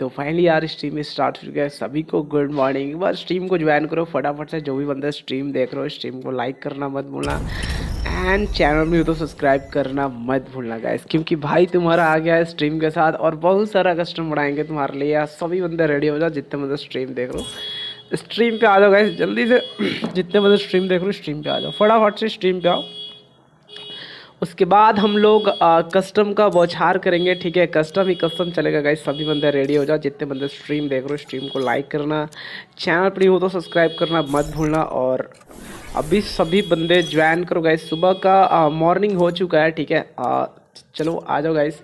तो फाइनली यार stream start हो है सभी को गुड मॉर्निंग एक बार स्ट्रीम को ज्वाइन करो फटाफट से जो भी बंदा स्ट्रीम देख रहे हो स्ट्रीम को लाइक करना मत भूलना एंड चैनल में तो सब्सक्राइब करना मत भूलना गाइस क्योंकि भाई तुम्हारा आ गया है स्ट्रीम के साथ और बहुत सारा कस्टम बढ़ाएंगे तुम्हारे लिए यार सभी बंदे रेडी हो जाओ जितने बंदे स्ट्रीम देख रहे हो स्ट्रीम पर आ जाओ गाइस जल्दी से जितने बंदे स्ट्रीम देख रहे हो स्ट्रीम पर आ जाओ फटाफट से स्ट्रीम पे आओ उसके बाद हम लोग आ, कस्टम का बौछार करेंगे ठीक है कस्टम ही कस्टम चलेगा गाइस सभी बंदे रेडी हो जाओ जितने बंदे स्ट्रीम देख रहे हो स्ट्रीम को लाइक करना चैनल पर हो तो सब्सक्राइब करना मत भूलना और अभी सभी बंदे ज्वाइन करो गाइस सुबह का मॉर्निंग हो चुका है ठीक है आ, चलो आ जाओ गाइस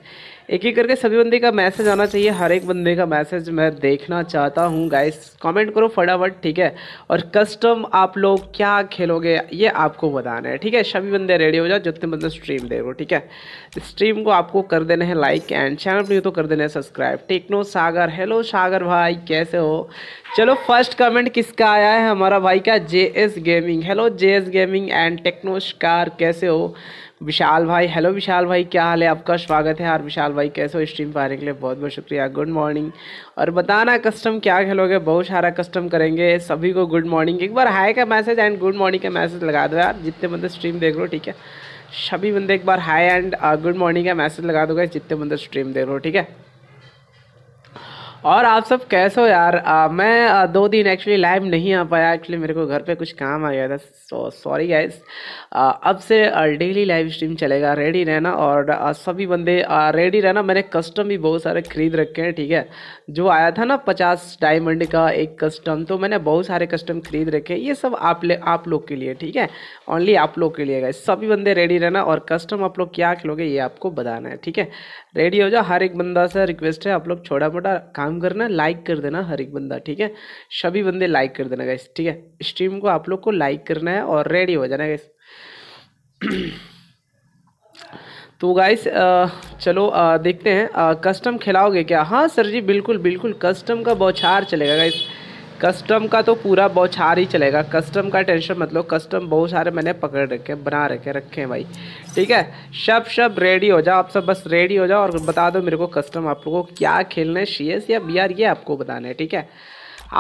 एक एक करके सभी बंदे का मैसेज आना चाहिए हर एक बंदे का मैसेज मैं देखना चाहता हूँ गाइस कमेंट करो फटाफट ठीक है और कस्टम आप लोग क्या खेलोगे ये आपको बताना है ठीक है सभी बंदे रेडी हो जाओ जितने बंदे स्ट्रीम दे रहे हो ठीक है स्ट्रीम को आपको कर देना है लाइक एंड चैनल पर तो कर देना है subscribe techno Sagar hello Sagar भाई कैसे हो चलो फर्स्ट कमेंट किसका आया है हमारा भाई का J S gaming hello J S gaming and techno कैसे हो विशाल भाई हेलो विशाल भाई क्या हाल है आपका स्वागत है यार विशाल भाई कैसे हो स्ट्रीम पाने के लिए बहुत बहुत शुक्रिया गुड मॉर्निंग और बताना कस्टम क्या खेलोगे बहुत सारा कस्टम करेंगे सभी को गुड मॉर्निंग एक बार हाय का मैसेज एंड गुड मॉर्निंग का मैसेज लगा दो यार जितने बंदे स्ट्रीम देख रहे हो ठीक है सभी बंदे एक बार हाई एंड गुड मॉर्निंग का मैसेज लगा दो जितने बंदे स्ट्रीम देख रहे हो ठीक है और आप सब कैसे हो यार आ, मैं आ, दो दिन एक्चुअली लाइव नहीं आ पाया एक्चुअली मेरे को घर पे कुछ काम आ गया था सो सॉरी गाइस अब से डेली लाइव स्ट्रीम चलेगा रेडी रहना और आ, सभी बंदे आ, रेडी रहना मैंने कस्टम भी बहुत सारे खरीद रखे हैं ठीक है जो आया था ना पचास डायमंड का एक कस्टम तो मैंने बहुत सारे कस्टम खरीद रखे ये सब आप ले आप लोग के लिए ठीक है ओनली आप लोग के लिए गाइस सभी बंदे रेडी रहना और कस्टम आप लोग क्या खिलोगे ये आपको बताना है ठीक है रेडी हो जाओ हर एक बंदा से रिक्वेस्ट है आप लोग छोटा मोटा काम काम करना लाइक कर देना हर एक बंदा ठीक है सभी बंदे लाइक कर देना गैस ठीक है स्ट्रीम को आप लोग को लाइक करना है और रेडी हो जाना गैस तो गाइस चलो देखते हैं कस्टम खिलाओगे क्या हाँ सर जी बिल्कुल बिल्कुल कस्टम का बौछार चलेगा गाइस कस्टम का तो पूरा बौछार ही चलेगा कस्टम का टेंशन मतलब कस्टम बहुत सारे मैंने पकड़ रखे बना रखे रखे हैं भाई ठीक है सब सब रेडी हो जाओ आप सब बस रेडी हो जाओ और बता दो मेरे को कस्टम आप लोगों को क्या खेलना है सी एस या बी आर ये आपको बताना है ठीक है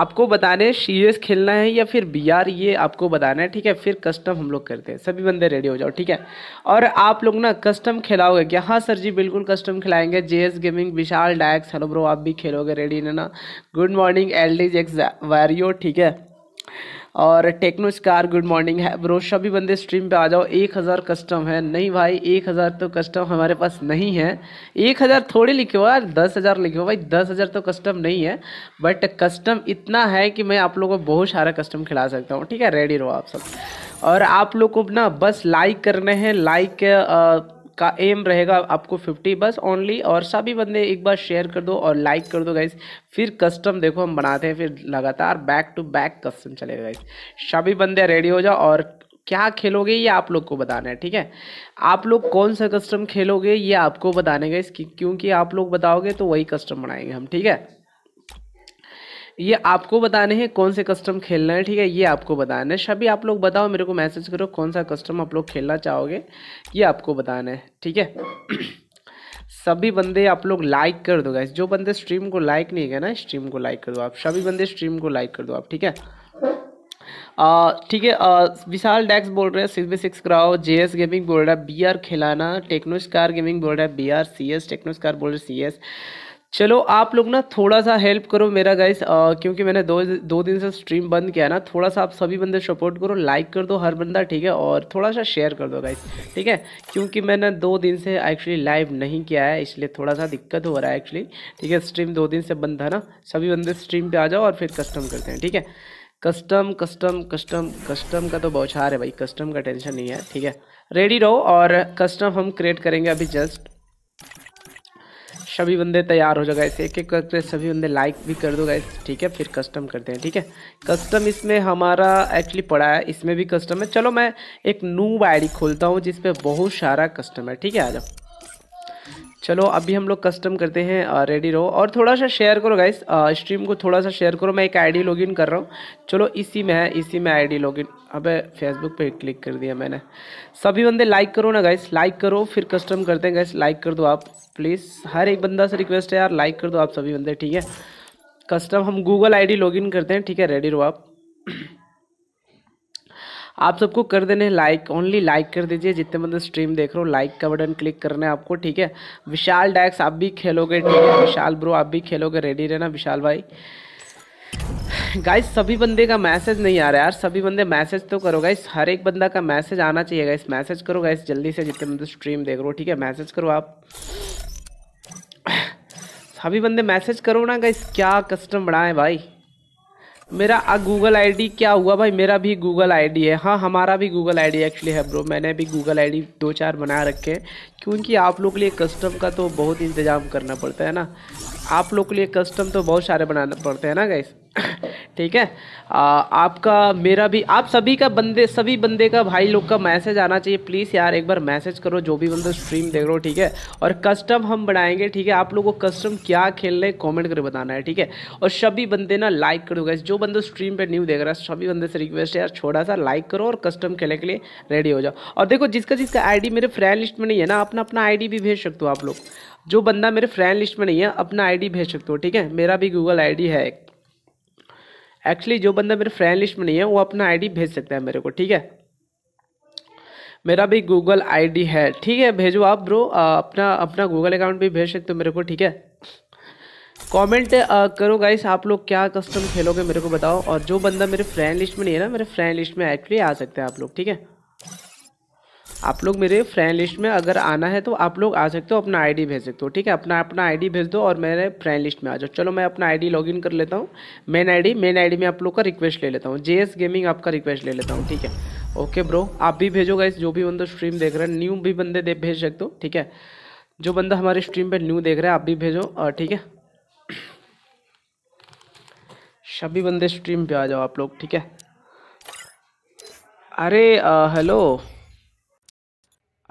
आपको बताने है सी खेलना है या फिर बी ये आपको बताना है ठीक है फिर कस्टम हम लोग करते हैं सभी बंदे रेडी हो जाओ ठीक है और आप लोग ना कस्टम खिलाओगे क्या हाँ सर जी बिल्कुल कस्टम खिलाएंगे जे एस गेमिंग विशाल डायक्स हेलो ब्रो आप भी खेलोगे रेडी ना गुड मॉर्निंग एल डी जेक्स वारियो ठीक है और टेक्नो स्कार गुड मॉर्निंग है ब्रो सभी बंदे स्ट्रीम पे आ जाओ एक हज़ार कस्टम है नहीं भाई एक हज़ार तो कस्टम हमारे पास नहीं है एक हज़ार थोड़े लिखे हो यार दस हज़ार लिखे हो भाई दस हज़ार तो कस्टम नहीं है बट कस्टम इतना है कि मैं आप लोगों को बहुत सारा कस्टम खिला सकता हूँ ठीक है रेडी रहो आप सब और आप लोग को ना बस लाइक करने हैं लाइक का एम रहेगा आपको फिफ्टी बस ओनली और सभी बंदे एक बार शेयर कर दो और लाइक कर दो गाइज फिर कस्टम देखो हम बनाते हैं फिर लगातार बैक टू बैक कस्टम चलेगा गाइज सभी बंदे रेडी हो जाओ और क्या खेलोगे ये आप लोग को बताना है ठीक है आप लोग कौन सा कस्टम खेलोगे ये आपको बताने गए क्योंकि आप लोग बताओगे तो वही कस्टम बनाएंगे हम ठीक है ये आपको बताने हैं कौन से कस्टम खेलना है ठीक है ये आपको बताना है सभी आप लोग बताओ मेरे को मैसेज करो कौन सा कस्टम आप लोग खेलना चाहोगे ये आपको बताना है ठीक है सभी बंदे आप लोग लाइक कर दो गाइस जो बंदे स्ट्रीम को लाइक नहीं है ना स्ट्रीम को लाइक कर दो आप सभी बंदे स्ट्रीम को लाइक कर दो आप ठीक है ठीक है विशाल डैक्स बोल रहे हैं सिक्स बी सिक्स कराओ जे एस गेमिंग बोल रहा है बी आर खिलाना टेक्नोस्कार गेमिंग बोल रहा है B R C S technoscar बोल रहे सी एस चलो आप लोग ना थोड़ा सा हेल्प करो मेरा गाइस क्योंकि मैंने दो दो दिन से स्ट्रीम बंद किया ना थोड़ा सा आप सभी बंदे सपोर्ट करो लाइक कर दो हर बंदा ठीक है और थोड़ा सा शेयर कर दो गाइस ठीक है क्योंकि मैंने दो दिन से एक्चुअली लाइव नहीं किया है इसलिए थोड़ा सा दिक्कत हो रहा है एक्चुअली ठीक है स्ट्रीम दो दिन से बंद था ना सभी बंदे स्ट्रीम पर आ जाओ और फिर कस्टम करते हैं ठीक है कस्टम कस्टम कस्टम कस्टम का तो बौछार है भाई कस्टम का टेंशन नहीं है ठीक है रेडी रहो और कस्टम हम क्रिएट करेंगे अभी जस्ट सभी बंदे तैयार हो जाएगा इसे एक एक करके सभी बंदे लाइक भी कर दो गाइस ठीक है फिर कस्टम करते हैं ठीक है कस्टम इसमें हमारा एक्चुअली पड़ा है इसमें भी कस्टम है चलो मैं एक नू आईडी खोलता हूँ जिसपे बहुत सारा कस्टम है ठीक है आ जाओ चलो अभी हम लोग कस्टम करते हैं रेडी रहो और थोड़ा सा शेयर करो गाइस स्ट्रीम को थोड़ा सा शेयर करो मैं एक आईडी लॉगिन कर रहा हूँ चलो इसी में है इसी में आईडी लॉगिन अबे फेसबुक पे क्लिक कर दिया मैंने सभी बंदे लाइक करो ना गाइस लाइक करो फिर कस्टम करते हैं गाइस लाइक कर दो आप प्लीज़ हर एक बंदा से रिक्वेस्ट है यार लाइक कर दो आप सभी बंदे ठीक है कस्टम हम गूगल आई डी करते हैं ठीक है रेडी रहो आप आप सबको कर देने लाइक ओनली लाइक कर दीजिए जितने बंदे स्ट्रीम देख रहे हो लाइक का बटन क्लिक करना है आपको ठीक है विशाल डैक्स आप भी खेलोगे ठीक है विशाल ब्रो आप भी खेलोगे रेडी रहना विशाल भाई गाइस सभी बंदे का मैसेज नहीं आ रहा है यार सभी बंदे मैसेज तो करो गाइस हर एक बंदा का मैसेज आना चाहिए गाइस मैसेज करो गाइस जल्दी से जितने बंदे स्ट्रीम देख रहे हो ठीक है मैसेज करो आप सभी बंदे मैसेज करो ना गाइस क्या कस्टम बढ़ाए भाई मेरा गूगल आईडी क्या हुआ भाई मेरा भी गूगल आईडी है हाँ हमारा भी गूगल आईडी एक्चुअली है ब्रो मैंने भी गूगल आईडी दो चार बना रखे हैं क्योंकि आप लोग के लिए कस्टम का तो बहुत इंतज़ाम करना पड़ता है ना आप लोग के लिए कस्टम तो बहुत सारे बनाना पड़ते हैं ना गैस ठीक है आ, आपका मेरा भी आप सभी का बंदे सभी बंदे का भाई लोग का मैसेज आना चाहिए प्लीज़ यार एक बार मैसेज करो जो भी बंदा स्ट्रीम देख रहे हो ठीक है और कस्टम हम बनाएंगे ठीक है आप लोगों को कस्टम क्या खेलना है कमेंट करके बताना है ठीक है और सभी बंदे ना लाइक करो गए जो बंदा स्ट्रीम पर न्यू देख रहा है सभी बंदे से रिक्वेस्ट है यार छोटा सा लाइक करो और कस्टम खेलने के लिए रेडी हो जाओ और देखो जिसका जिसका आई मेरे फ्रेंड लिस्ट में नहीं है ना अपना अपना आई भी भेज सकते हो आप लोग जो बंदा मेरे फ्रेंड लिस्ट में नहीं है अपना आईडी भेज सकते हो ठीक है मेरा भी गूगल आईडी है एक एक्चुअली जो बंदा मेरे फ्रेंड लिस्ट में नहीं है वो अपना आईडी भेज सकता है मेरे को ठीक है मेरा भी गूगल आईडी है ठीक है भेजो आप ब्रो अपना अपना गूगल अकाउंट भी भेज सकते हो मेरे को ठीक है कमेंट करो गाइस आप लोग क्या कस्टम खेलोगे मेरे को बताओ और जो बंदा मेरे फ्रेंड लिस्ट में नहीं है ना मेरे फ्रेंड लिस्ट में एक्चुअली आ सकते हैं आप लोग ठीक है आप लोग मेरे फ्रेंड लिस्ट में अगर आना है तो आप लोग आ सकते हो अपना आईडी भेज सकते हो ठीक है अपना अपना आईडी भेज दो और मेरे फ्रेंड लिस्ट में आ जाओ चलो मैं अपना आईडी लॉगिन कर लेता हूँ मेन आईडी मेन आईडी में आप लोग का रिक्वेस्ट ले लेता हूँ जे गेमिंग आपका रिक्वेस्ट ले लेता हूँ ठीक है ओके ब्रो आप भी भेजोगा इस जो भी बंदा स्ट्रीम देख रहे हैं न्यू भी बंदे भेज सकते हो ठीक है जो बंदा हमारे स्ट्रीम पर न्यू देख रहा है आप भी भेजो ठीक है सभी बंदे स्ट्रीम पर आ जाओ आप लोग ठीक है अरे हेलो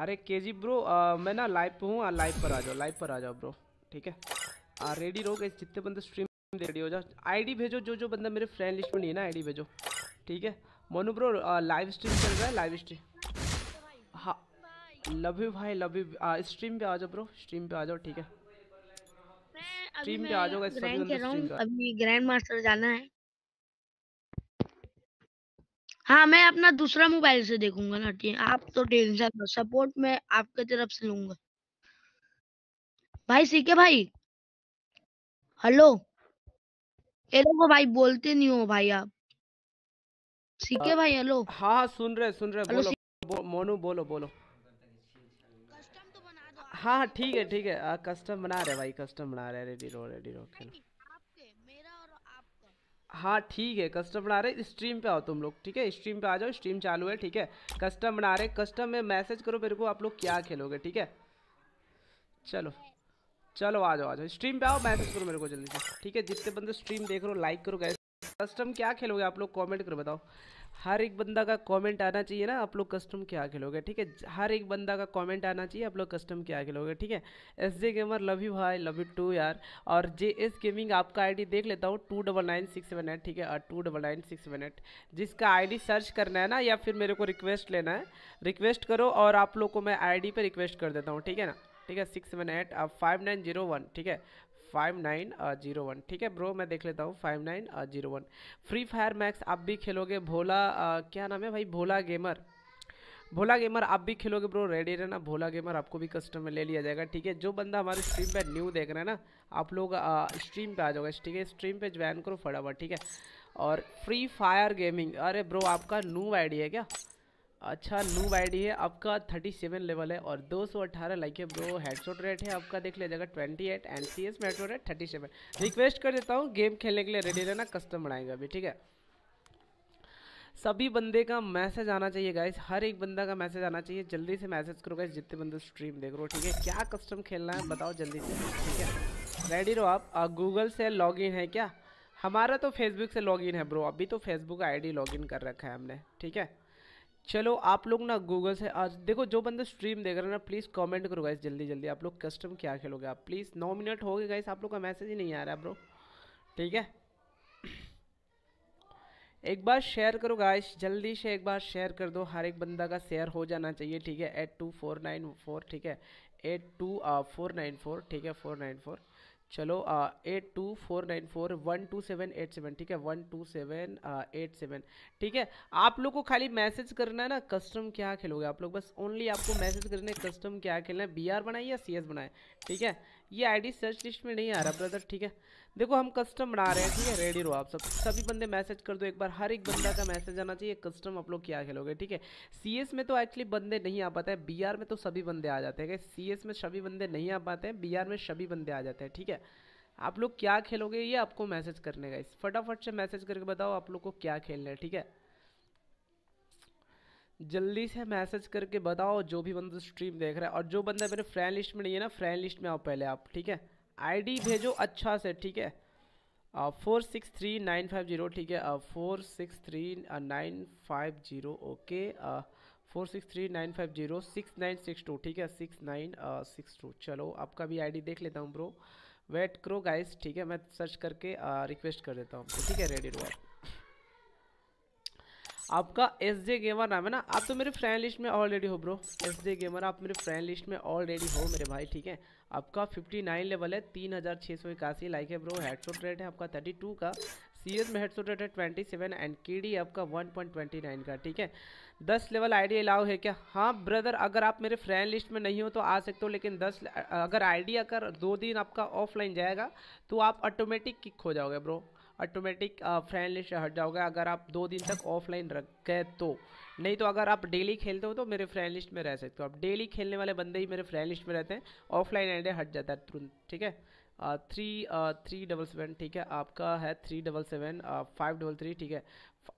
अरे के जी ब्रो आ, मैं ना लाइव पे हूँ लाइव पर आ जाओ लाइव पर आ जाओ ब्रो ठीक है रेडी रहोगे जितने बंदे स्ट्रीम रेडी हो जाओ आईडी भेजो जो जो बंदा मेरे फ्रेंड लिस्ट में नहीं है ना आईडी भेजो ठीक है मोनू ब्रो लाइव स्ट्रीम चल रहा है लाइव स्ट्रीम हाँ लव यू भाई लव यू स्ट्रीम पे आ जाओ ब्रो स्ट्रीम पे आ जाओ ठीक है स्ट्रीम पे आ जाओ अभी ग्रैंड मास्टर जाना है हाँ मैं अपना दूसरा मोबाइल से देखूंगा ना आप तो टेंशन मत सपोर्ट मैं आपके तरफ से लूंगा भाई सीखे भाई हेलो ये देखो भाई बोलते नहीं हो भाई आप सीखे भाई हेलो हाँ हाँ सुन रहे सुन रहे बोलो बो, मोनू बोलो बोलो तो हाँ, हाँ ठीक है ठीक है कस्टम बना रहे भाई कस्टम बना रहे रेडी रो रेडी रो खेलो हाँ ठीक है कस्टम बना रहे स्ट्रीम पे आओ तुम लोग ठीक है स्ट्रीम पे आ जाओ स्ट्रीम चालू है ठीक है कस्टम बना रहे कस्टम में मैसेज करो मेरे को आप लोग क्या खेलोगे ठीक है चलो चलो आ जाओ आ जाओ स्ट्रीम पे आओ मैसेज करो मेरे को जल्दी से ठीक है जितने बंदे स्ट्रीम देख रहे हो लाइक करो गए कस्टम क्या खेलोगे आप लोग कॉमेंट करो बताओ हर एक बंदा का कमेंट आना चाहिए ना आप लोग कस्टम के आगे लोगे ठीक है हर एक बंदा का कमेंट आना चाहिए आप लोग कस्टम के आगे लोगे ठीक है S J gamer love you hi love you too यार और जे एस गेमिंग आपका आईडी देख लेता हूँ two double nine six seven eight ठीक है और two double nine six seven eight जिसका आईडी सर्च करना है ना या फिर मेरे को रिक्वेस्ट लेना है रिक्वेस्ट करो और आप लोग को मैं आई डी रिक्वेस्ट कर देता हूँ ठीक है ना ठीक है six seven eight five nine zero one ठीक है फाइव नाइन जीरो वन ठीक है ब्रो मैं देख लेता हूँ five nine zero one free fire max आप भी खेलोगे भोला आ, uh, क्या नाम है भाई भोला गेमर भोला गेमर आप भी खेलोगे ब्रो रेडी रहना भोला गेमर आपको भी कस्टम में ले लिया जाएगा ठीक है जो बंदा हमारे स्ट्रीम पे न्यू देख रहे हैं ना आप लोग आ, uh, स्ट्रीम पे आ जाओगे ठीक है स्ट्रीम पे ज्वाइन करो फटाफट ठीक है और फ्री फायर गेमिंग अरे ब्रो आपका न्यू आइडिया है क्या अच्छा नूब आईडी है आपका 37 लेवल है और 218 लाइक है ब्रो हेडशॉट रेट है आपका देख लिया जाएगा 28 eight N C S metro rate thirty request कर देता हूँ गेम खेलने के लिए रेडी रहना कस्टम बनाएगा अभी ठीक है सभी बंदे का मैसेज आना चाहिए गाइस हर एक बंदा का मैसेज आना चाहिए जल्दी से मैसेज करो गाइस जितने बंदे स्ट्रीम देख रहे हो ठीक है क्या कस्टम खेलना है बताओ जल्दी से ठीक है रेडी रहो आप गूगल से लॉगिन है क्या हमारा तो फेसबुक से लॉगिन है ब्रो अभी तो फेसबुक आईडी लॉगिन कर रखा है हमने ठीक है चलो आप लोग ना गूगल से आज देखो जो बंदा स्ट्रीम देख रहे हैं ना प्लीज़ कमेंट करो गाइस जल्दी जल्दी आप लोग कस्टम क्या खेलोगे आप प्लीज़ नौ मिनट हो गए गाइस आप लोग का मैसेज ही नहीं आ रहा ब्रो ठीक है एक बार शेयर करो गाइस जल्दी से एक बार शेयर कर दो हर एक बंदा का शेयर हो जाना चाहिए ठीक है eight two four nine four ठीक है eight two four nine four ठीक है फोर नाइन फोर चलो eight two four nine four one two seven eight seven ठीक है one two seven eight seven ठीक है आप लोग को खाली मैसेज करना है ना कस्टम क्या खेलोगे आप लोग बस ओनली आपको मैसेज करना है कस्टम क्या खेलना है बी आर बनाए या सी एस बनाए ठीक है ये आईडी सर्च लिस्ट में नहीं आ रहा ब्रदर ठीक है देखो हम कस्टम बना रहे हैं ठीक है रेडी रहो आप सब सभी बंदे मैसेज कर दो एक बार हर एक बंदा का मैसेज आना चाहिए कस्टम आप लोग क्या खेलोगे ठीक है सीएस में तो एक्चुअली बंदे नहीं आ पाते हैं बीआर में तो सभी बंदे आ जाते हैं सीएस में सभी बंदे नहीं आ पाते हैं आर में सभी बंदे आ जाते हैं ठीक है आप लोग क्या खेलोगे ये आपको मैसेज करने का इस फटाफट से मैसेज करके बताओ आप लोग को क्या खेलना है ठीक है जल्दी से मैसेज करके बताओ जो भी बंदा स्ट्रीम देख रहा है और जो बंदा मेरे फ्रेंड लिस्ट में नहीं है ना फ्रेंड लिस्ट में आओ पहले आप ठीक है आईडी भेजो अच्छा से ठीक है four six three nine five zero ठीक है four six three nine five zero okay four six three nine five zero six nine six two ठीक है सिक्स नाइन सिक्स टू चलो आपका भी आईडी देख लेता हूँ ब्रो वेट करो गाइस ठीक है मैं सर्च करके रिक्वेस्ट कर देता हूँ ठीक है रेडी रहो आपका एस जे गेमर नाम है ना आप तो मेरे फ्रेंड लिस्ट में ऑलरेडी हो ब्रो एस जे गेमर आप मेरे फ्रेंड लिस्ट में ऑलरेडी हो मेरे भाई ठीक है आपका 59 लेवल है तीन हज़ार छः सौ इक्यासी लाइक है ब्रो हेडसोट रेट है आपका 32 का एस में हेडसोट रेट है 27 एंड डी आपका 1.29 का ठीक है 10 लेवल आईडी अलाउ है क्या हाँ ब्रदर अगर आप मेरे फ्रेंड लिस्ट में नहीं हो तो आ सकते हो लेकिन 10 अगर आईडी अगर दो दिन आपका ऑफलाइन जाएगा तो आप ऑटोमेटिक किक हो जाओगे ब्रो ऑटोमेटिक फ्रेंड लिस्ट हट जाओगे अगर आप दो दिन तक ऑफलाइन रख गए तो नहीं तो अगर आप डेली खेलते हो तो मेरे फ्रेंड लिस्ट में रह सकते हो आप डेली खेलने वाले बंदे ही मेरे फ्रेंड लिस्ट में रहते हैं ऑफलाइन एंडे हट जाता है तुरंत ठीक है थ्री थ्री डबल सेवन ठीक है आपका है three double seven five double three ठीक है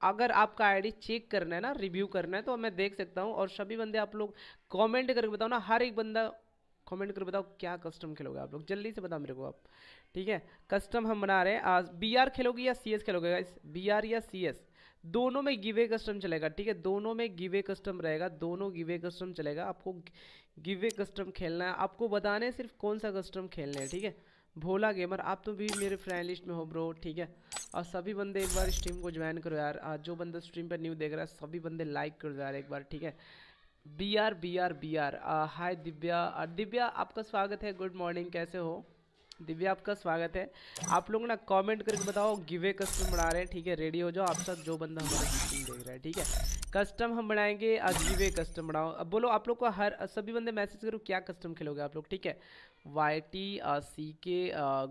अगर आपका आईडी चेक करना है ना रिव्यू करना है तो मैं देख सकता हूँ और सभी बंदे आप लोग कमेंट करके बताओ ना हर एक बंदा कमेंट करके बताओ क्या कस्टम खेलोगे आप लोग जल्दी से बताओ मेरे को आप ठीक है कस्टम हम बना रहे हैं आज बी आर खेलोगे या सी एस खेलोगे इस बी आर या सी एस दोनों में गिवे कस्टम चलेगा ठीक है दोनों में गिवे कस्टम रहेगा दोनों गिवे कस्टम चलेगा आपको गिवे कस्टम खेलना है आपको बताने सिर्फ कौन सा कस्टम खेलना है ठीक है भोला गेमर आप तो भी मेरे फ्रेंड लिस्ट में हो ब्रो ठीक है और सभी बंदे एक बार स्ट्रीम को ज्वाइन करो यार आज जो बंदा स्ट्रीम पर न्यू देख रहा है सभी बंदे लाइक करो यार एक बार ठीक है B R B R B R hi Divya Divya आपका स्वागत है गुड मॉर्निंग कैसे हो दिव्या आपका स्वागत है आप लोग ना कमेंट करके बताओ गिवे कस्टम बना रहे हैं ठीक है रेडी हो जाओ आप सब जो बंदा हमारा कस्टम देख रहा है ठीक है कस्टम हम बनाएंगे गिवे कस्टम बनाओ अब बोलो आप लोग को हर सभी बंदे मैसेज करो क्या कस्टम खेलोगे आप लोग ठीक है वाई टी सी के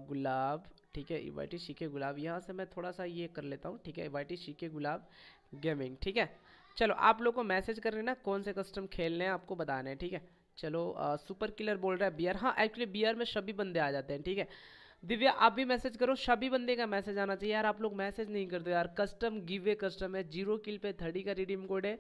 गुलाब ठीक है वाई टी सी के गुलाब यहाँ से मैं थोड़ा सा ये कर लेता हूँ ठीक है Y T C K Gulab gaming ठीक है चलो आप लोग को मैसेज कर रहे हैं ना कौन से कस्टम खेलने हैं आपको बताना है ठीक है चलो आ, सुपर किलर बोल रहा है बियर हाँ एक्चुअली बियर में सभी बंदे आ जाते हैं ठीक है दिव्या आप भी मैसेज करो सभी बंदे का मैसेज आना चाहिए यार आप लोग मैसेज नहीं करते यार कस्टम गिव वे कस्टम है जीरो किल पे थर्टी का रिडीम कोड है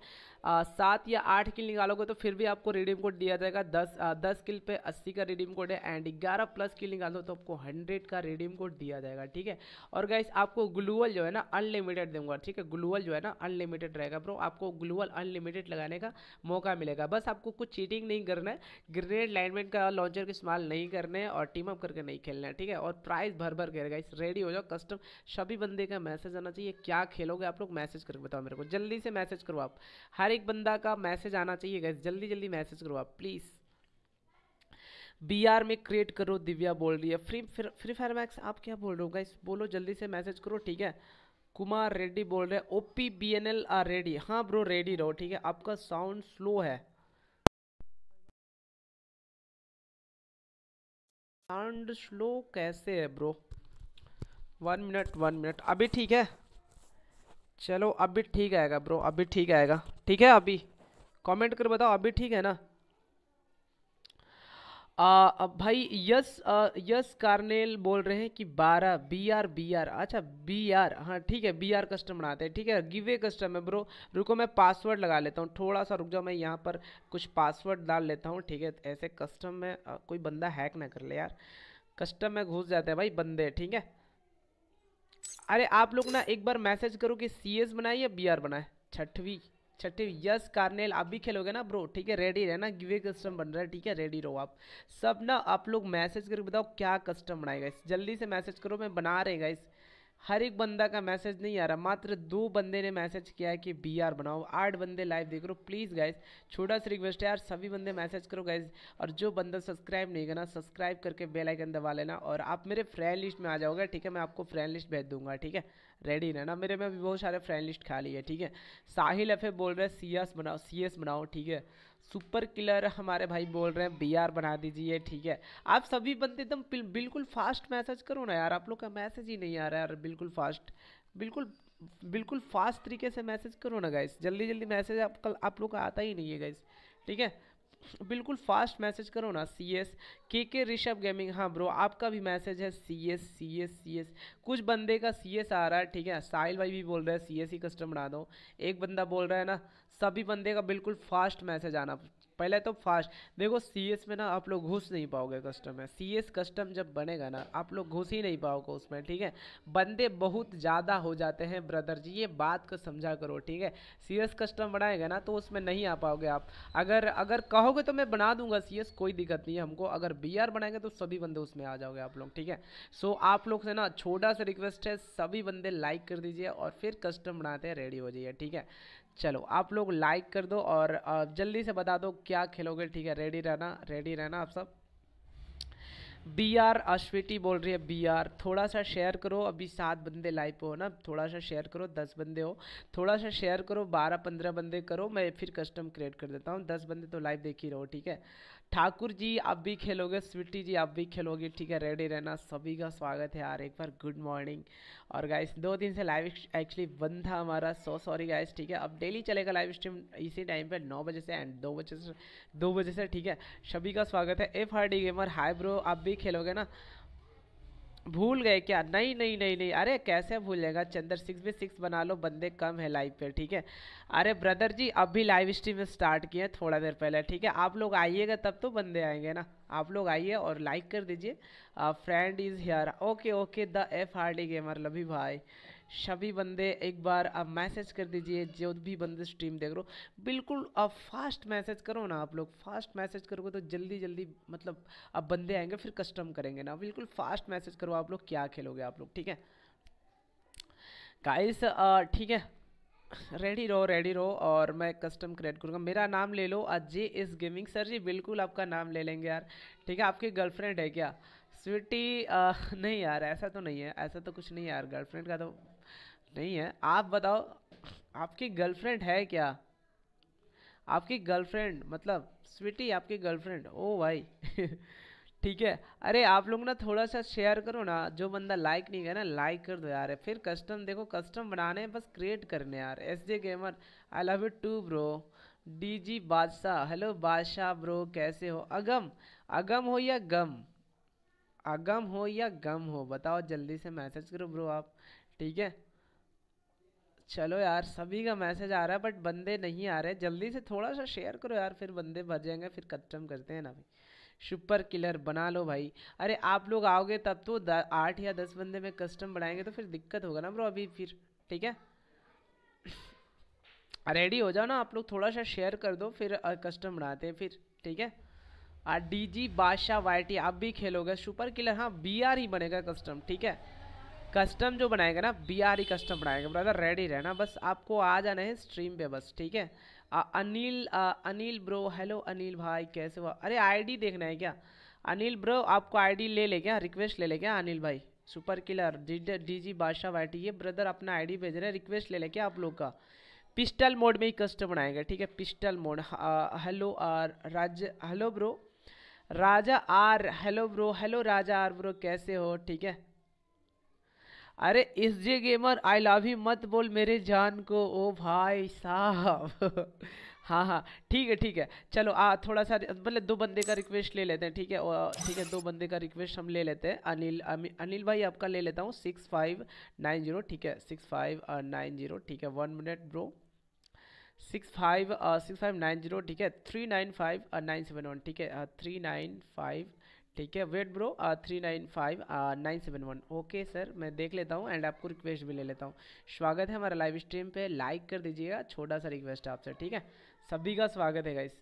सात या आठ किल निकालोगे तो फिर भी आपको रिडीम कोड दिया जाएगा दस आ, दस किल पे अस्सी का रिडीम कोड है एंड ग्यारह प्लस किल निकालो तो आपको हंड्रेड का रिडीम कोड दिया जाएगा ठीक है और गाइस आपको ग्लूवल जो है ना अनलिमिटेड दूंगा ठीक है ग्लूवल जो है ना अनलिमिटेड रहेगा ब्रो आपको ग्लूवल अनलिमिटेड लगाने का मौका मिलेगा बस आपको कुछ चीटिंग नहीं करना है ग्रेनेड लाइनमेंट का लॉन्चर का इस्तेमाल नहीं करना है और टीम अप करके नहीं खेलना है ठीक है और और प्राइस भर भर गिर गाइस रेडी हो जाओ कस्टम सभी बंदे का मैसेज आना चाहिए क्या खेलोगे आप लोग मैसेज करके बताओ मेरे को जल्दी से मैसेज करो आप हर एक बंदा का मैसेज आना चाहिए गाइस जल्दी जल्दी मैसेज करो आप प्लीज़ बी आर में क्रिएट करो दिव्या बोल रही है फ्री फ्री फायर मैक्स आप क्या बोल रहे हो गाइस बोलो जल्दी से मैसेज करो ठीक है कुमार रेड्डी बोल रहे हैं O P B N L R ready हाँ ब्रो रेडी रहो ठीक है आपका साउंड स्लो है साउंड स्लो कैसे है bro one minute one minute अभी ठीक है चलो अभी ठीक आएगा ब्रो अभी ठीक आएगा ठीक है अभी कमेंट कर बताओ अभी ठीक है ना आ, भाई यस आ, यस कार्नेल बोल रहे हैं कि 12 बी आर बी आर अच्छा बी आर हाँ ठीक है बी आर कस्टम बनाते हैं ठीक है गिवे कस्टम है ब्रो रुको मैं पासवर्ड लगा लेता हूँ थोड़ा सा रुक जाओ मैं यहाँ पर कुछ पासवर्ड डाल लेता हूँ ठीक है ऐसे कस्टम में आ, कोई बंदा हैक ना कर ले यार कस्टम में घुस जाते हैं भाई बंदे ठीक है अरे आप लोग ना एक बार मैसेज करो कि सी एस बनाए या बी आर बनाए छठवीं छठी यस कार्नेल आप भी खेलोगे ना ब्रो ठीक है रेडी रहना गिवे कस्टम बन रहा है ठीक है रेडी रहो आप सब ना आप लोग मैसेज करके बताओ क्या कस्टम बनाएगा इस जल्दी से मैसेज करो मैं बना रहेगा इस हर एक बंदा का मैसेज नहीं आ रहा मात्र दो बंदे ने मैसेज किया है कि बी आर बनाओ आठ बंदे लाइव देख रहे हो प्लीज़ गाइज छोटा सा रिक्वेस्ट है यार सभी बंदे मैसेज करो गाइज और जो बंदा सब्सक्राइब नहीं करना सब्सक्राइब करके बेल आइकन दबा लेना और आप मेरे फ्रेंड लिस्ट में आ जाओगे ठीक है मैं आपको फ्रेंड लिस्ट भेज दूंगा ठीक है रेडी रहना मेरे में भी बहुत सारे फ्रेंड लिस्ट खाली है ठीक है साहिल एफ बोल रहे हैं सी एस बनाओ सी एस बनाओ ठीक है सुपर किलर हमारे भाई बोल रहे हैं बी आर बना दीजिए ठीक है आप सभी बंदे एकदम बिल्कुल फास्ट मैसेज करो ना यार आप लोग का मैसेज ही नहीं आ रहा है यार बिल्कुल फास्ट बिल्कुल बिल्कुल फास्ट तरीके से मैसेज करो ना गाइस जल्दी जल्दी मैसेज आप कल आप लोग का आता ही नहीं है गाइस ठीक है बिल्कुल फास्ट मैसेज करो ना सी एस के के ऋषभ गेमिंग हाँ ब्रो आपका भी मैसेज है C S C S C S कुछ बंदे का सी एस आ रहा है ठीक है साहिल भाई भी बोल रहे हैं सी एस ही कस्टम बना दो एक बंदा बोल रहा है ना सभी बंदे का बिल्कुल फास्ट मैसेज आना पहले तो फास्ट देखो एस में ना आप लोग घुस नहीं पाओगे कस्टम में एस कस्टम जब बनेगा ना आप लोग घुस ही नहीं पाओगे उसमें ठीक है बंदे बहुत ज़्यादा हो जाते हैं ब्रदर जी ये बात को समझा करो ठीक है एस कस्टम बनाएगा ना तो उसमें नहीं आ पाओगे आप अगर अगर कहोगे तो मैं बना दूंगा एस कोई दिक्कत नहीं है हमको अगर बी बनाएंगे तो सभी बंदे उसमें आ जाओगे आप लोग ठीक है सो आप लोग से ना छोटा सा रिक्वेस्ट है सभी बंदे लाइक कर दीजिए और फिर कस्टम बनाते हैं रेडी हो जाइए ठीक है चलो आप लोग लाइक कर दो और जल्दी से बता दो क्या खेलोगे ठीक है रेडी रहना रेडी रहना आप सब बी आर अश्विटी बोल रही है बी आर थोड़ा सा शेयर करो अभी सात बंदे लाइव पे हो ना थोड़ा सा शेयर करो दस बंदे हो थोड़ा सा शेयर करो बारह पंद्रह बंदे करो मैं फिर कस्टम क्रिएट कर देता हूँ दस बंदे तो लाइव देख ही रहो ठीक है ठाकुर जी आप भी खेलोगे स्वीटी जी आप भी खेलोगे ठीक है रेडी रहना सभी का स्वागत है यार एक बार गुड मॉर्निंग और गाइस दो दिन से लाइव एक्चुअली बंद था हमारा सो सॉरी गाइस ठीक है अब डेली चलेगा लाइव स्ट्रीम इसी टाइम पे नौ बजे से एंड दो बजे से दो बजे से ठीक है सभी का स्वागत है F Hardy gamer hi bro आप भी खेलोगे ना भूल गए क्या नहीं नहीं नहीं नहीं अरे कैसे भूलेगा चंद्र सिक्स में सिक्स बना लो बंदे कम है लाइव पे ठीक है अरे ब्रदर जी अब भी लाइव स्ट्रीम स्टार्ट किए थोड़ा देर पहले ठीक है आप लोग आइएगा तब तो बंदे आएंगे ना आप लोग आइए और लाइक कर दीजिए friend is here okay okay the F R D gamer लभी भाई सभी बंदे एक बार आप मैसेज कर दीजिए जो भी बंदे स्ट्रीम देख रहे हो बिल्कुल आप फास्ट मैसेज करो ना आप लोग फास्ट मैसेज करोगे तो जल्दी जल्दी मतलब आप बंदे आएंगे फिर कस्टम करेंगे ना बिल्कुल फास्ट मैसेज करो आप लोग क्या खेलोगे आप लोग ठीक है गाइस ठीक है रेडी रहो रेडी रहो और मैं कस्टम क्रिएट करूँगा मेरा नाम ले लो अजय इस गेमिंग सर जी बिल्कुल आपका नाम ले लेंगे यार ठीक है आपकी गर्लफ्रेंड है क्या स्वीटी नहीं यार ऐसा तो नहीं है ऐसा तो कुछ नहीं है यार गर्लफ्रेंड का तो नहीं है आप बताओ आपकी गर्लफ्रेंड है क्या आपकी गर्लफ्रेंड मतलब स्वीटी आपकी गर्लफ्रेंड ओ भाई ठीक है अरे आप लोग ना थोड़ा सा शेयर करो ना जो बंदा लाइक नहीं गया ना लाइक कर दो यार फिर कस्टम देखो कस्टम बनाने बस क्रिएट करने यार S J gamer I love you too bro D G Badshah hello बादशाह ब्रो कैसे हो अगम अगम हो या गम अगम हो या गम हो बताओ जल्दी से मैसेज करो ब्रो आप ठीक है चलो यार सभी का मैसेज आ रहा है बट बंदे नहीं आ रहे जल्दी से थोड़ा सा शेयर करो यार फिर बंदे भर जाएंगे फिर कस्टम करते हैं ना भाई सुपर किलर बना लो भाई अरे आप लोग आओगे तब तो आठ या दस बंदे में कस्टम बनाएंगे तो फिर दिक्कत होगा ना ब्रो अभी फिर ठीक है रेडी हो जाओ ना आप लोग थोड़ा सा शेयर कर दो फिर कस्टम बनाते हैं फिर ठीक है डी जी बादशाह वाई टी आप भी खेलोगे सुपर किलर हाँ बी आर ही बनेगा कस्टम ठीक है कस्टम जो बनाएगा ना बी आर कस्टम बनाएगा ब्रदर रेडी रहना बस आपको आ जाना है स्ट्रीम पे बस ठीक है अनिल अनिल ब्रो हेलो अनिल भाई कैसे हुआ अरे आईडी देखना है क्या अनिल ब्रो आपको आईडी ले ले क्या रिक्वेस्ट ले ले क्या अनिल भाई सुपर किलर डी जी बादशाह वाइटी ये ब्रदर अपना डी भेज रहे हैं रिक्वेस्ट ले ले क्या आप लोग का पिस्टल मोड में ही कस्टम बनाएगा ठीक है pistol mode hello Raj hello bro Raja R hello bro hello Raja R bro कैसे हो ठीक है अरे S J gamer I love you मत बोल मेरे जान को ओ भाई साहब हाँ हाँ ठीक है ठीक है चलो आ थोड़ा सा मतलब दो बंदे का रिक्वेस्ट ले लेते हैं ठीक है ठीक है दो बंदे का रिक्वेस्ट हम ले लेते हैं अनिल अनिल भाई आपका ले लेता हूँ सिक्स फाइव नाइन जीरो ठीक है सिक्स फाइव नाइन जीरो ठीक है one minute bro six five six five nine zero ठीक है three nine five nine seven one ठीक है थ्री नाइन फाइव ठीक है wait bro three nine five nine seven one okay sir मैं देख लेता हूँ एंड आपको रिक्वेस्ट भी ले लेता हूँ स्वागत है हमारा लाइव स्ट्रीम पे लाइक कर दीजिएगा छोटा सा रिक्वेस्ट है आपसे ठीक है सभी का स्वागत है गाइस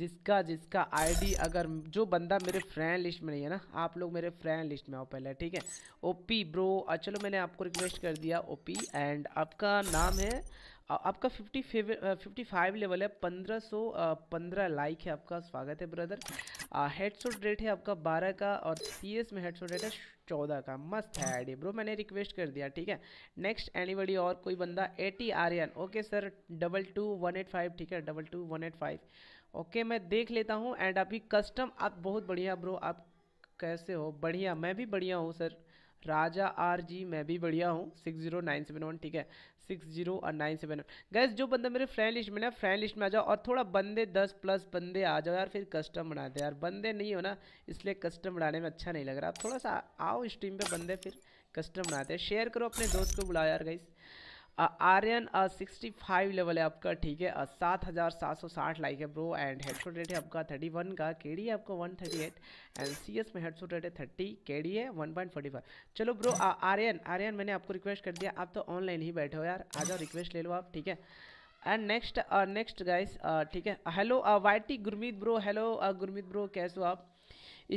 जिसका जिसका आईडी अगर जो बंदा मेरे फ्रेंड लिस्ट में नहीं है ना आप लोग मेरे फ्रेंड लिस्ट में आओ पहले ठीक है ओपी ब्रो चलो मैंने आपको रिक्वेस्ट कर दिया ओपी एंड आपका नाम है आपका फिफ्टी फिफ्टी फाइव लेवल है पंद्रह सौ पंद्रह लाइक है आपका स्वागत है ब्रदर हेडसोट रेट है आपका बारह का और सीएस में हेडसोट रेट है चौदह का मस्त है आईडी ब्रो मैंने रिक्वेस्ट कर दिया ठीक है नेक्स्ट एनीबडी और कोई बंदा A T Aryan okay sir double two one eight five ठीक है double two one eight five okay मैं देख लेता हूँ एंड अभी कस्टम आप बहुत बढ़िया ब्रो आप कैसे हो बढ़िया मैं भी बढ़िया हूँ सर राजा आर जी मैं भी बढ़िया हूँ six zero nine seven one ठीक है सिक्स जीरो और नाइन सेवन गैस जो बंदा मेरे फ्रेंड लिस्ट में ना फ्रेंड लिस्ट में आ जाओ और थोड़ा बंदे दस प्लस बंदे आ जाओ यार फिर कस्टम बनाते हैं यार बंदे नहीं हो ना इसलिए कस्टम बनाने में अच्छा नहीं लग रहा आप थोड़ा सा आओ स्ट्रीम पर पे बंदे फिर कस्टम बनाते हैं शेयर करो अपने दोस्त को बुलाओ यार guys Aryan sixty five level है आपका ठीक है सात हज़ार सात सौ साठ लाइक है ब्रो एंड हेडशॉट रेट है आपका थर्टी वन का के डी है आपका one thirty eight and C S में हेडशॉट रेट है थर्टी के डी है वन पॉइंट फोर्टी फाइव चलो ब्रो आर्यन आर्यन मैंने आपको रिक्वेस्ट कर दिया आप तो ऑनलाइन ही बैठे हो यार आ जाओ रिक्वेस्ट ले लो आप ठीक है एंड नेक्स्ट नेक्स्ट गाइस ठीक है hello Y T Gurmeet bro hello Gurmeet bro कैसे हो आप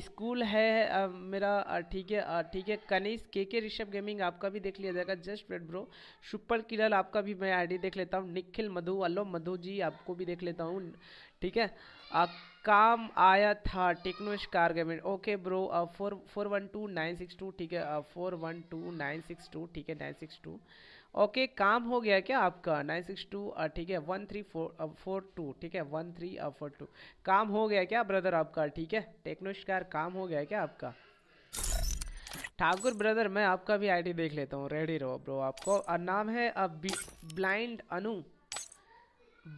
स्कूल है आ, मेरा ठीक है ठीक है कनीस के के ऋषभ गेमिंग आपका भी देख लिया जाएगा just wait bro super killer आपका भी मैं आईडी देख लेता हूँ निखिल मधु अलो मधु जी आपको भी देख लेता हूँ ठीक है आ, काम आया था techno scar gaming okay bro four four one two nine six two ठीक है four one two nine six two ठीक है नाइन सिक्स टू ओके काम हो गया क्या आपका नाइन सिक्स टू ठीक है one three four four two ठीक है वन थ्री फोर टू काम हो गया क्या ब्रदर आपका ठीक है टेक्नोस्कार काम हो गया क्या आपका ठाकुर ब्रदर मैं आपका भी आईडी देख लेता हूँ रेडी रहो ब्रो आपको और नाम है अब ब्लाइंड अनु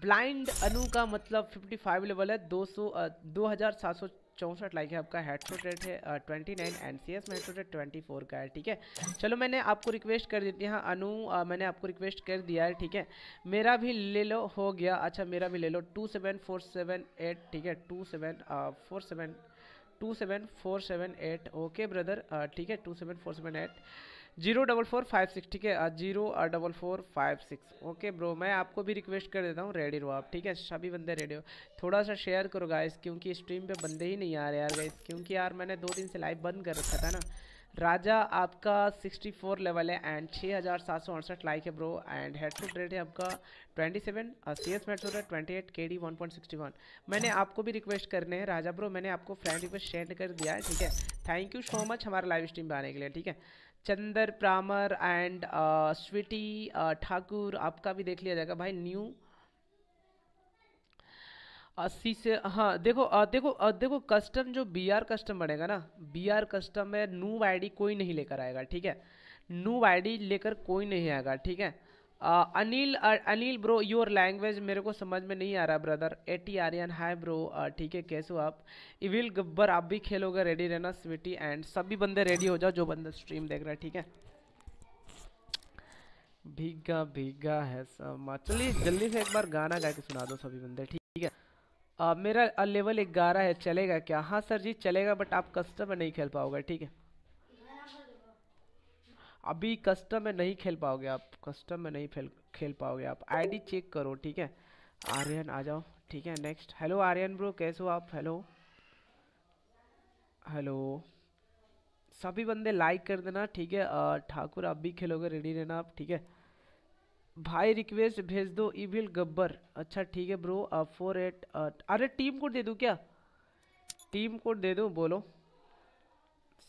ब्लाइंड अनु का मतलब 55 लेवल है दो सौ दो हज़ार सात सौ चौंसठ लाइक है आपका टू रेट है twenty nine in C S में हेडशॉट रेट ट्वेंटी फोर का है ठीक है चलो मैंने आपको रिक्वेस्ट कर देती हूँ अनु आ, मैंने आपको रिक्वेस्ट कर दिया है ठीक है मेरा भी ले लो हो गया अच्छा मेरा भी ले लो two seven four seven eight ठीक है two seven four seven two seven four seven eight okay brother ठीक है two seven four seven eight zero double four five six ठीक है जीरो और double four five six okay bro मैं आपको भी रिक्वेस्ट कर देता हूँ रेडी रहो आप ठीक है सभी बंदे रेडी हो थोड़ा सा शेयर करो गाइस क्योंकि स्ट्रीम पे बंदे ही नहीं आ रहे यार गाइस क्योंकि यार मैंने दो दिन से लाइव बंद कर रखा था ना राजा आपका 64 लेवल है एंड छः हज़ार सात सौ अड़सठ लाइक है ब्रो एंड हेडसेट रेट है आपका 27 सेवन सी एस मेट्रो है twenty eight K D one point sixty one मैंने आपको भी रिक्वेस्ट करने हैं राजा ब्रो मैंने आपको फ्रेंड रिक्वेस्ट सेंड कर दिया है ठीक है थैंक यू सो मच हमारे लाइव स्ट्रीम पर आने के लिए ठीक है Chandar Pramar and uh, Sweety uh, Thakur आपका भी देख लिया जाएगा भाई न्यू अस्सी से हाँ देखो आ, देखो आ, देखो कस्टम जो बी आर कस्टम बनेगा ना बी आर कस्टम में नू आई डी कोई नहीं लेकर आएगा ठीक है नू आई डी लेकर कोई नहीं आएगा ठीक है Anil Anil bro your language मेरे को समझ में नहीं आ रहा brother A T Aryan hi bro ठीक है कैसे हो आप इविल गब्बर आप भी खेलोगे रेडी रहना स्वीटी एंड सभी बंदे रेडी हो जाओ जो बंदा स्ट्रीम देख रहा है ठीक है भीगा भीगा है समा चलिए जल्दी से एक बार गाना गा के सुना दो सभी बंदे ठीक है आ, uh, मेरा लेवल uh, ग्यारह है चलेगा क्या हाँ सर जी चलेगा बट आप कस्टमर नहीं खेल पाओगे ठीक है अभी कस्टम में नहीं खेल पाओगे आप कस्टम में नहीं खेल खेल पाओगे आप आईडी चेक करो ठीक है आर्यन आ जाओ ठीक है नेक्स्ट हेलो आर्यन ब्रो कैसे हो आप हेलो हेलो सभी बंदे लाइक कर देना ठीक है ठाकुर आप भी खेलोगे रेडी रहना आप ठीक है भाई रिक्वेस्ट भेज दो इविल गब्बर अच्छा ठीक है ब्रो फोर एट अरे टीम कोड दे दूँ क्या टीम कोड दे दूँ बोलो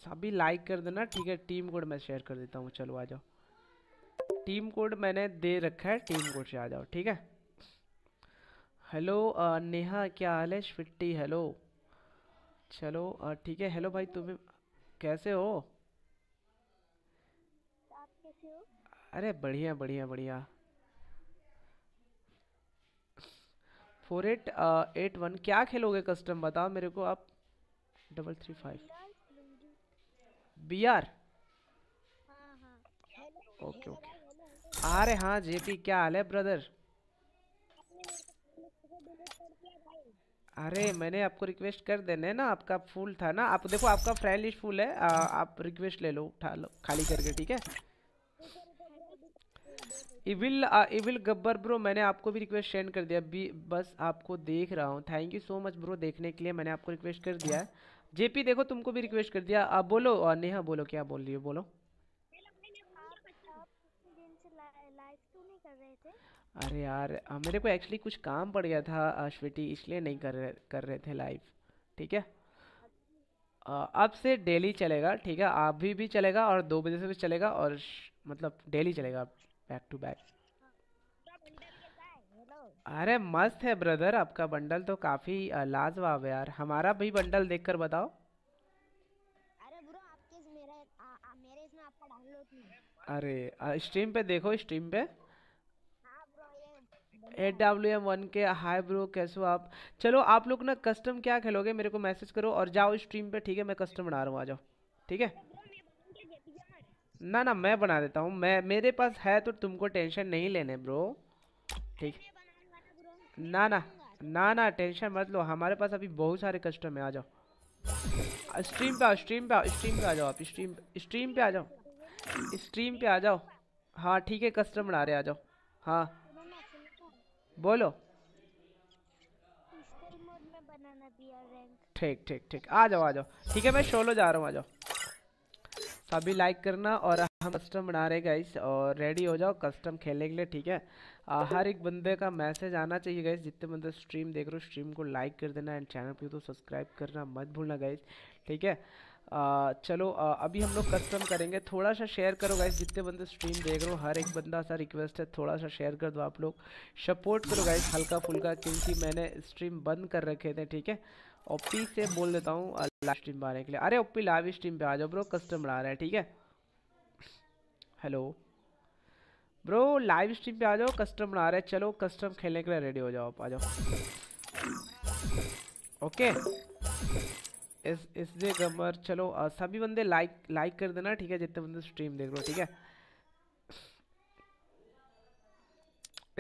सभी लाइक कर देना ठीक है टीम कोड मैं शेयर कर देता हूँ चलो आ जाओ टीम कोड मैंने दे रखा है टीम कोड से आ जाओ ठीक है हेलो नेहा क्या हाल है स्विट्टी हेलो चलो ठीक है हेलो भाई तुम्हें कैसे हो आप कैसे हो अरे बढ़िया बढ़िया बढ़िया फोर एट एट वन क्या खेलोगे कस्टम बताओ मेरे को आप double three five B R okay okay अरे हाँ जेपी क्या हाल है ब्रदर अरे मैंने आपको रिक्वेस्ट कर देने ना आपका फूल था ना आप देखो आपका फ्रेंड लिस्ट फूल है आ, आप रिक्वेस्ट ले लो उठा लो खाली करके ठीक है इविल आ, इविल गब्बर ब्रो मैंने आपको भी रिक्वेस्ट सेंड कर दिया अभी बस आपको देख रहा हूँ thank you so much bro देखने के लिए मैंने आपको रिक्वेस्ट कर दिया है जेपी देखो तुमको भी रिक्वेस्ट कर दिया आप बोलो और नेहा बोलो क्या बोल रही हो बोलो तो अरे यार मेरे को एक्चुअली कुछ काम पड़ गया था श्वेटी इसलिए नहीं कर रहे कर रहे थे लाइव ठीक है अब से डेली चलेगा ठीक है आप भी भी चलेगा और दो बजे से भी चलेगा और मतलब डेली चलेगा बैक टू बैक अरे मस्त है ब्रदर आपका बंडल तो काफ़ी लाजवाब है यार हमारा भी बंडल देखकर बताओ अरे स्ट्रीम पे देखो स्ट्रीम पे eight W M one K hi bro कैसे हो आप चलो आप लोग ना कस्टम क्या खेलोगे मेरे को मैसेज करो और जाओ स्ट्रीम पे ठीक है मैं कस्टम बना रहा हूँ आ जाओ ठीक है ना ना मैं बना देता हूँ मैं मेरे पास है तो तुमको टेंशन नहीं लेने ब्रो ठीक है ना ना ना ना टेंशन मत लो हमारे पास अभी बहुत सारे कस्टम है आ जाओ स्ट्रीम पे आओ स्ट्रीम पे आओ स्ट्रीम पे आ जाओ आप स्ट्रीम स्ट्रीम पे आ जाओ स्ट्रीम पे आ जाओ हाँ ठीक है कस्टमर आ रहे आ जाओ हाँ बोलो ठीक ठीक ठीक आ जाओ आ जाओ ठीक है मैं शोलो जा रहा हूँ आ जाओ सभी लाइक करना और हम कस्टम बना रहे गाइस और रेडी हो जाओ कस्टम खेलने के लिए ठीक है आ, हर एक बंदे का मैसेज आना चाहिए गाइस जितने बंदे स्ट्रीम देख रहे हो स्ट्रीम को लाइक कर देना एंड चैनल पे तो सब्सक्राइब करना मत भूलना गाइस ठीक है आ, चलो आ, अभी हम लोग कस्टम करेंगे थोड़ा सा शेयर करो गाइस जितने बंदे स्ट्रीम देख रहे हो हर एक बंदा सा रिक्वेस्ट है थोड़ा सा शेयर कर दो आप लोग सपोर्ट करो गाइस हल्का फुल्का क्योंकि मैंने स्ट्रीम बंद कर रखे थे ठीक है ओपी से बोल देता हूँ लाइव स्ट्रीम बनाने आने के लिए अरे ओपी लाइव स्ट्रीम पे आ जाओ ब्रो कस्टम बना रहे हैं ठीक है हेलो ब्रो लाइव स्ट्रीम पे आ जाओ कस्टम बना रहे चलो कस्टम खेलने के लिए रेडी हो जाओ आप आ जाओ ओके इस इस गमर चलो आ, सभी बंदे लाइक लाइक कर देना ठीक है जितने बंदे स्ट्रीम देख रहे हो ठीक है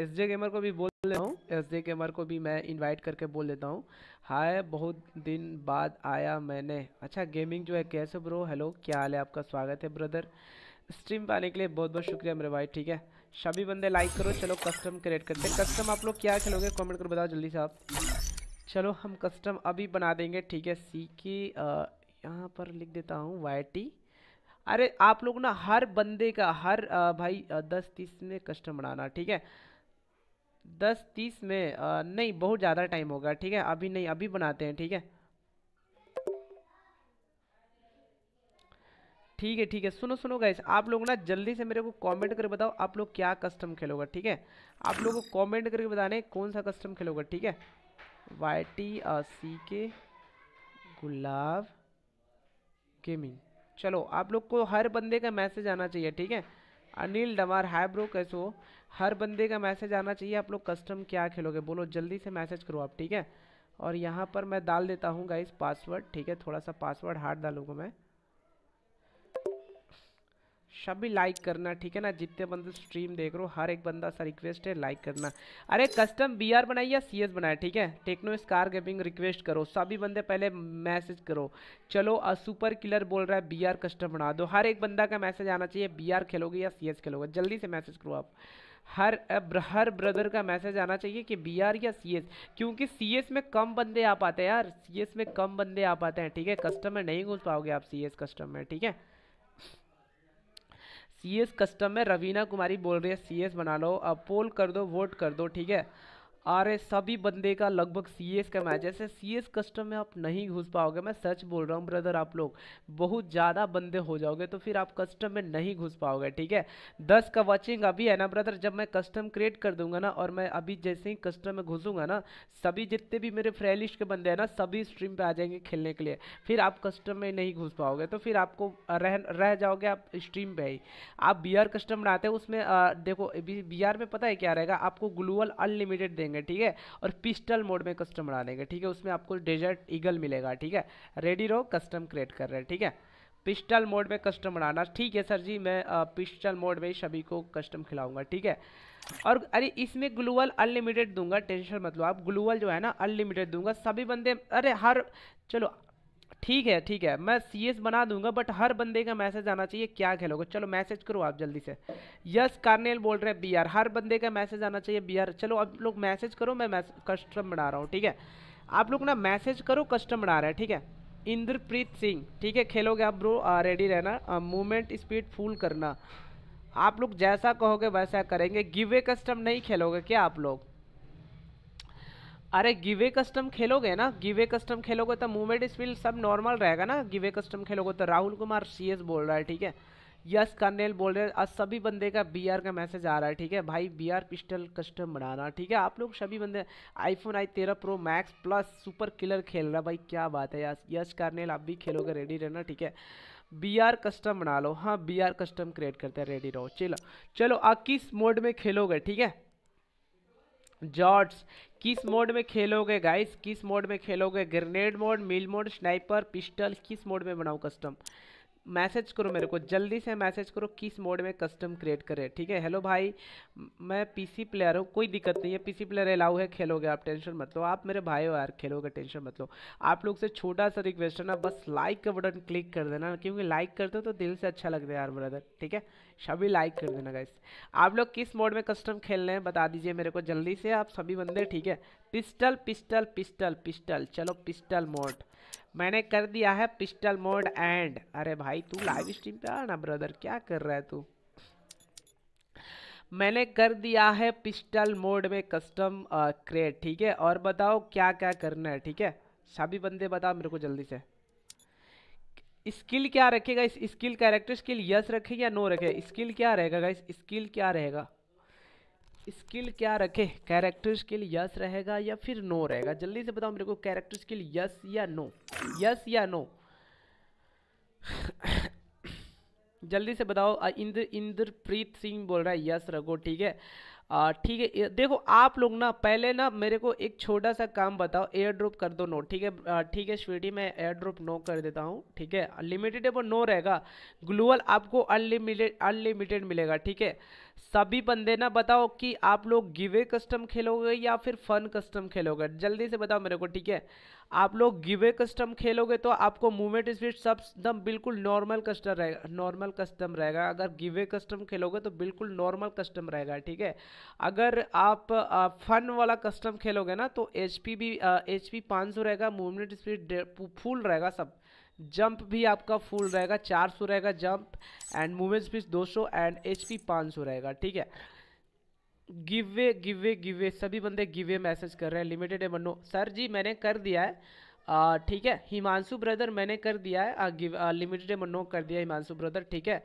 एस जे गेमर को भी बोल देता हूँ एस जे गेमर को भी मैं इनवाइट करके बोल देता हूँ हाय बहुत दिन बाद आया मैंने अच्छा गेमिंग जो है कैसे ब्रो हेलो क्या हाल है आपका स्वागत है ब्रदर स्ट्रीम आने के लिए बहुत बहुत शुक्रिया मेरे भाई ठीक है सभी बंदे लाइक करो चलो कस्टम क्रिएट करते हैं कस्टम आप लोग क्या खेलोगे कमेंट करो बताओ जल्दी से आप चलो हम कस्टम अभी बना देंगे ठीक है सी की यहाँ पर लिख देता हूँ वाई टी अरे आप लोग ना हर बंदे का हर आ, भाई आ, दस तीस में कस्टम बनाना ठीक है दस तीस में आ, नहीं बहुत ज़्यादा टाइम होगा ठीक है अभी नहीं अभी बनाते हैं ठीक है ठीक है ठीक है सुनो सुनो गाइस आप लोग ना जल्दी से मेरे को कमेंट करके बताओ आप लोग क्या कस्टम खेलोगे ठीक है आप लोग को कमेंट करके बताने कौन सा कस्टम खेलोगे ठीक है Y T C K Gulab gaming चलो आप लोग को हर बंदे का मैसेज आना चाहिए ठीक है अनिल डमार हाई ब्रो कैसे हो हर बंदे का मैसेज आना चाहिए आप लोग कस्टम क्या खेलोगे बोलो जल्दी से मैसेज करो आप ठीक है और यहाँ पर मैं डाल देता हूँ गाइस पासवर्ड ठीक है थोड़ा सा पासवर्ड हार्ड डालूंगा मैं सभी लाइक करना ठीक है ना जितने बंदे स्ट्रीम देख रहे हो हर एक बंदा सा रिक्वेस्ट है लाइक करना अरे कस्टम बी आर या सी एस बनाए ठीक है टेक्नो स्कार गेमिंग रिक्वेस्ट करो सभी बंदे पहले मैसेज करो चलो सुपर किलर बोल रहा है बी आर कस्टम बना दो हर एक बंदा का मैसेज आना चाहिए बी आर खेलोगे या सी एस खेलोगे जल्दी से मैसेज करो आप हर हर ब्रदर का मैसेज आना चाहिए कि बी आर या सी एस क्योंकि सी एस में कम बंदे आ पाते हैं यार सी एस में कम बंदे आ पाते हैं ठीक है कस्टमर नहीं घुस पाओगे आप सी एस कस्टमर ठीक है सी एस कस्टम में रवीना कुमारी बोल रही है सी एस बना लो अब पोल कर दो वोट कर दो ठीक है आ रहे सभी बंदे का लगभग सी एस का मैच जैसे सी एस कस्टम में आप नहीं घुस पाओगे मैं सच बोल रहा हूँ ब्रदर आप लोग बहुत ज़्यादा बंदे हो जाओगे तो फिर आप कस्टम में नहीं घुस पाओगे ठीक है दस का वॉचिंग अभी है ना ब्रदर जब मैं कस्टम क्रिएट कर दूंगा ना और मैं अभी जैसे ही कस्टम में घुसूंगा ना सभी जितने भी मेरे फ्रेलिस्ट के बंदे हैं ना सभी स्ट्रीम पर आ जाएंगे खेलने के लिए फिर आप कस्टम में नहीं घुस पाओगे तो फिर आपको रह रह जाओगे आप स्ट्रीम पर ही आप बी कस्टम बनाते हैं उसमें देखो बी में पता है क्या रहेगा आपको ग्लोबल अनलिमिटेड देंगे देंगे ठीक है और पिस्टल मोड में कस्टम बना देंगे ठीक है उसमें आपको डेजर्ट ईगल मिलेगा ठीक है रेडी रहो कस्टम क्रिएट कर रहे हैं ठीक है पिस्टल मोड में कस्टम बनाना ठीक है सर जी मैं पिस्टल मोड में सभी को कस्टम खिलाऊंगा ठीक है और अरे इसमें ग्लूअल अनलिमिटेड दूंगा टेंशन मतलब आप ग्लूअल जो है ना अनलिमिटेड दूंगा सभी बंदे अरे हर चलो ठीक है ठीक है मैं सी एस बना दूंगा बट हर बंदे का मैसेज आना चाहिए क्या खेलोगे चलो मैसेज करो आप जल्दी से यस कार्नेल बोल रहे हैं बी आर हर बंदे का मैसेज आना चाहिए बी आर चलो अब लोग मैसेज करो मैं कस्टम बना रहा हूँ ठीक है आप लोग ना मैसेज करो कस्टम बना रहे हैं ठीक है इंद्रप्रीत सिंह ठीक है खेलोगे आप ब्रो रेडी रहना मूवमेंट स्पीड फुल करना आप लोग जैसा कहोगे वैसा करेंगे गिवे कस्टम नहीं खेलोगे क्या आप लोग अरे गिवे कस्टम खेलोगे ना गिवे कस्टम खेलोगे तो मूवमेंट स्पीड सब नॉर्मल रहेगा ना गिवे कस्टम खेलोगे तो राहुल कुमार सी बोल रहा है ठीक है यस कर्नेल बोल रहे आज सभी बंदे का बी का मैसेज आ रहा है ठीक है भाई बी आर पिस्टल कस्टम बनाना ठीक है आप लोग सभी बंदे आईफोन आई तेरह pro max plus super killer खेल रहा भाई क्या बात है यार यस कर्नेल आप भी खेलोगे रेडी रहना ठीक है बी आर कस्टम बना लो हाँ बी आर कस्टम क्रिएट करते हैं रेडी रहो चलो चलो आप किस मोड में खेलोगे ठीक है जॉट्स किस मोड में खेलोगे गाइस किस मोड में खेलोगे ग्रेनेड मोड मिल मोड स्नाइपर पिस्टल किस मोड में बनाऊँ कस्टम मैसेज करो मेरे को जल्दी से मैसेज करो किस मोड में कस्टम क्रिएट करें ठीक है हेलो भाई मैं पीसी प्लेयर हूँ कोई दिक्कत नहीं है पीसी प्लेयर अलाउ है खेलोगे आप टेंशन मत लो आप मेरे भाई हो यार खेलोगे टेंशन मत लो आप लोग से छोटा सा रिक्वेस्ट है ना बस लाइक का बटन क्लिक कर देना क्योंकि लाइक करते हो तो दिल से अच्छा लगता है यार ब्रदर ठीक है सभी लाइक कर देना गाइस आप लोग किस मोड में कस्टम खेल रहे हैं बता दीजिए मेरे को जल्दी से आप सभी बंदे ठीक है पिस्टल पिस्टल पिस्टल पिस्टल चलो पिस्टल मोड मैंने कर दिया है पिस्टल मोड एंड अरे भाई तू लाइव स्ट्रीम पे आ ना ब्रदर क्या कर रहा है तू मैंने कर दिया है पिस्टल मोड में कस्टम क्रिएट ठीक है और बताओ क्या क्या करना है ठीक है सभी बंदे बताओ मेरे को जल्दी से स्किल क्या रखेगा इस स्किल कैरेक्टर स्किल यस रखेगा या नो रखेगा स्किल क्या रहेगा गाइस स्किल क्या रहेगा स्किल क्या रखें कैरेक्टर स्किल यस रहेगा या फिर नो रहेगा जल्दी से बताओ मेरे को कैरेक्टर स्किल यस या नो यस या नो जल्दी से बताओ इंद्र इंद्रप्रीत सिंह बोल रहा है यस रखो ठीक है ठीक है देखो आप लोग ना पहले ना मेरे को एक छोटा सा काम बताओ एयर ड्रॉप कर दो नो ठीक है ठीक है स्वीटी मैं एयर ड्रॉप नो कर देता हूँ ठीक है लिमिटेड है वो नो रहेगा ग्लोअल आपको अनलिमिटेड अनलिमिटेड मिलेगा ठीक है सभी बंदे ना बताओ कि आप लोग गिवे कस्टम खेलोगे या फिर फन कस्टम खेलोगे जल्दी से बताओ मेरे को ठीक है आप लोग गिवे कस्टम खेलोगे तो आपको मूवमेंट स्पीड सब एकदम बिल्कुल नॉर्मल कस्टम रहेगा नॉर्मल कस्टम रहेगा अगर गिवे कस्टम खेलोगे तो बिल्कुल नॉर्मल कस्टम रहेगा ठीक है अगर आप फन वाला कस्टम खेलोगे ना तो एच भी एच पी रहेगा मूवमेंट स्पीड फुल रहेगा सब जंप भी आपका फुल रहेगा 400 रहेगा jump and movement speed 200 and पाँच सौ रहेगा ठीक है गिवे गिवे गिवे सभी बंदे गिवे मैसेज कर रहे हैं लिमिटेड है मनो सर जी मैंने कर दिया है ठीक है हिमांशु ब्रदर मैंने कर दिया है लिमिटेड है मनो कर दिया हिमांशु ब्रदर ठीक है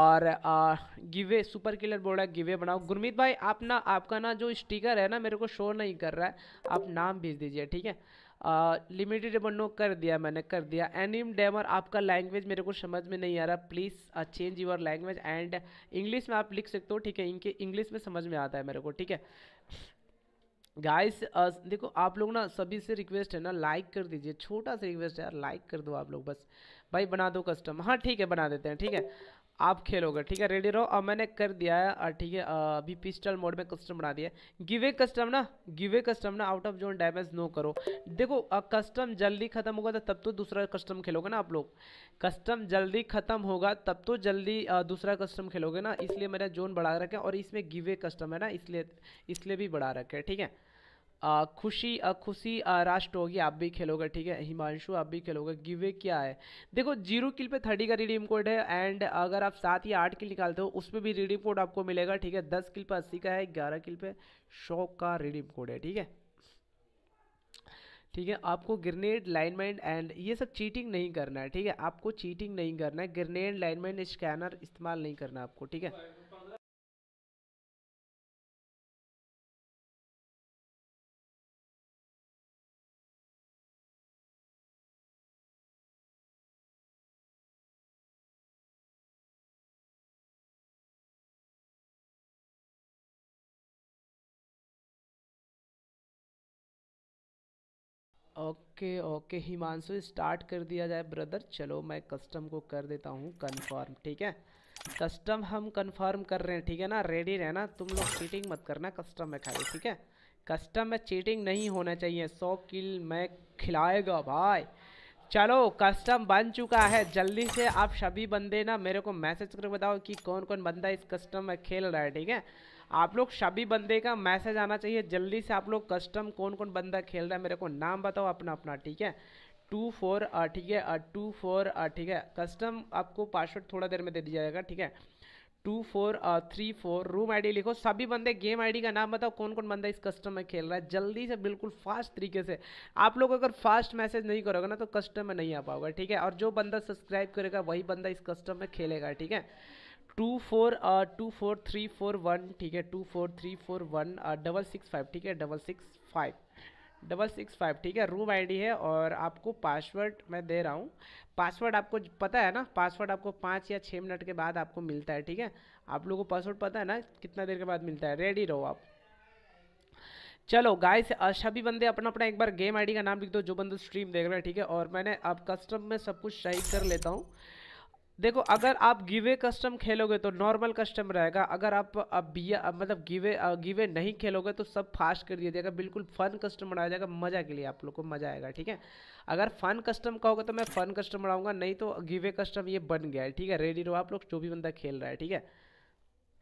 और आ, गिवे सुपर किलर बोर्ड है गिवे बनाओ गुरमीत भाई आप ना आपका ना जो स्टिकर है ना मेरे को शो नहीं कर रहा है आप नाम भेज दीजिए ठीक है लिमिटेड uh, कर दिया मैंने कर दिया एनिम डैमर आपका लैंग्वेज मेरे को समझ में नहीं आ रहा please change your language and English में आप लिख सकते हो ठीक है इनके इंग्लिश में समझ में आता है मेरे को ठीक है गाइस uh, देखो आप लोग ना सभी से रिक्वेस्ट है ना लाइक कर दीजिए छोटा सा रिक्वेस्ट है यार लाइक कर दो आप लोग बस भाई बना दो कस्टम हाँ ठीक है बना देते हैं ठीक है आप खेलोगे ठीक है रेडी रहो अब मैंने कर दिया है ठीक है अभी पिस्टल मोड में कस्टम बना दिया गिवे कस्टम ना गिवे कस्टम ना out of zone damage no करो देखो कस्टम जल्दी खत्म होगा तो तब तो दूसरा कस्टम खेलोगे ना आप लोग कस्टम जल्दी खत्म होगा तब तो जल्दी दूसरा कस्टम खेलोगे ना इसलिए मैंने जोन बढ़ा रखे और इसमें गिवे कस्टम है ना इसलिए इसलिए भी बढ़ा रखे ठीक है आ, खुशी आ, खुशी राष्ट्र होगी आप भी खेलोगे ठीक है हिमांशु आप भी खेलोगे गिवे क्या है देखो जीरो किल पे थर्टी का रिडीम कोड है एंड अगर आप सात या आठ किल निकालते हो उसमें भी रिडीम कोड आपको मिलेगा ठीक है दस किल पे अस्सी का है ग्यारह किल पे सौ का रिडीम कोड है ठीक है ठीक है आपको ग्रेनेड लाइनमैन एंड ये सब चीटिंग नहीं करना है ठीक है आपको चीटिंग नहीं करना है ग्रेनेड लाइनमैन स्कैनर इस्तेमाल नहीं करना आपको ठीक है ओके ओके हिमांशु स्टार्ट कर दिया जाए ब्रदर चलो मैं कस्टम को कर देता हूँ कन्फर्म ठीक है कस्टम हम कन्फर्म कर रहे हैं ठीक है ना रेडी रहना तुम लोग चीटिंग मत करना कस्टम में खाली ठीक है कस्टम में चीटिंग नहीं होना चाहिए सौ किल मैं खिलाएगा भाई चलो कस्टम बन चुका है जल्दी से आप सभी बंदे ना मेरे को मैसेज करके बताओ कि कौन कौन बंदा इस कस्टम में खेल रहा है ठीक है आप लोग सभी बंदे का मैसेज आना चाहिए जल्दी से आप लोग कस्टम कौन कौन बंदा खेल रहा है मेरे को नाम बताओ अपना अपना ठीक है टू फोर ठीक है टू फोर ठीक है कस्टम आपको पासवर्ड थोड़ा देर में दे दिया जाएगा ठीक है two four three four room ID लिखो सभी बंदे गेम आईडी का नाम बताओ कौन कौन बंदा इस कस्टम में खेल रहा है जल्दी से बिल्कुल फास्ट तरीके से आप लोग अगर फास्ट मैसेज नहीं करोगे ना तो कस्टम में नहीं आ पाओगे ठीक है और जो बंदा सब्सक्राइब करेगा वही बंदा इस कस्टम में खेलेगा ठीक है two four two four three four one ठीक है two four three four one double six five ठीक है double six five double six five ठीक है रूम आईडी है और आपको पासवर्ड मैं दे रहा हूँ पासवर्ड आपको पता है ना पासवर्ड आपको पाँच या छः मिनट के बाद आपको मिलता है ठीक है आप लोगों को पासवर्ड पता है ना कितना देर के बाद मिलता है रेडी रहो आप चलो गाइस सभी बंदे अपना अपना एक बार गेम आईडी का नाम लिख दो जो बंदे स्ट्रीम देख रहे हैं ठीक है और मैंने अब कस्टम में सब कुछ सही कर लेता हूँ देखो अगर आप गिवे कस्टम खेलोगे तो नॉर्मल कस्टम रहेगा अगर आप अब बिया मतलब गिवे गिवे नहीं खेलोगे तो सब फास्ट कर दिया जाएगा बिल्कुल फन कस्टम बनाया जाएगा मज़ा के लिए आप लोग को मज़ा आएगा ठीक है अगर फन कस्टम का होगा तो मैं फन कस्टम बनाऊंगा नहीं तो गिवे कस्टम ये बन गया है ठीक है रेडी रहो आप लोग जो भी बंदा खेल रहा है ठीक है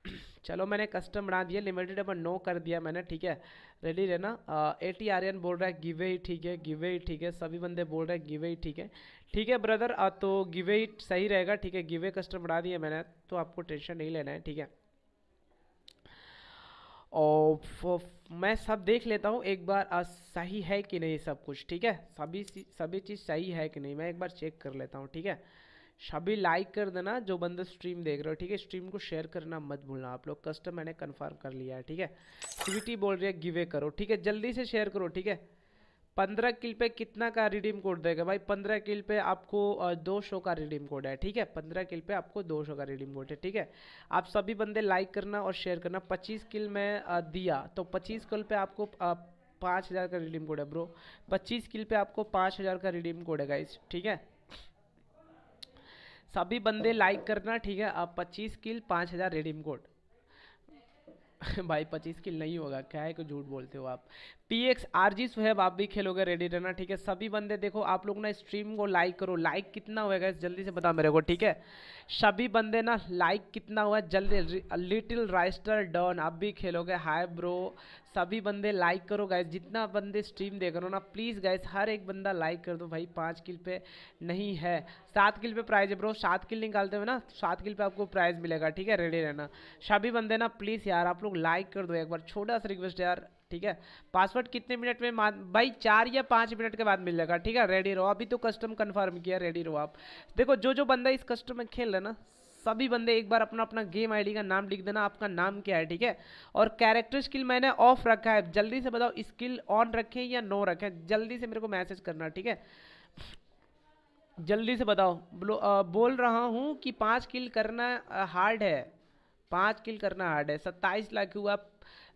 चलो मैंने कस्टम बना दिया लिमिटेड अब नो कर दिया मैंने ठीक है रेडी रहना ए टी आर्यन बोल रहा है गिवे ही ठीक है गिवे ही ठीक है सभी बंदे बोल रहे हैं गिवे ही ठीक है ठीक है ब्रदर आ तो गिवे ही सही रहेगा ठीक है गिवे कस्टम बढ़ा दिया मैंने तो आपको टेंशन नहीं लेना है ठीक है और मैं सब देख लेता हूँ एक बार आ, सही है कि नहीं सब कुछ ठीक है सभी सभी चीज़ सही है कि नहीं मैं एक बार चेक कर लेता हूँ ठीक है सभी लाइक कर देना जो बंदे स्ट्रीम देख रहे हो ठीक है स्ट्रीम को शेयर करना मत भूलना आप लोग कस्टम मैंने कन्फर्म कर लिया है ठीक है स्वीटी बोल रही है गिवे करो ठीक है जल्दी से शेयर करो ठीक है पंद्रह किल पे कितना का रिडीम कोड देगा भाई पंद्रह किल पे आपको दो सौ का रिडीम कोड है ठीक है पंद्रह किल पे आपको दो सौ का रिडीम कोड है ठीक है आप सभी बंदे लाइक करना और शेयर करना पच्चीस किल में दिया तो पच्चीस किल पे आपको पाँच हज़ार का रिडीम कोड है ब्रो पच्चीस किल पे आपको पाँच हज़ार का रिडीम कोड है गाइज ठीक है सभी बंदे लाइक करना ठीक है आप पच्चीस किल पाँच हज़ार रिडीम कोड भाई पच्चीस किल नहीं होगा क्या है कि झूठ बोलते हो आप T X R G Suheb आप भी खेलोगे रेडी रहना ठीक है सभी बंदे देखो आप लोग ना स्ट्रीम को लाइक करो लाइक कितना हुआ होगा जल्दी से बता मेरे को ठीक है सभी बंदे ना लाइक कितना हुआ जल्दी लिटिल राइस्टर डॉन आप भी खेलोगे हाय ब्रो सभी बंदे लाइक करो गाइज जितना बंदे स्ट्रीम देख रहे हो ना प्लीज़ गाइज हर एक बंदा लाइक कर दो भाई पाँच किल पे नहीं है सात किल पे प्राइज है ब्रो सात किल निकालते हुए ना सात किल पे आपको प्राइज़ मिलेगा ठीक है रेडी रहना सभी बंदे ना प्लीज़ यार आप लोग लाइक कर दो एक बार छोटा सा रिक्वेस्ट यार ठीक है पासवर्ड कितने मिनट में भाई चार या पाँच मिनट के बाद मिल जाएगा ठीक है रेडी रहो अभी तो कस्टम कन्फर्म किया रेडी रहो आप देखो जो जो बंदा इस कस्टम में खेल रहा ना सभी बंदे एक बार अपना अपना गेम आईडी का नाम लिख देना आपका नाम क्या है ठीक है और कैरेक्टर स्किल मैंने ऑफ रखा है जल्दी से बताओ स्किल ऑन रखें या नो रखें जल्दी से मेरे को मैसेज करना ठीक है जल्दी से बताओ बोल रहा हूँ कि पाँच किल करना हार्ड है पाँच किल करना हार्ड है सत्ताईस लाख हुआ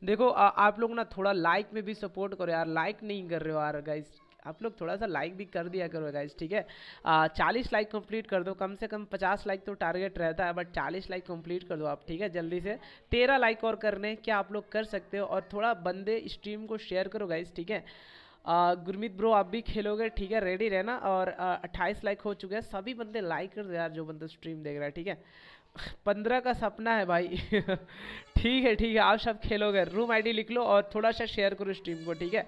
देखो आ, आप लोग ना थोड़ा लाइक में भी सपोर्ट करो यार लाइक नहीं कर रहे हो यार गाइस आप लोग थोड़ा सा लाइक भी कर दिया करो गाइज ठीक है चालीस लाइक कंप्लीट कर दो कम से कम पचास लाइक तो टारगेट रहता है बट चालीस लाइक कंप्लीट कर दो आप ठीक है जल्दी से तेरह लाइक और करने क्या आप लोग कर सकते हो और थोड़ा बंदे स्ट्रीम को शेयर करो गाइज ठीक है गुरमीत ब्रो आप भी खेलोगे ठीक है रेडी रहना और अट्ठाईस लाइक हो चुके हैं सभी बंदे लाइक कर दो यार जो बंदा स्ट्रीम देख रहा है ठीक है पंद्रह का सपना है भाई ठीक है ठीक है आप सब खेलोगे रूम आईडी लिख लो और थोड़ा सा शेयर करो स्ट्रीम को ठीक है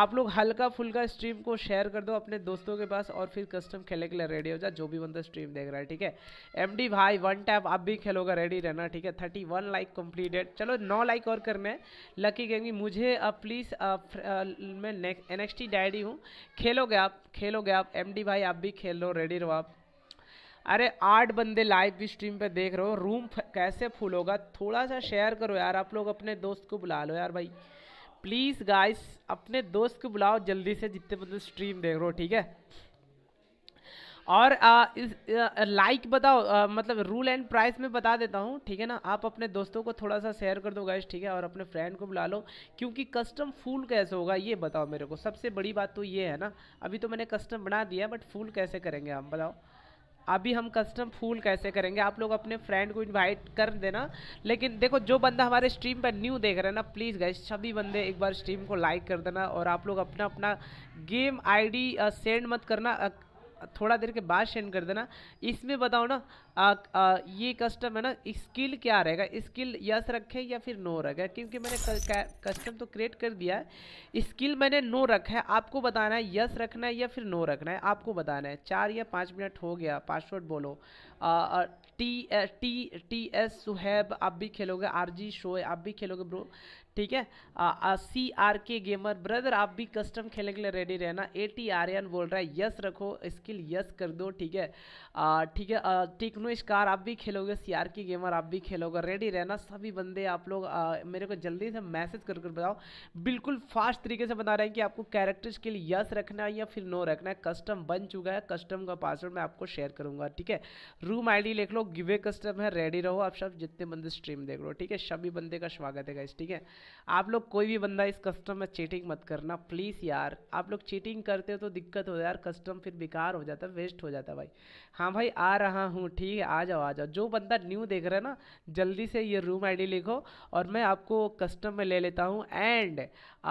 आप लोग हल्का फुल्का स्ट्रीम को शेयर कर दो अपने दोस्तों के पास और फिर कस्टम खेलने के लिए रेडी हो जाए जो भी बंदा स्ट्रीम देख रहा है ठीक है एमडी भाई वन टैप आप भी खेलोगे रेडी रहना ठीक है थर्टी वन लाइक कम्प्लीटेड चलो नौ लाइक और करने हैं लकी गेंगी मुझे प्लीज़ मैं एन एक्स डैडी हूँ खेलोगे आप खेलोगे आप एम भाई आप भी खेल लो रेडी रहो आप अरे आठ बंदे लाइव स्ट्रीम पे देख रहे हो रूम कैसे फुल होगा थोड़ा सा शेयर करो यार आप लोग अपने दोस्त को बुला लो यार भाई प्लीज़ गाइस अपने दोस्त को बुलाओ जल्दी से जितने बंदे स्ट्रीम देख रहे हो ठीक है और आ, इस लाइक बताओ आ, मतलब रूल एंड प्राइस में बता देता हूँ ठीक है ना आप अपने दोस्तों को थोड़ा सा शेयर कर दो गाइस ठीक है और अपने फ्रेंड को बुला लो क्योंकि कस्टम फूल कैसे होगा ये बताओ मेरे को सबसे बड़ी बात तो ये है ना अभी तो मैंने कस्टम बना दिया बट फूल कैसे करेंगे हम बताओ अभी हम कस्टम फूल कैसे करेंगे आप लोग अपने फ्रेंड को इन्वाइट कर देना लेकिन देखो जो बंदा हमारे स्ट्रीम पर न्यू देख रहे हैं ना प्लीज़ गए सभी बंदे एक बार स्ट्रीम को लाइक कर देना और आप लोग अपना अपना गेम आईडी सेंड मत करना थोड़ा देर के बाद सेंड कर देना इसमें बताओ ना आ, आ, ये कस्टम है ना स्किल क्या रहेगा स्किल यस रखें या फिर नो रखें क्योंकि मैंने कस्टम तो क्रिएट कर दिया है स्किल मैंने नो रखा है आपको बताना है यस रखना है या फिर नो रखना है आपको बताना है चार या पाँच मिनट हो गया पासवर्ड बोलो आ, T T T S Suhaib आप भी खेलोगे आर जी शोए आप भी खेलोगे ब्रो ठीक है C R K gamer brother आप भी कस्टम खेलने के लिए रेडी रहना ए टी आर एन बोल रहा है यस रखो स्किल यस कर दो ठीक है ठीक है टिकनो स्कार आप भी खेलोगे सी आर के गेमर आप भी खेलोगे रेडी रहना सभी बंदे आप लोग आ, मेरे को जल्दी से मैसेज कर कर बताओ बिल्कुल फास्ट तरीके से बता रहे हैं कि आपको कैरेक्टर स्किल यस रखना है या फिर नो रखना है कस्टम बन चुका है कस्टम का पासवर्ड मैं आपको शेयर करूँगा ठीक है रूम आई लिख लो गिवे कस्टम है रेडी रहो आप सब जितने बंदे स्ट्रीम देख लो ठीक है सभी बंदे का स्वागत है गाइस ठीक है आप लोग कोई भी बंदा इस कस्टम में चीटिंग मत करना प्लीज़ यार आप लोग चीटिंग करते हो तो दिक्कत हो यार कस्टम फिर बेकार हो जाता है वेस्ट हो जाता है भाई हाँ भाई आ रहा हूँ ठीक है आ जाओ आ जाओ जो बंदा न्यू देख रहा है ना जल्दी से ये रूम आईडी लिखो और मैं आपको कस्टम में ले लेता हूँ एंड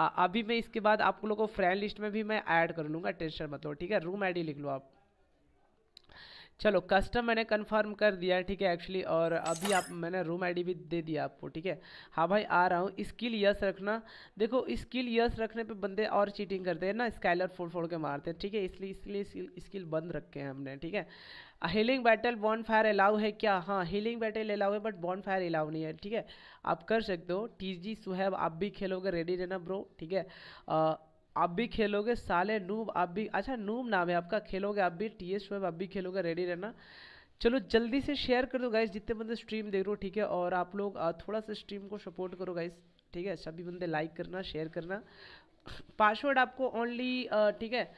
अभी मैं इसके बाद आप लोगों को फ्रेंड लिस्ट में भी मैं ऐड कर लूँगा टेंशन मत लो ठीक है रूम आई लिख लो आप चलो कस्टम मैंने कंफर्म कर दिया ठीक है एक्चुअली और अभी आप मैंने रूम आईडी भी दे दिया आपको ठीक है हाँ भाई आ रहा हूँ स्किल यस रखना देखो स्किल यस रखने पे बंदे और चीटिंग करते हैं ना स्काइलर फोड़ फोड़ के मारते हैं ठीक है इसलिए इसलिए स्किल बंद रखे हैं हमने ठीक है healing battle bonfire allow है क्या हाँ हीलिंग बैटल अलाउ है बट बॉन फायर अलाउ नहीं है ठीक है आप कर सकते हो टी जी सुहैब आप भी खेलोगे रेडी रहना ब्रो ठीक है आप भी खेलोगे साले नूब आप भी अच्छा नूब नाम है आपका खेलोगे आप भी टी एस आप भी खेलोगे रेडी रहना चलो जल्दी से शेयर कर दो गाइस जितने बंदे स्ट्रीम देख रहे हो ठीक है और आप लोग थोड़ा सा स्ट्रीम को सपोर्ट करो गाइस ठीक है सभी बंदे लाइक करना शेयर करना पासवर्ड आपको ओनली ठीक है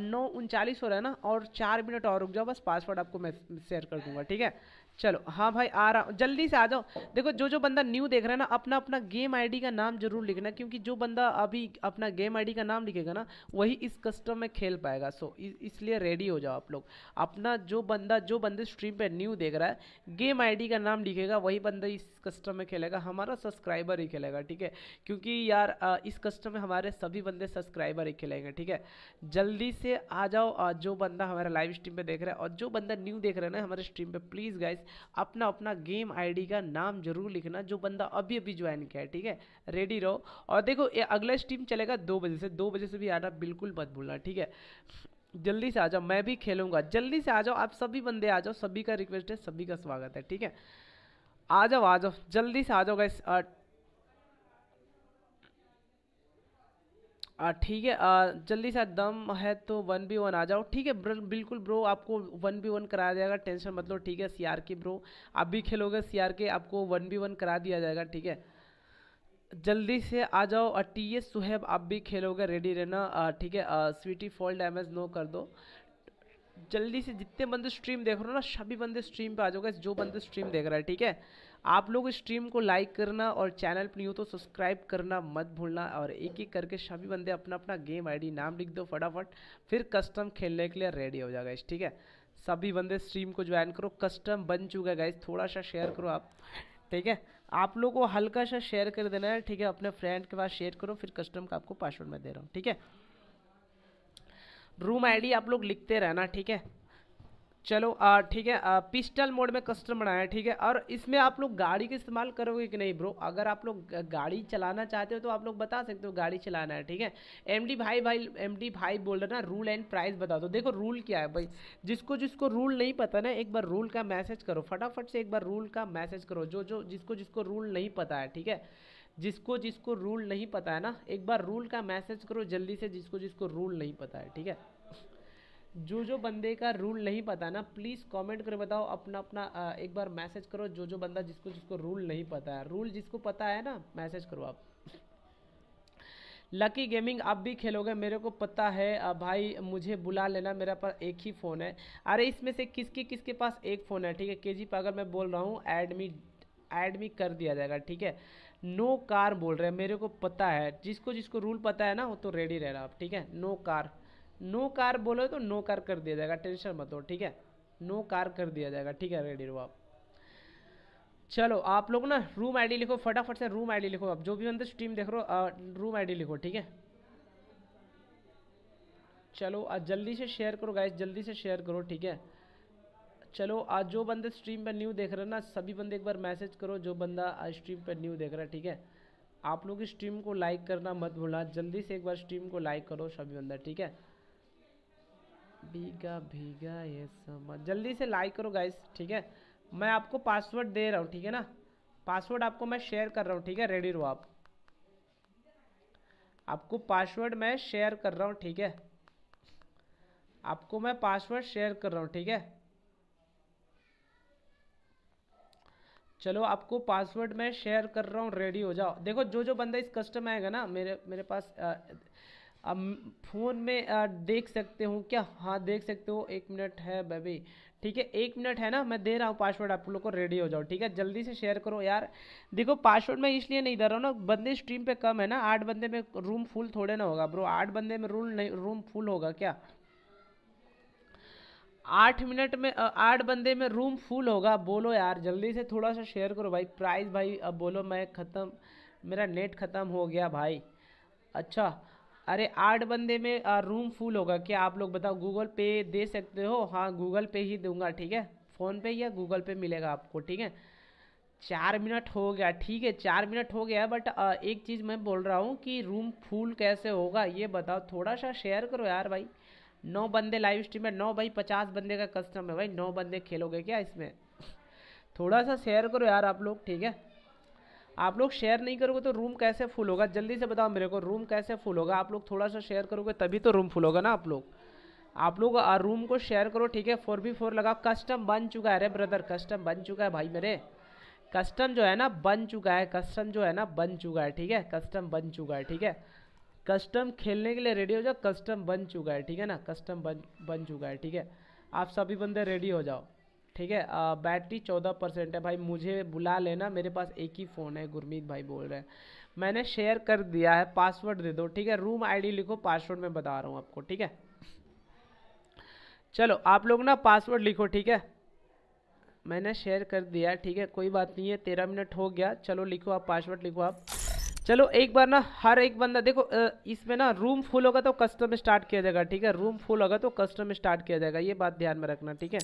नौ उनचालीस हो रहा है ना और चार मिनट और रुक जाओ बस पासवर्ड आपको मैं शेयर कर दूंगा ठीक है चलो हाँ भाई आ रहा हूँ जल्दी से आ जाओ देखो जो जो बंदा न्यू देख रहा है ना अपना अपना गेम आईडी का नाम जरूर लिखना क्योंकि जो बंदा अभी अपना गेम आईडी का नाम लिखेगा ना वही इस कस्टम में खेल पाएगा सो इसलिए रेडी हो जाओ आप लोग अपना जो बंदा जो बंदे स्ट्रीम पे न्यू देख रहा है गेम आई का नाम लिखेगा वही बंदा इस कस्टम में खेलेगा हमारा सब्सक्राइबर ही खेलेगा ठीक है क्योंकि यार इस कस्टम में हमारे सभी बंदे सब्सक्राइबर ही खेलेंगे ठीक है जल्दी से आ जाओ जो बंदा हमारा लाइव स्ट्रीम पर देख रहा है और जो बंदा न्यू देख रहा है ना हमारे स्ट्रीम पर प्लीज़ गाइज अपना अपना गेम आईडी का नाम जरूर लिखना जो बंदा अभी अभी ज्वाइन किया है ठीक है रेडी रहो और देखो अगला स्ट्रीम चलेगा दो बजे से दो बजे से भी आना बिल्कुल मत भूलना ठीक है जल्दी से आ जाओ मैं भी खेलूंगा जल्दी से आ जाओ आप सभी बंदे आ जाओ सभी का रिक्वेस्ट है सभी का स्वागत है ठीक है आ जाओ आ जाओ जल्दी से आ जाओ गाइस ठीक है आ, जल्दी सा दम है तो वन बी वन आ जाओ ठीक है बिल्कुल ब्रो आपको वन बी वन करा जाएगा टेंशन मतलब ठीक है सी आर के ब्रो आप भी खेलोगे सी आर के आपको वन बी वन करा दिया जाएगा ठीक है जल्दी से आ जाओ टी एस सुहेब आप भी खेलोगे रेडी रहना ठीक है स्वीटी फॉल डैमेज नो कर दो जल्दी से जितने बंदे स्ट्रीम देख रहे हो ना सभी बंदे स्ट्रीम पे आ जाओगे जो बंदे स्ट्रीम देख रहा है ठीक है आप लोग स्ट्रीम को लाइक करना और चैनल पर नहीं हो तो सब्सक्राइब करना मत भूलना और एक एक करके सभी बंदे अपना अपना गेम आईडी नाम लिख दो फटाफट फिर कस्टम खेलने के लिए रेडी हो जाएगा इस ठीक है सभी बंदे स्ट्रीम को ज्वाइन करो कस्टम बन चुका है गाइज थोड़ा सा शेयर करो आप ठीक है आप लोग को हल्का सा शेयर कर देना है ठीक है अपने फ्रेंड के पास शेयर करो फिर कस्टम का आपको पासवर्ड में दे रहा हूँ ठीक है रूम आईडी आप लोग लिखते रहना ठीक है चलो आ, ठीक है आ, पिस्टल मोड में कस्टम बनाया ठीक है और इसमें आप लोग गाड़ी का इस्तेमाल करोगे कि नहीं ब्रो अगर आप लोग गाड़ी चलाना चाहते हो तो आप लोग बता सकते हो गाड़ी चलाना है ठीक है एम डी भाई भाई एम डी भाई बोल रहे ना रूल एंड प्राइस बता दो देखो रूल क्या है भाई जिसको जिसको रूल नहीं पता ना एक बार रूल का मैसेज करो फटाफट से एक बार रूल का मैसेज करो जो जो जिसको जिसको रूल नहीं पता है ठीक है जिसको जिसको रूल नहीं पता है ना एक बार रूल का मैसेज करो जल्दी से जिसको जिसको रूल नहीं पता है ठीक है जो जो बंदे का रूल नहीं पता ना प्लीज़ कमेंट कर बताओ अपना अपना एक बार मैसेज करो जो जो बंदा जिसको जिसको रूल नहीं पता है रूल जिसको पता है ना मैसेज करो आप लकी गेमिंग आप भी खेलोगे मेरे को पता है भाई मुझे बुला लेना मेरा पर एक ही फ़ोन है अरे इसमें से किसके किसके पास एक फ़ोन है ठीक है के जी पागल मैं बोल रहा हूँ एडमी एडमी कर दिया जाएगा ठीक है नो कार बोल रहे हैं मेरे को पता है जिसको जिसको रूल पता है ना वो तो रेडी रह रहा आप ठीक है नो कार नो कार बोलो तो नो कार कर दिया जाएगा टेंशन मत हो ठीक है नो कार कर दिया जाएगा ठीक है रेडी रहो आप चलो आप लोग ना रूम आईडी लिखो फटाफट से रूम आईडी लिखो आप जो भी अंदर स्ट्रीम देख रहे हो रूम आईडी लिखो ठीक है चलो आज जल्दी से शेयर करो गाइस जल्दी से शेयर करो ठीक है चलो आज जो बंदे स्ट्रीम पर न्यू देख रहे हैं ना सभी बंदे एक बार मैसेज करो जो बंदा आज स्ट्रीम पर न्यू देख रहा है ठीक है आप लोग स्ट्रीम को लाइक करना मत भूलना जल्दी से एक बार स्ट्रीम को लाइक करो सभी बंदा ठीक है भीगा भीगा ये समझ जल्दी से लाइक करो गाइस ठीक है मैं आपको पासवर्ड दे रहा हूँ ठीक है ना पासवर्ड आपको मैं शेयर कर रहा हूँ ठीक है रेडी रहो आप आपको पासवर्ड मैं शेयर कर रहा हूँ ठीक है आपको मैं पासवर्ड शेयर कर रहा हूँ ठीक है चलो आपको पासवर्ड मैं शेयर कर रहा हूँ रेडी हो जाओ देखो जो जो बंदा इस कस्टम आएगा ना मेरे मेरे पास आ, अब फ़ोन में आ, देख सकते हो क्या हाँ देख सकते हो एक मिनट है बेबी ठीक है एक मिनट है ना मैं दे रहा हूँ पासवर्ड आप लोग को रेडी हो जाओ ठीक है जल्दी से शेयर करो यार देखो पासवर्ड मैं इसलिए नहीं दे रहा हूँ ना बंदे स्ट्रीम पे कम है ना आठ बंदे में रूम फुल थोड़े ना होगा ब्रो आठ बंदे में रूम नहीं रूम फुल होगा क्या आठ मिनट में आठ बंदे में रूम फुल होगा बोलो यार जल्दी से थोड़ा सा शेयर करो भाई प्राइस भाई अब बोलो मैं ख़त्म मेरा नेट ख़त्म हो गया भाई अच्छा अरे आठ बंदे में रूम फुल होगा क्या आप लोग बताओ गूगल पे दे सकते हो हाँ गूगल पे ही दूंगा ठीक है फ़ोन पे या गूगल पे मिलेगा आपको ठीक है चार मिनट हो गया ठीक है चार मिनट हो गया बट एक चीज़ मैं बोल रहा हूँ कि रूम फुल कैसे होगा ये बताओ थोड़ा सा शेयर करो यार भाई नौ बंदे लाइव स्ट्रीम है नौ भाई पचास बंदे का कस्टम है भाई नौ बंदे खेलोगे क्या इसमें थोड़ा सा शेयर करो यार आप लोग ठीक है आप लोग शेयर नहीं करोगे तो रूम कैसे फुल होगा जल्दी से बताओ मेरे को रूम कैसे फुल होगा आप लोग थोड़ा सा शेयर करोगे तभी तो रूम फुल होगा ना आप लोग आप लोग रूम को शेयर करो ठीक है फोर बी फोर लगाओ कस्टम बन चुका है अरे ब्रदर कस्टम बन चुका है भाई मेरे कस्टम जो है ना बन चुका है कस्टम जो है ना बन चुका है ठीक है कस्टम बन चुका है ठीक है कस्टम खेलने के लिए रेडी हो जाओ कस्टम बन चुका है ठीक है ना कस्टम बन बन चुका है ठीक है आप सभी बंदे रेडी हो जाओ ठीक है बैटरी चौदह परसेंट है भाई मुझे बुला लेना मेरे पास एक ही फ़ोन है गुरमीत भाई बोल रहे हैं मैंने शेयर कर दिया है पासवर्ड दे दो ठीक है रूम आईडी लिखो पासवर्ड मैं बता रहा हूँ आपको ठीक है चलो आप लोग ना पासवर्ड लिखो ठीक है मैंने शेयर कर दिया ठीक है कोई बात नहीं है तेरह मिनट हो गया चलो लिखो आप पासवर्ड लिखो आप चलो एक बार ना हर एक बंदा देखो इसमें ना रूम फुल होगा तो कस्टम स्टार्ट किया जाएगा ठीक है रूम फुल होगा तो कस्टम स्टार्ट किया जाएगा ये बात ध्यान में रखना ठीक है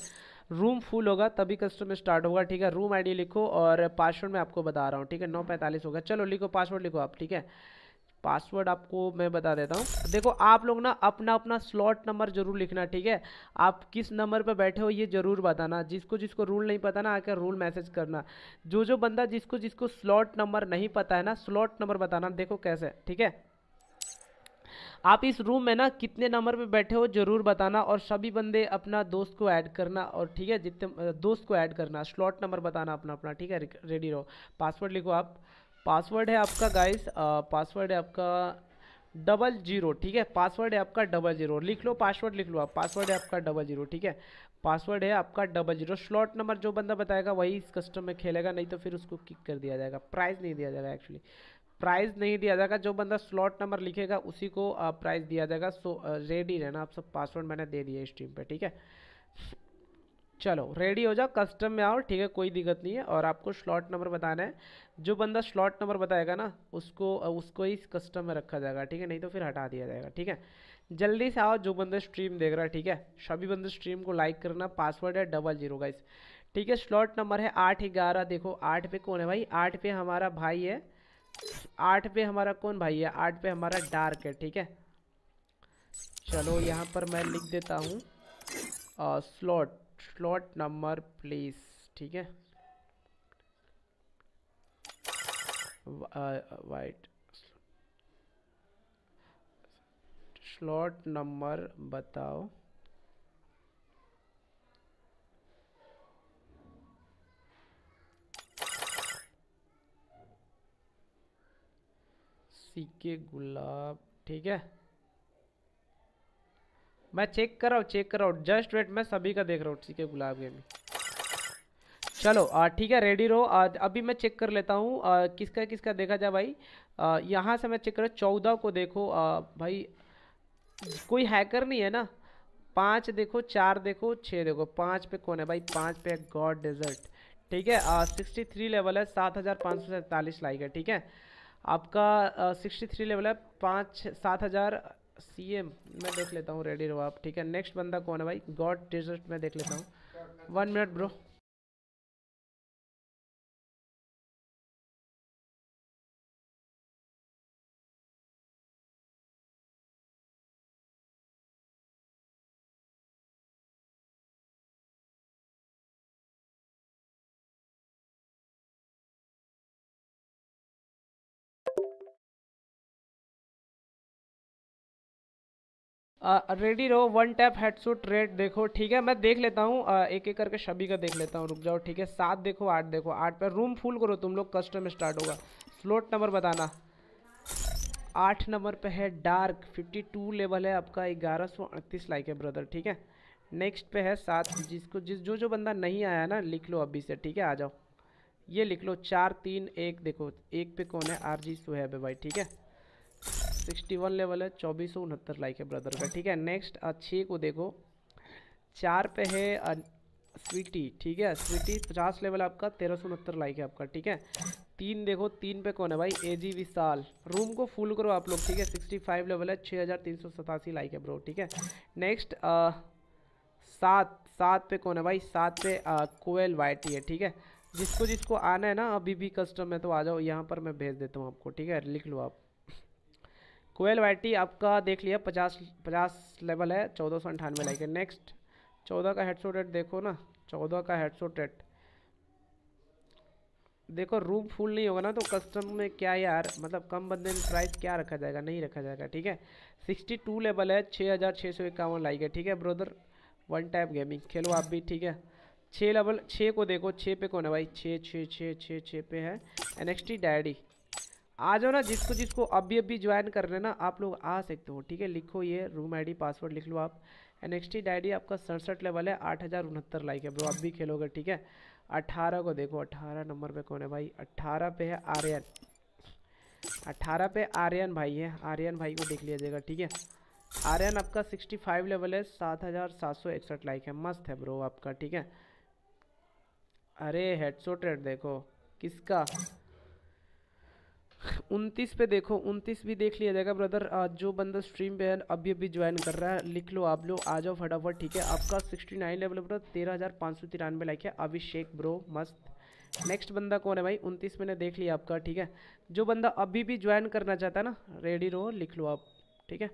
रूम फुल होगा तभी कस्टम स्टार्ट होगा ठीक है रूम आईडी लिखो और पासवर्ड मैं आपको बता रहा हूँ ठीक है नौ पैंतालीस होगा चलो लिखो पासवर्ड लिखो आप ठीक है पासवर्ड आपको मैं बता देता हूँ देखो आप लोग ना अपना अपना स्लॉट नंबर जरूर लिखना ठीक है आप किस नंबर पर बैठे हो ये जरूर बताना जिसको जिसको रूल नहीं पता ना आकर रूल मैसेज करना जो जो बंदा जिसको जिसको स्लॉट नंबर नहीं पता है ना स्लॉट नंबर बताना देखो कैसे ठीक है आप इस रूम में ना कितने नंबर पे बैठे हो जरूर बताना और सभी बंदे अपना दोस्त को ऐड करना और ठीक है जितने दोस्त को ऐड करना स्लॉट नंबर बताना अपना अपना ठीक है रेडी रहो पासवर्ड लिखो आप पासवर्ड है आपका गाइस पासवर्ड है आपका डबल जीरो ठीक है पासवर्ड है आपका डबल जीरो लिख लो पासवर्ड लिख लो आप पासवर्ड है आपका डबल जीरो ठीक है पासवर्ड है आपका डबल जीरो स्लॉट नंबर जो बंदा बताएगा वही इस कस्टम में खेलेगा नहीं तो फिर उसको किक कर दिया जाएगा प्राइज़ नहीं दिया जाएगा एक्चुअली प्राइज़ नहीं दिया जाएगा जो बंदा स्लॉट नंबर लिखेगा उसी को प्राइज़ दिया जाएगा सो रेडी रहना आप सब पासवर्ड मैंने दे दिया इस टीम पर ठीक है चलो रेडी हो जाओ कस्टम में आओ ठीक है कोई दिक्कत नहीं है और आपको स्लॉट नंबर बताना है जो बंदा स्लॉट नंबर बताएगा ना उसको उसको ही कस्टम में रखा जाएगा ठीक है नहीं तो फिर हटा दिया जाएगा ठीक है जल्दी से आओ जो बंदा स्ट्रीम देख रहा है ठीक है सभी बंदे स्ट्रीम को लाइक करना पासवर्ड है डबल जीरो गाइस ठीक है स्लॉट नंबर है आठ ग्यारह देखो आठ पे कौन है भाई आठ पे हमारा भाई है आठ पे हमारा कौन भाई है आठ पे हमारा डार्क है ठीक है चलो यहाँ पर मैं लिख देता हूँ स्लॉट स्लॉट नंबर प्लेस ठीक है वाइट स्लॉट नंबर बताओ सीके गुलाब ठीक है मैं चेक कर रहा हूँ चेक कर रहा हूँ जस्ट वेट मैं सभी का देख रहा हूँ ठीक है गुलाब गेम चलो ठीक है रेडी रहो अभी मैं चेक कर लेता हूँ किसका किसका देखा जाए भाई यहाँ से मैं चेक कर रहा हूँ चौदह को देखो आ, भाई कोई हैकर नहीं है ना पाँच देखो चार देखो छः देखो पाँच पे कौन है भाई पाँच पे गॉड डेजर्ट ठीक है सिक्सटी थ्री लेवल है सात हज़ार पाँच सौ सैंतालीस लाइक है ठीक है आपका सिक्सटी थ्री लेवल है पाँच सात हज़ार सी एम मैं देख लेता हूँ रेडी रहो आप ठीक है नेक्स्ट बंदा कौन है भाई गॉड डिजर्ट मैं देख लेता हूँ one minute bro ready uh, रहो one tap headshot rate देखो ठीक है मैं देख लेता हूँ uh, एक एक करके सभी का देख लेता हूँ रुक जाओ ठीक है सात देखो आठ देखो आठ पे रूम फुल करो तुम लोग कस्टम स्टार्ट होगा फ्लोट नंबर बताना आठ नंबर पे है डार्क फिफ्टी टू लेवल है आपका ग्यारह सौ अड़तीस लाइक है ब्रदर ठीक है नेक्स्ट पे है सात जिसको जिस जो जो बंदा नहीं आया ना लिख लो अभी से ठीक है आ जाओ ये लिख लो चार तीन एक देखो एक पे कौन है आर जी सुहेब है भाई ठीक है सिक्सटी वन लेवल है चौबीस सौ उनहत्तर लाइक है ब्रदर का ठीक है नेक्स्ट छः को देखो चार पे है स्वीटी ठीक है स्वीटी पचास लेवल आपका तेरह सौ उनहत्तर लाइक है आपका ठीक है तीन देखो तीन पे कौन है भाई ए जी विशाल रूम को फुल करो आप लोग ठीक है सिक्सटी फाइव लेवल है छः हज़ार तीन सौ सतासी लाइक है ब्रो ठीक है नेक्स्ट सात सात पे कौन है भाई सात पे कोयल वाइटी है ठीक है जिसको जिसको आना है ना अभी भी कस्टम है तो आ जाओ यहाँ पर मैं भेज देता हूँ आपको ठीक है लिख लो आप कोयल वाइटी आपका देख लिया पचास पचास लेवल है चौदह सौ अंठानवे लाइक है नेक्स्ट चौदह का हेडसोट रेट देखो ना चौदह का हेडसोट रेट देखो रूम फुल नहीं होगा ना तो कस्टम में क्या यार मतलब कम बंदे में प्राइस क्या रखा जाएगा नहीं रखा जाएगा ठीक है सिक्सटी टू लेवल है छः हज़ार छः सौ इक्यावन लाइक है ठीक है ब्रदर वन टाइप गेमिंग खेलो आप भी ठीक है छः लेवल छः को देखो छः पे कौन है भाई छः छः छः छः छः पे है एन एक्स डैडी आ जाओ ना जिसको जिसको अभी अभी ज्वाइन कर लेना आप लोग आ सकते हो ठीक है लिखो ये रूम आईडी पासवर्ड लिख लो आप एन एक्स आपका सड़सठ लेवल है आठ हज़ार उनहत्तर लाइक है ब्रो आप भी खेलोगे ठीक है अट्ठारह को देखो अट्ठारह नंबर पे कौन है भाई अट्ठारह पे है आर्यन अट्ठारह पे आर्यन भाई है आर्यन भाई को देख लिया जाएगा ठीक है आर्यन आपका सिक्सटी फाइव लेवल है सात हज़ार सात सौ इकसठ लाइक है मस्त है ब्रो आपका ठीक है अरे हेडसोट देखो किसका उनतीस पे देखो उनतीस भी देख लिया जाएगा ब्रदर जो बंदा स्ट्रीम पे है अभी अभी ज्वाइन कर रहा है लिख लो आप लोग आ जाओ फटाफट ठीक है आपका सिक्सटी नाइन लेवल ब्रो तेरह हज़ार पाँच सौ तिरानवे लाइक है अभिषेक ब्रो मस्त नेक्स्ट बंदा कौन है भाई उनतीस मैंने देख लिया आपका ठीक है जो बंदा अभी भी ज्वाइन करना चाहता है ना रेडी रहो लिख लो आप ठीक है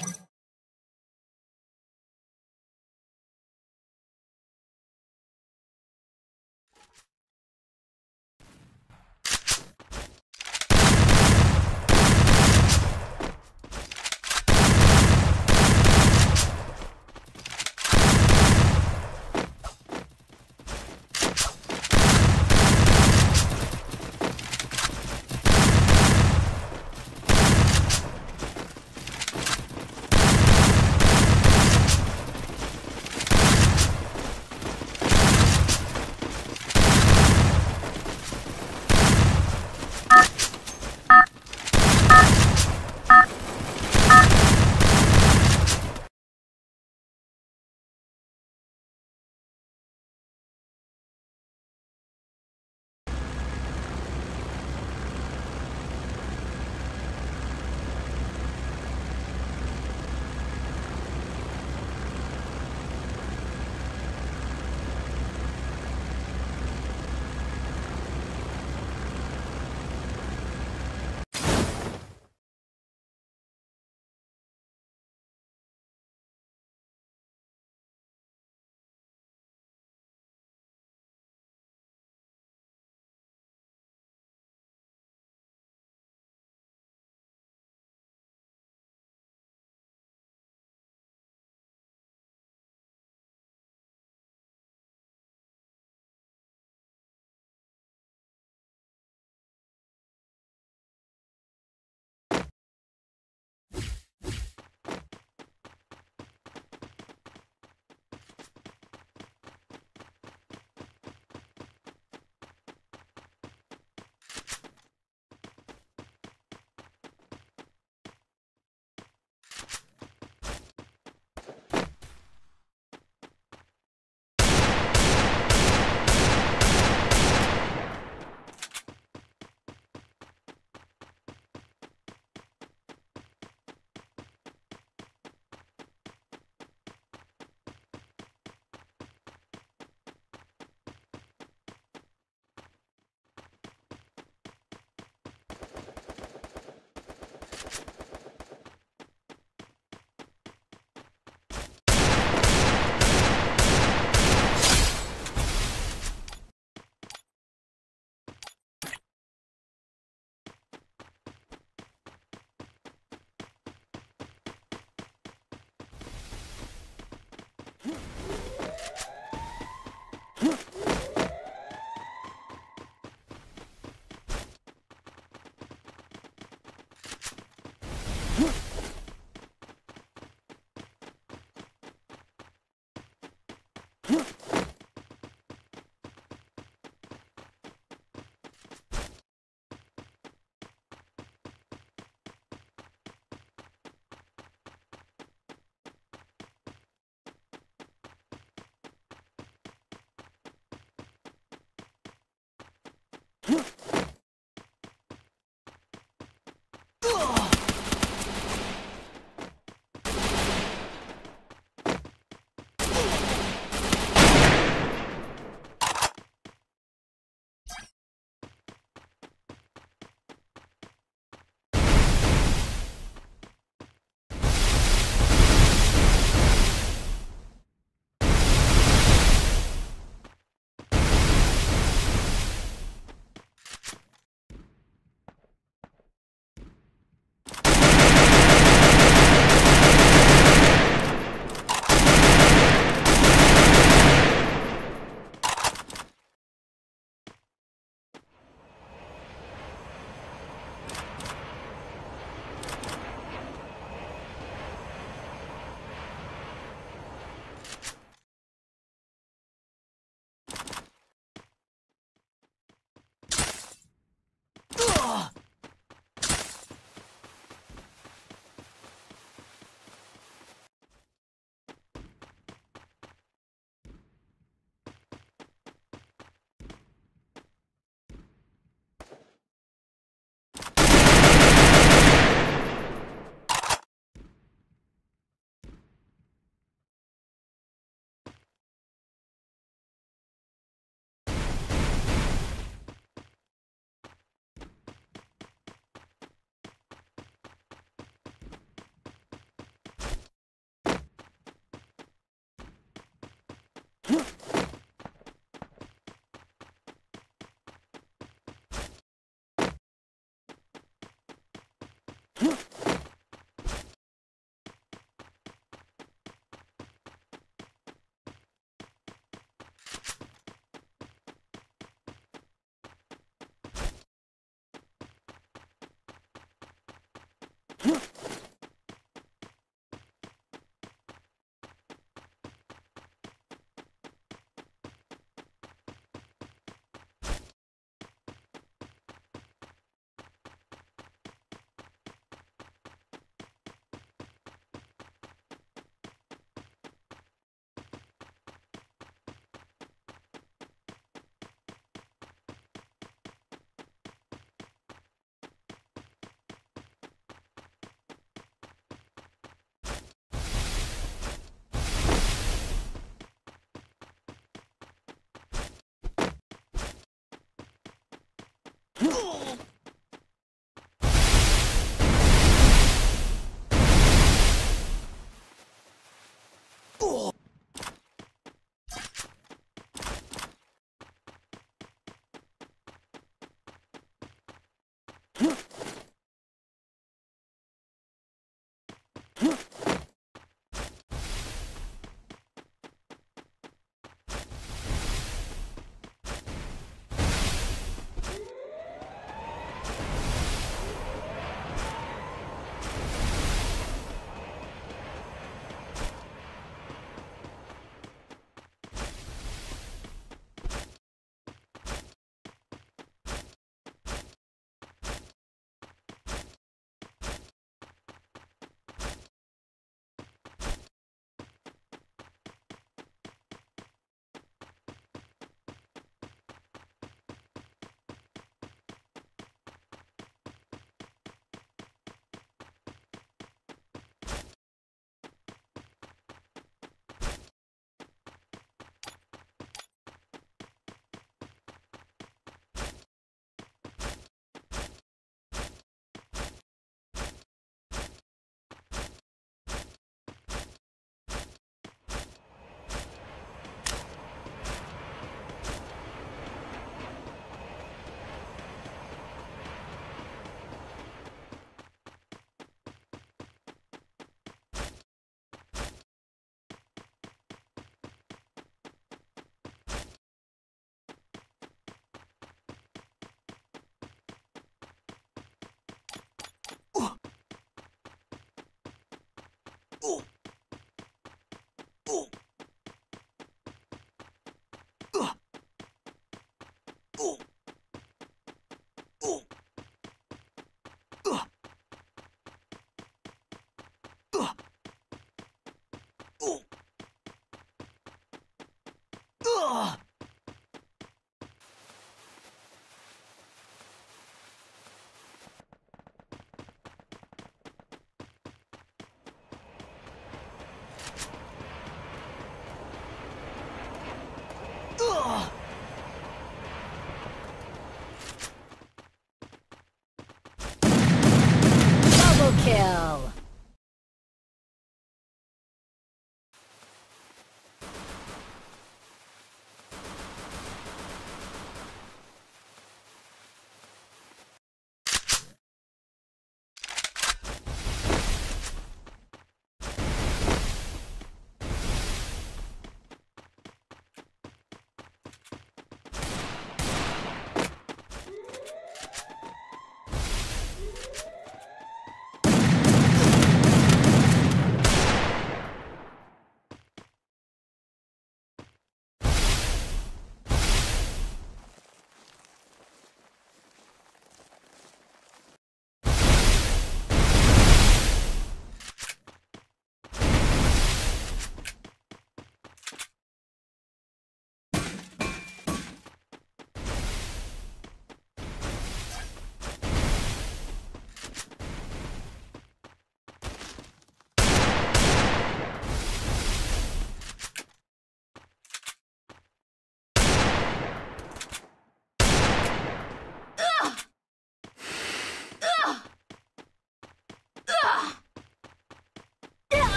you Huh? Huh? Huh? Um. Um.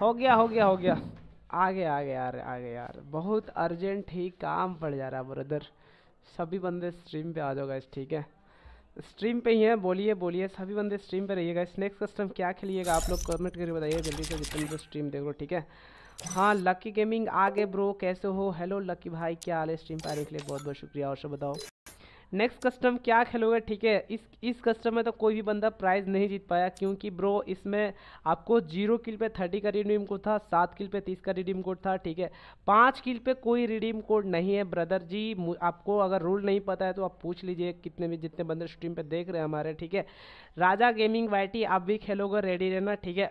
हो गया हो गया हो गया आगे आगे यार आगे यार बहुत अर्जेंट ही काम पड़ जा रहा है ब्रदर सभी बंदे स्ट्रीम पे आ जाओ गाइस ठीक है स्ट्रीम पे ही हैं बोलिए बोलिए सभी बंदे स्ट्रीम पे रहिएगा नेक्स्ट कस्टम क्या खेलिएगा आप लोग कमेंट करके बताइए जल्दी से जितने तो स्ट्रीम देख लो ठीक है हाँ लकी गेमिंग आगे ब्रो कैसे हो हेलो लकी भाई क्या हाल है स्ट्रीम पर आने के लिए बहुत बहुत शुक्रिया और सब बताओ नेक्स्ट कस्टम क्या खेलोगे ठीक है इस इस कस्टम में तो कोई भी बंदा प्राइज़ नहीं जीत पाया क्योंकि ब्रो इसमें आपको जीरो किल पे थर्टी का रिडीम कोड था सात किल पे तीस का रिडीम कोड था ठीक है पाँच किल पे कोई रिडीम कोड नहीं है ब्रदर जी आपको अगर रूल नहीं पता है तो आप पूछ लीजिए कितने भी जितने बंदे स्ट्रीम पर देख रहे हैं हमारे ठीक है राजा गेमिंग वाइटी आप भी खेलोगे रेडी रहना ठीक है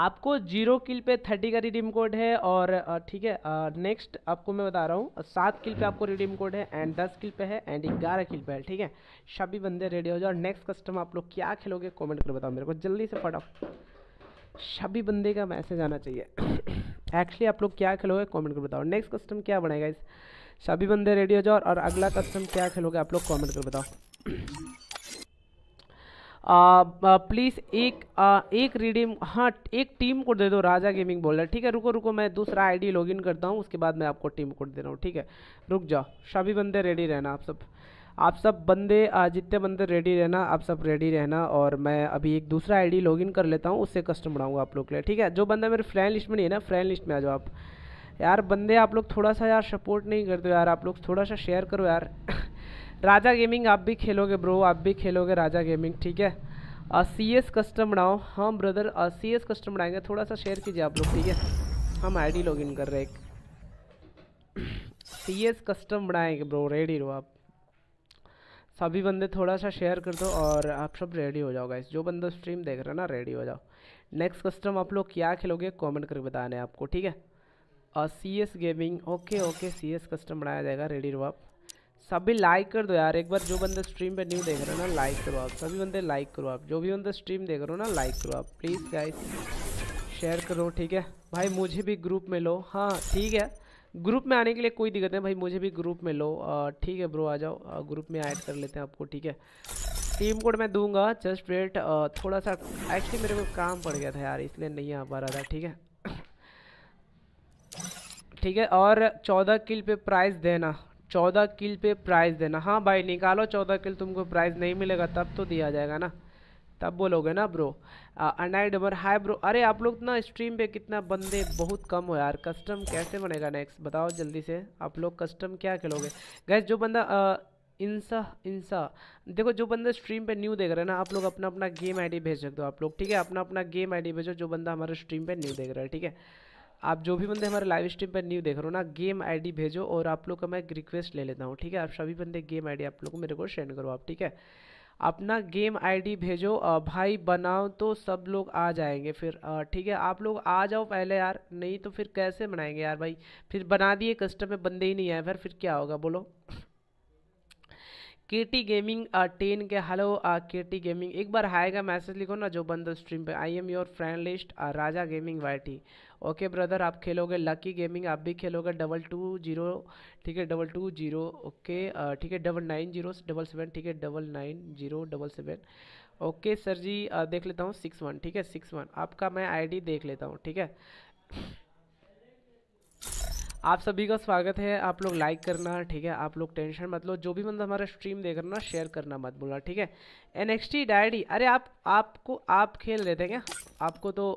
आपको जीरो किल पे थर्टी का रिडीम कोड है और ठीक है नेक्स्ट आपको मैं बता रहा हूँ सात किल पे आपको रिडीम कोड है एंड दस किल पे है एंड ग्यारह किल पे है ठीक है सभी बंदे रेडी हो जाओ और नेक्स्ट कस्टम आप लोग क्या खेलोगे कमेंट कर बताओ मेरे को जल्दी से पढ़ाओ सभी बंदे का मैसेज आना चाहिए एक्चुअली आप लोग क्या खेलोगे कॉमेंट कर बताओ नेक्स्ट कस्टम क्या बनाएगा इस सभी बंदे रेडी हो जाओ और अगला कस्टम क्या खेलोगे आप लोग कॉमेंट कर बताओ प्लीज़ एक आ, एक रिडीम हाँ एक टीम कोड दे दो राजा गेमिंग बोल रहा है ठीक है रुको रुको मैं दूसरा आईडी लॉगिन करता हूँ उसके बाद मैं आपको टीम कोड दे रहा हूँ ठीक है रुक जाओ सभी बंदे रेडी रहना आप सब आप सब बंदे जितने बंदे रेडी रहना आप सब रेडी रहना और मैं अभी एक दूसरा आई लॉगिन कर लेता हूँ उससे कस्टम बढ़ाऊँगा आप लोग के लिए ठीक है जो बंदा मेरे फ्रेंड लिस्ट में नहीं है ना फ्रेंड लिस्ट में आ जाओ आप यार बंदे आप लोग थोड़ा सा यार सपोर्ट नहीं करते यार आप लोग थोड़ा सा शेयर करो यार राजा गेमिंग आप भी खेलोगे ब्रो आप भी खेलोगे राजा गेमिंग ठीक है सी एस कस्टम बनाओ हाँ ब्रदर सी एस कस्टम बनाएंगे थोड़ा सा शेयर कीजिए आप लोग ठीक है हम आईडी लॉगिन कर रहे हैं सी एस कस्टम बनाएंगे ब्रो रेडी रहो आप सभी बंदे थोड़ा सा शेयर कर दो और आप सब रेडी हो जाओ गाइस जो बंदा स्ट्रीम देख रहे हैं ना रेडी हो जाओ नेक्स्ट कस्टम आप लोग क्या खेलोगे कमेंट करके बताने आपको ठीक है और C S gaming okay okay C S custom बनाया जाएगा रेडी रहो आप सभी लाइक कर दो यार एक बार जो बंदे स्ट्रीम पे न्यू देख रहे हो ना लाइक करो आप सभी बंदे लाइक करो आप जो भी बंदे स्ट्रीम देख रहे हो ना लाइक करो आप प्लीज़ गाइस शेयर करो ठीक है भाई मुझे भी ग्रुप में लो हाँ ठीक है ग्रुप में आने के लिए कोई दिक्कत नहीं भाई मुझे भी ग्रुप में लो ठीक है ब्रो आ जाओ ग्रुप में ऐड कर लेते हैं आपको ठीक है टीम कोड मैं दूंगा जस्ट वेट थोड़ा सा एक्चुअली मेरे को काम पड़ गया था यार इसलिए नहीं आ पा रहा था ठीक है ठीक है और चौदह किल पे प्राइस देना चौदह किल पे प्राइज़ देना हाँ भाई निकालो चौदह किल तुमको प्राइज़ नहीं मिलेगा तब तो दिया जाएगा ना तब बोलोगे ना ब्रो अनाई डबर हाय ब्रो अरे आप लोग ना स्ट्रीम पे कितना बंदे बहुत कम हो यार कस्टम कैसे बनेगा नेक्स्ट बताओ जल्दी से आप लोग कस्टम क्या खेलोगे गैस जो बंदा आ, इंसा इंसा देखो जो बंदा स्ट्रीम पे न्यू देख रहे हैं ना आप लोग अपना अपना गेम आईडी भेज सकते हो आप लोग ठीक है अपना अपना गेम आईडी भेजो जो बंदा हमारे स्ट्रीम पे न्यू देख रहा है ठीक है आप जो भी बंदे हमारे लाइव स्ट्रीम पर न्यू देख रहे हो ना गेम आईडी भेजो और आप लोग का मैं एक रिक्वेस्ट ले लेता हूँ ठीक है आप सभी बंदे गेम आईडी आप लोग को मेरे को सेंड करो आप ठीक है अपना गेम आईडी भेजो भाई बनाओ तो सब लोग आ जाएंगे फिर ठीक है आप लोग आ जाओ पहले यार नहीं तो फिर कैसे बनाएंगे यार भाई फिर बना दिए कस्टम में बंदे ही नहीं आए फिर फिर क्या होगा बोलो K T gaming ten K hello K T gaming एक बार आएगा मैसेज लिखो ना जो बंदा स्ट्रीम पे I am your friend list Raja gaming Y T okay brother आप खेलोगे लकी गेमिंग आप भी खेलोगे डबल टू जीरो ठीक है डबल टू जीरो ओके ठीक है double nine zero double seven ठीक है double nine zero double seven okay sir ji आ, देख लेता हूँ सिक्स वन ठीक है सिक्स वन आपका मैं आईडी देख लेता हूँ ठीक है आप सभी का स्वागत है आप लोग लाइक करना ठीक है आप लोग टेंशन मत लो जो भी बंदा हमारा स्ट्रीम देख ना शेयर करना मत बोला ठीक है एन एक्स डायडी अरे आप आपको आप खेल रहे थे क्या आपको तो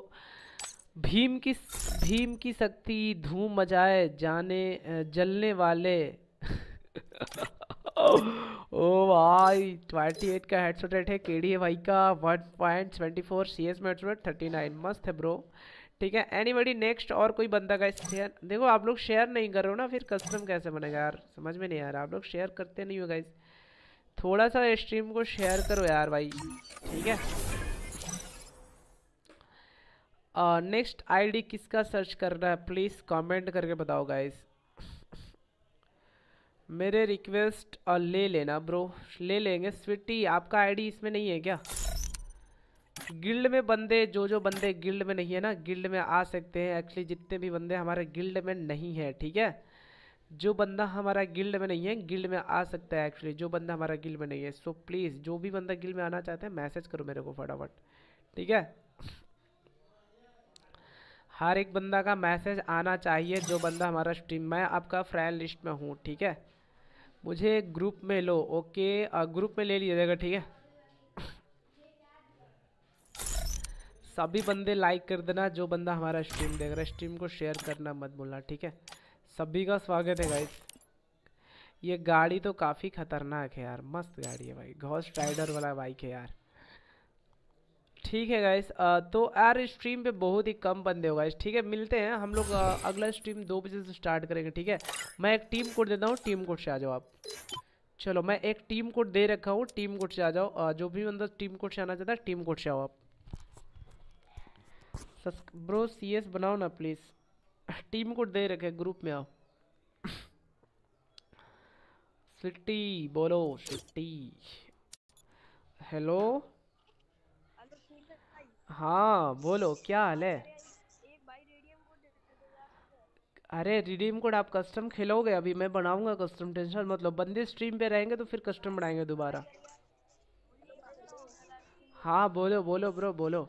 भीम की भीम की शक्ति धूम मजाए जाने जलने वाले ओ भाई ट्वेंटी एट का हेडसेट रेट है केडी है भाई का one point four C S में थर्टी नाइन मस्त है ब्रो ठीक है एनीबडी नेक्स्ट और कोई बंदा का शेयर देखो आप लोग शेयर नहीं कर रहे हो ना फिर कस्टम कैसे बनेगा यार समझ में नहीं आ रहा आप लोग शेयर करते नहीं हो गाइज थोड़ा सा स्ट्रीम को शेयर करो यार भाई ठीक है नेक्स्ट uh, आईडी किसका सर्च करना है प्लीज़ कमेंट करके बताओ गाइस मेरे रिक्वेस्ट और ले लेना ब्रो ले लेंगे स्विटी आपका आईडी इसमें नहीं है क्या गिल्ड में बंदे जो जो बंदे गिल्ड में नहीं है ना गिल्ड में आ सकते हैं एक्चुअली जितने भी बंदे हमारे गिल्ड में नहीं है ठीक है जो बंदा हमारा गिल्ड में नहीं है गिल्ड में आ सकता है एक्चुअली जो बंदा हमारा गिल्ड में नहीं है सो प्लीज़ जो भी बंदा गिल्ड में आना चाहता है मैसेज करो मेरे को फटाफट ठीक है हर एक बंदा का मैसेज आना चाहिए जो बंदा हमारा स्ट्रीम मैं आपका फ्रेंड लिस्ट में हूँ ठीक है मुझे ग्रुप में लो ओके ग्रुप में ले लीजिएगा ठीक है सभी बंदे लाइक कर देना जो बंदा हमारा स्ट्रीम देख रहा है स्ट्रीम को शेयर करना मत बोलना ठीक है सभी का स्वागत है गाइस ये गाड़ी तो काफ़ी खतरनाक है यार मस्त गाड़ी है भाई घोस्ट राइडर वाला बाइक है यार ठीक है गाइस तो यार स्ट्रीम पे बहुत ही कम बंदे हो गाइस ठीक है मिलते हैं हम लोग अगला स्ट्रीम दो बजे से स्टार्ट करेंगे ठीक है मैं एक टीम कोड देता हूँ टीम कोड से आ जाओ आप चलो मैं एक टीम कोड दे रखा हूँ टीम कोड से आ जाओ जो भी बंदा टीम कोड से आना चाहता है टीम कोड से आओ आप ब्रो सी बनाओ ना प्लीज़ टीम कोड दे रखे ग्रुप में आओ सिटी बोलो सिटी हेलो हाँ बोलो क्या हाल है अरे रिडीम कोड आप कस्टम खेलोगे अभी मैं बनाऊंगा कस्टम टेंशन मतलब बंदे स्ट्रीम पे रहेंगे तो फिर कस्टम बनाएंगे दोबारा हाँ बोलो बोलो ब्रो बोलो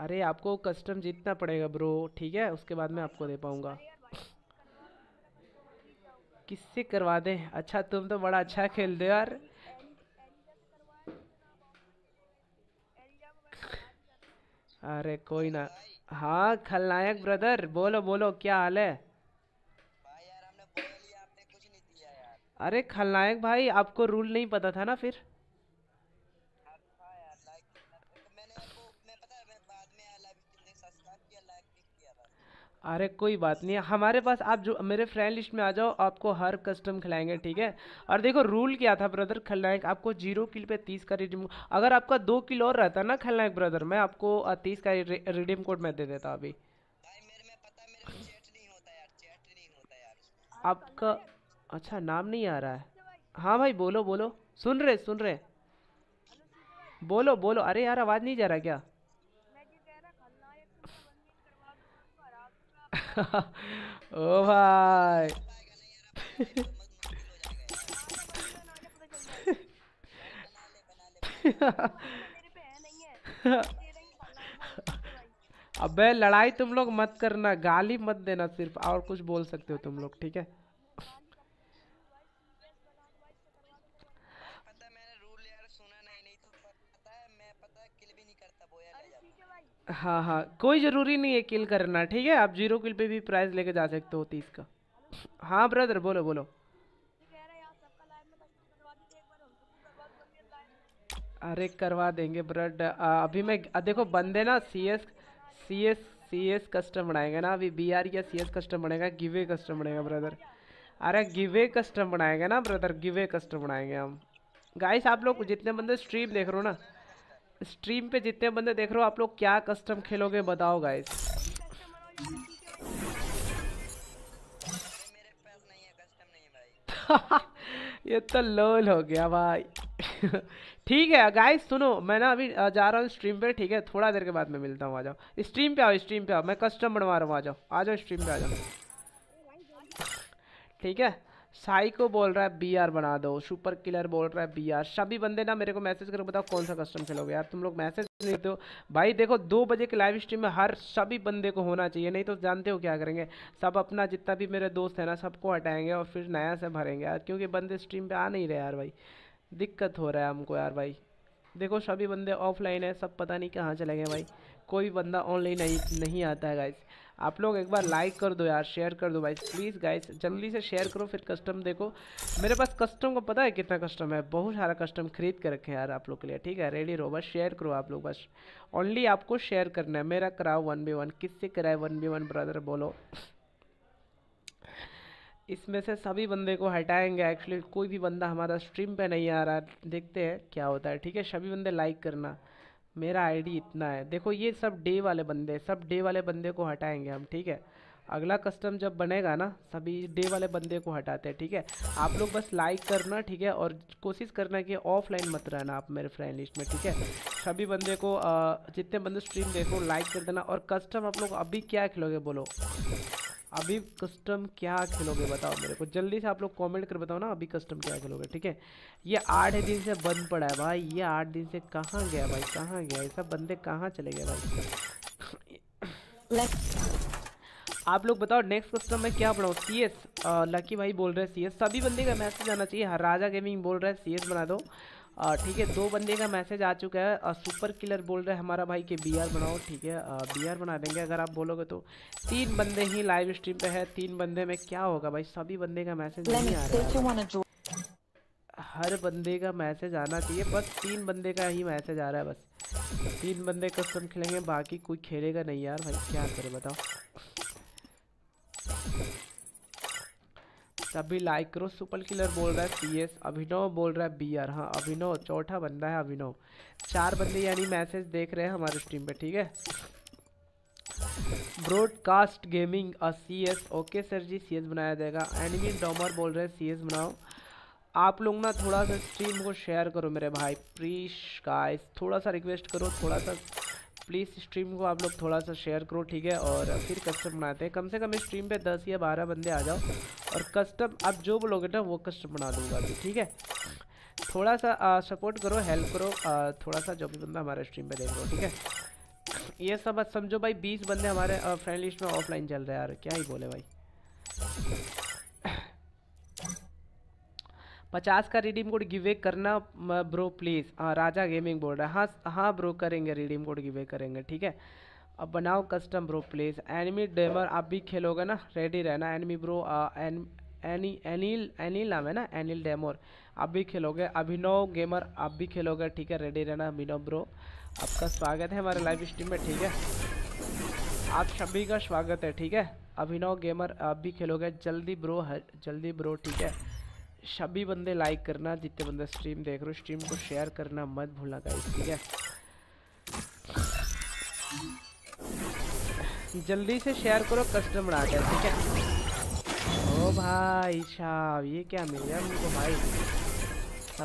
अरे आपको कस्टम जीतना पड़ेगा ब्रो ठीक है उसके बाद मैं आपको दे पाऊंगा किससे करवा दें अच्छा तुम तो बड़ा अच्छा खेलते हो यार अरे कोई ना हाँ खलनायक ब्रदर बोलो बोलो क्या हाल है भाई यार हमने लिया आपने कुछ नहीं दिया यार अरे खलनायक भाई आपको रूल नहीं पता था ना फिर अरे कोई बात नहीं हमारे पास आप जो मेरे फ्रेंड लिस्ट में आ जाओ आपको हर कस्टम खिलाएंगे ठीक है और देखो रूल क्या था ब्रदर खलनायक आपको जीरो किल पे तीस का रिडीम अगर आपका दो किल और रहता ना खलनायक ब्रदर मैं आपको तीस का रिडीम कोड मैं दे देता अभी आपका अच्छा नाम नहीं आ रहा है हाँ भाई बोलो बोलो सुन रहे सुन रहे बोलो बोलो अरे यार आवाज़ नहीं जा रहा क्या ओ भाई अबे लड़ाई तुम लोग मत करना गाली मत देना सिर्फ और कुछ बोल सकते हो तुम लोग ठीक है हाँ हाँ कोई ज़रूरी नहीं है किल करना ठीक है आप जीरो किल पे भी प्राइज़ लेके जा सकते हो तीस का हाँ ब्रदर बोलो बोलो अरे करवा देंगे ब्रड अभी मैं देखो बंदे ना C S C S C S custom बनाएगा ना अभी बी आर या सी एस कस्टम बनेगा गिवे कस्टम बनेगा ब्रदर अरे गिवे कस्टम बनाएगा ना ब्रदर गिवे कस्टम बनाएंगे हम गाइस आप लोग जितने बंदे स्ट्रीम देख रहे हो ना स्ट्रीम पे जितने बंदे देख रहे हो आप लोग क्या कस्टम खेलोगे बताओ गाइस ये तो लोल हो गया भाई ठीक है गाइस सुनो मैं ना अभी जा रहा हूँ स्ट्रीम पे ठीक है थोड़ा देर के बाद मैं मिलता हूँ आ जाओ स्ट्रीम पे आओ स्ट्रीम पे आओ मैं कस्टम बनवा रहा हूँ आ जाओ आ जाओ स्ट्रीम पे आ जाओ ठीक है साई को बोल रहा है बी आर बना दो सुपर किलर बोल रहा है बी आर सभी बंदे ना मेरे को मैसेज करो बताओ कौन सा कस्टम खेलोगे यार तुम लोग मैसेज नहीं दो भाई देखो दो बजे के लाइव स्ट्रीम में हर सभी बंदे को होना चाहिए नहीं तो जानते हो क्या करेंगे सब अपना जितना भी मेरे दोस्त है ना सबको हटाएंगे और फिर नया से भरेंगे यार क्योंकि बंदे स्ट्रीम पर आ नहीं रहे यार भाई दिक्कत हो रहा है हमको यार भाई देखो सभी बंदे ऑफलाइन है सब पता नहीं कहाँ चले गए भाई कोई बंदा ऑनलाइन नहीं नहीं आता है गाइज़ आप लोग एक बार लाइक कर दो यार शेयर कर दो भाई प्लीज़ गाइस जल्दी से शेयर करो फिर कस्टम देखो मेरे पास कस्टम को पता है कितना कस्टम है बहुत सारा कस्टम खरीद के रखे यार आप लोग के लिए ठीक है रेडी रहो बस शेयर करो आप लोग बस ओनली आपको शेयर करना है मेरा कराओ वन बी वन किससे कराए वन बी वन ब्रदर बोलो इसमें से सभी बंदे को हटाएंगे एक्चुअली कोई भी बंदा हमारा स्ट्रीम पे नहीं आ रहा देखते हैं क्या होता है ठीक है सभी बंदे लाइक करना मेरा आईडी इतना है देखो ये सब डे वाले बंदे सब डे वाले बंदे को हटाएंगे हम ठीक है अगला कस्टम जब बनेगा ना सभी डे वाले बंदे को हटाते हैं ठीक है आप लोग बस लाइक करना ठीक है और कोशिश करना कि ऑफलाइन मत रहना आप मेरे फ्रेंड लिस्ट में ठीक है सभी बंदे को जितने बंदे स्ट्रीम देखो लाइक कर देना और कस्टम आप लोग अभी क्या खिलोगे बोलो अभी कस्टम क्या खेलोगे बताओ मेरे को जल्दी से आप लोग कमेंट कर बताओ ना अभी कस्टम क्या खेलोगे ठीक है ये आठ दिन से बंद पड़ा है भाई ये आठ दिन से कहाँ गया भाई कहाँ गया ऐसा बंदे कहाँ चले गए भाई आप लोग बताओ नेक्स्ट कस्टम में क्या बनाऊँ सी एस लकी भाई बोल रहे हैं सी एस सभी बंदे का मैसेज आना चाहिए हाँ, राजा गेमिंग बोल रहा है सी एस बना दो ठीक है दो बंदे का मैसेज आ चुका है आ, सुपर किलर बोल रहे हैं हमारा भाई कि बी बनाओ ठीक है बी बना देंगे अगर आप बोलोगे तो तीन बंदे ही लाइव स्ट्रीम पे है तीन बंदे में क्या होगा भाई सभी बंदे का मैसेज नहीं आ रहा हर बंदे का मैसेज आना चाहिए बस तीन बंदे का ही मैसेज आ रहा है बस तीन बंदे कस्टम खेलेंगे बाकी कोई खेलेगा नहीं यार भाई क्या करें बताओ तभी लाइक्रो सुपर किलर बोल रहा है पीएस अभिनव बोल रहा है बीआर हाँ अभिनव चौथा बंदा है अभिनव चार बंदे यानी मैसेज देख रहे हैं हमारे स्ट्रीम पे ठीक है broadcast gaming C S okay sir ji C S बनाया जाएगा एनिमी डॉमर बोल रहे हैं सी एस बनाओ आप लोग ना थोड़ा सा स्ट्रीम को शेयर करो मेरे भाई प्लीज गाइस थोड़ा सा रिक्वेस्ट करो थोड़ा सा प्लीज़ स्ट्रीम को आप लोग थोड़ा सा शेयर करो ठीक है और फिर कस्टम बनाते हैं कम से कम स्ट्रीम पे दस या बारह बंदे आ जाओ और कस्टम आप जो बोलोगे ना वो कस्टम बना दूंगा ठीक है थोड़ा सा आ, सपोर्ट करो हेल्प करो आ, थोड़ा सा जो भी बंदा हमारे स्ट्रीम पे देख लो ठीक है ये सब समझो भाई बीस बंदे हमारे फ्रेंड लिस्ट में ऑफलाइन चल रहे हैं यार क्या ही बोले भाई पचास का रिडीम कोड गिवे करना ब्रो प्लीज़ हाँ राजा गेमिंग बोल रहा है हाँ हाँ ब्रो करेंगे रिडीम कोड गिवे करेंगे ठीक है अब बनाओ कस्टम ब्रो प्लीज़ एनिमी डेमर आप भी खेलोगे ना रेडी रहना एनिमी ब्रो एन एनी एनील एनील नाम है ना एनील डेमोर आप भी खेलोगे अभिनव गेमर आप भी खेलोगे ठीक है रेडी रहना अभिनव ब्रो आपका स्वागत है हमारे लाइव स्ट्रीम में ठीक है आप सभी का स्वागत है ठीक है अभिनव गेमर आप भी खेलोगे जल्दी ब्रो जल्दी ब्रो ठीक है सभी बंदे लाइक करना जितने बंदे स्ट्रीम देख रहे हो स्ट्रीम को शेयर करना मत भूलना गाइस ठीक है जल्दी से शेयर करो कस्टमर आ गया ठीक है ओ भाई साहब ये क्या मिल गया मुझको भाई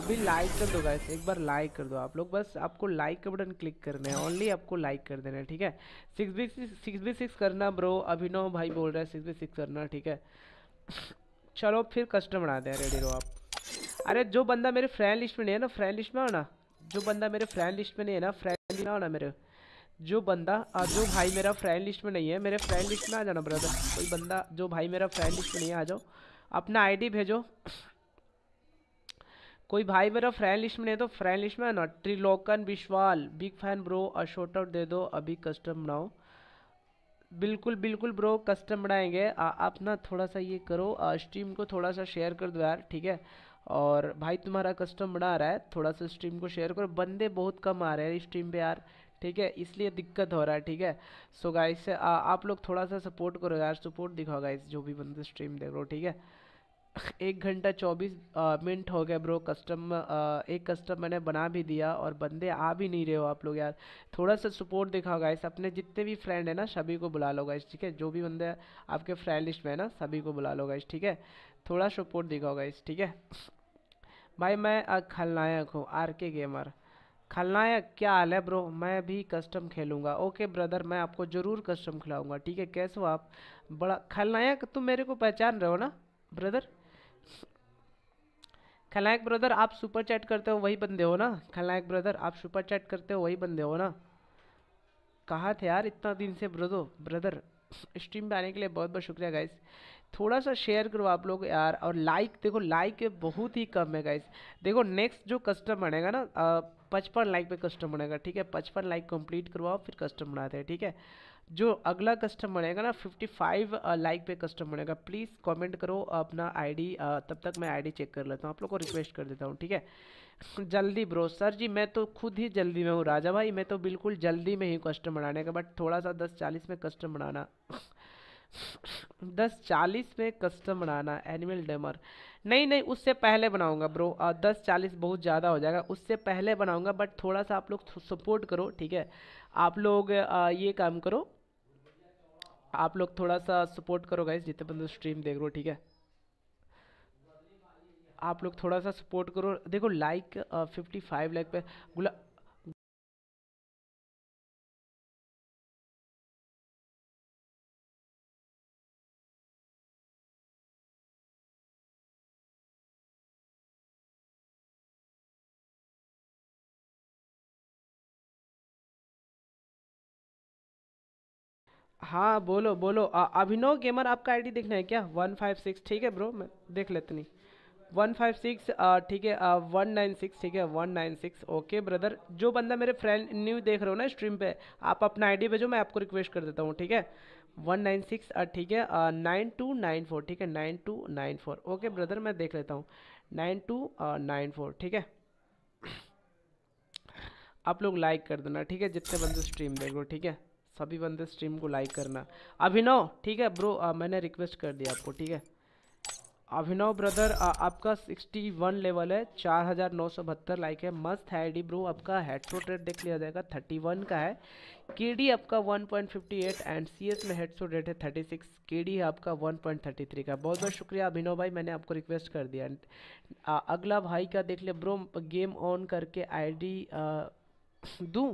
अभी लाइक कर दो गाइस एक बार लाइक कर दो आप लोग बस आपको लाइक का बटन क्लिक करना है ओनली आपको लाइक कर देना है ठीक है six B six six B six करना ब्रो अभिनव भाई बोल रहा है सिक्स बी सिक्स करना ठीक है चलो फिर कस्टम बनाते हैं रेडी रहो आप अरे जो बंदा मेरे फ्रेंड लिस्ट में नहीं है ना फ्रेंड लिस्ट में हो ना जो बंदा मेरे फ्रेंड लिस्ट में नहीं है ना फ्रेंड ना हो ना मेरे जो बंदा जो भाई मेरा फ्रेंड लिस्ट में नहीं है मेरे फ्रेंड लिस्ट में आ जाना ब्रदर कोई बंदा जो भाई मेरा फ्रेंड लिस्ट में नहीं है आ जाओ अपना आईडी भेजो कोई भाई मेरा फ्रेंड लिस्ट में नहीं तो फ्रेंड लिस्ट में ना Trilochan Vishwal big fan bro out दे दो अभी कस्टम बनाओ बिल्कुल बिल्कुल ब्रो कस्टम बनाएंगे आप ना थोड़ा सा ये करो स्ट्रीम को थोड़ा सा शेयर कर दो यार ठीक है और भाई तुम्हारा कस्टम बना रहा है थोड़ा सा स्ट्रीम को शेयर करो बंदे बहुत कम आ रहे हैं स्ट्रीम पे यार ठीक है इसलिए दिक्कत हो रहा है ठीक है सो गाइस आप लोग थोड़ा सा सपोर्ट करो यार सपोर्ट दिखाओ गाइस जो भी बंदे स्ट्रीम देख रहे हो ठीक है एक घंटा चौबीस मिनट हो गया ब्रो कस्टम एक कस्टम मैंने बना भी दिया और बंदे आ भी नहीं रहे हो आप लोग यार थोड़ा सा सपोर्ट दिखाओ गाइस अपने जितने भी फ्रेंड है ना सभी को बुला लो गाइस ठीक है जो भी बंदे आपके फ्रेंड लिस्ट में है ना सभी को बुला लो गाइस ठीक है थोड़ा सपोर्ट दिखाओ गाइस ठीक है भाई मैं खलनायक हूँ आर के गेमर खलनायक क्या हाल है ब्रो मैं भी कस्टम खेलूँगा ओके ब्रदर मैं आपको ज़रूर कस्टम खिलाऊँगा ठीक है कैसे हो आप बड़ा खलनायक तुम मेरे को पहचान रहे हो ना ब्रदर खलनायक ब्रदर आप सुपर चैट करते हो वही बंदे हो ना खलनायक ब्रदर आप सुपर चैट करते हो वही बंदे हो ना कहाँ थे यार इतना दिन से ब्रदो ब्रदर स्ट्रीम पे आने के लिए बहुत बहुत शुक्रिया गाइस थोड़ा सा शेयर करो आप लोग यार और लाइक देखो लाइक बहुत ही कम है गाइस देखो नेक्स्ट जो कस्टम बनेगा ना पचपन लाइक पे कस्टम बनेगा ठीक है पचपन लाइक कंप्लीट करवाओ फिर कस्टम बनाते हैं ठीक है जो अगला कस्टम बनेगा ना 55 लाइक uh, पे कस्टम बनेगा प्लीज़ कमेंट करो अपना आईडी uh, तब तक मैं आईडी चेक कर लेता हूँ आप लोग को रिक्वेस्ट कर देता हूँ ठीक है जल्दी ब्रो सर जी मैं तो खुद ही जल्दी में हूँ राजा भाई मैं तो बिल्कुल जल्दी में ही कस्टम बनाने का बट थोड़ा सा दस चालीस में कस्टम बनाना दस चालीस में कस्टम बनाना एनिमल डेमर नहीं नहीं उससे पहले बनाऊंगा ब्रो आ, uh, दस चालीस बहुत ज़्यादा हो जाएगा उससे पहले बनाऊंगा बट थोड़ा सा आप लोग सपोर्ट करो ठीक है आप लोग आ, ये काम करो आप लोग थोड़ा सा सपोर्ट करो गाइज जितने बंदे स्ट्रीम देख रहे हो ठीक है आप लोग थोड़ा सा सपोर्ट करो देखो लाइक फिफ्टी फाइव लाइक पे गुला हाँ बोलो बोलो अभिनव गेमर आपका आईडी देखना है क्या वन फाइव सिक्स ठीक है ब्रो मैं देख लेते नहीं वन फाइव सिक्स ठीक है वन नाइन सिक्स ठीक है one nine six okay brother जो बंदा मेरे फ्रेंड न्यू देख रहे हो ना स्ट्रीम पे आप अपना आईडी भेजो मैं आपको रिक्वेस्ट कर देता हूँ ठीक है वन नाइन सिक्स ठीक है नाइन टू नाइन फोर ठीक है nine two nine four okay brother मैं देख लेता हूँ नाइन टू नाइन फोर ठीक है आप लोग लाइक कर देना ठीक है जितने बंदे स्ट्रीम देखो ठीक है सभी बंदे स्ट्रीम को लाइक करना अभिनव ठीक है ब्रो आ, मैंने रिक्वेस्ट कर दिया आपको ठीक है अभिनव ब्रदर आ, आपका 61 लेवल है चार हज़ार नौ सौ बहत्तर लाइक है मस्त है डी ब्रो आपका हेडशॉट देख लिया जाएगा 31 का है केडी आपका 1.58 एंड सीएस में हेडशॉट रेट है 36 केडी है आपका 1.33 का बहुत बहुत शुक्रिया अभिनव भाई मैंने आपको रिक्वेस्ट कर दिया एंड अगला भाई का देख लिया ब्रो गेम ऑन करके आई डी दूँ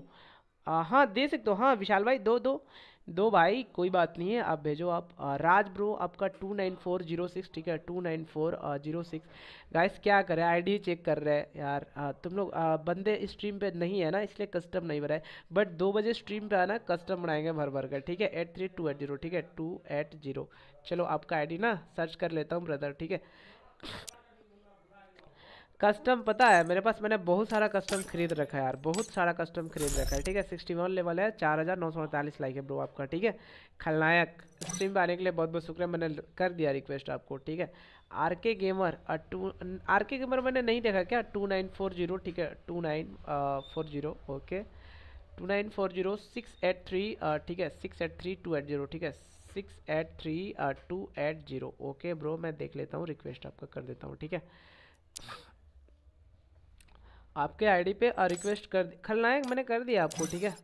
आ, हाँ दे सकते हो हाँ विशाल भाई दो दो दो भाई कोई बात नहीं है आप भेजो आप आ, राज ब्रो आपका two nine four zero six ठीक है two nine four zero six guys क्या कर रहे हैं आईडी चेक कर रहे हैं यार आ, तुम लोग बंदे स्ट्रीम पे नहीं है ना इसलिए कस्टम नहीं बनाए बट दो बजे स्ट्रीम पे आना कस्टम बनाएंगे भर भर कर ठीक है eight three two eight zero ठीक है टू एट जीरो चलो आपका आई ना सर्च कर लेता हूँ ब्रदर ठीक है कस्टम पता है मेरे पास मैंने बहुत सारा कस्टम खरीद रखा है यार बहुत सारा कस्टम खरीद रखा है ठीक है सिक्सटी वन लेवल है चार हज़ार नौ सौ अड़तालीस लाइक है ब्रो आपका ठीक है खलनायक स्ट्रीम पर आने के लिए बहुत बहुत शुक्रिया मैंने कर दिया रिक्वेस्ट आपको ठीक है R K gamer two R K gamer मैंने नहीं देखा क्या टू नाइन फोर जीरो ठीक है two nine four zero okay two nine four zero six eight three ठीक है six eight three two eight zero ठीक है six eight three two eight zero okay bro मैं देख लेता हूँ रिक्वेस्ट आपका कर देता हूँ ठीक है आपके आईडी पे रिक्वेस्ट कर खलनायक मैंने कर दिया आपको ठीक है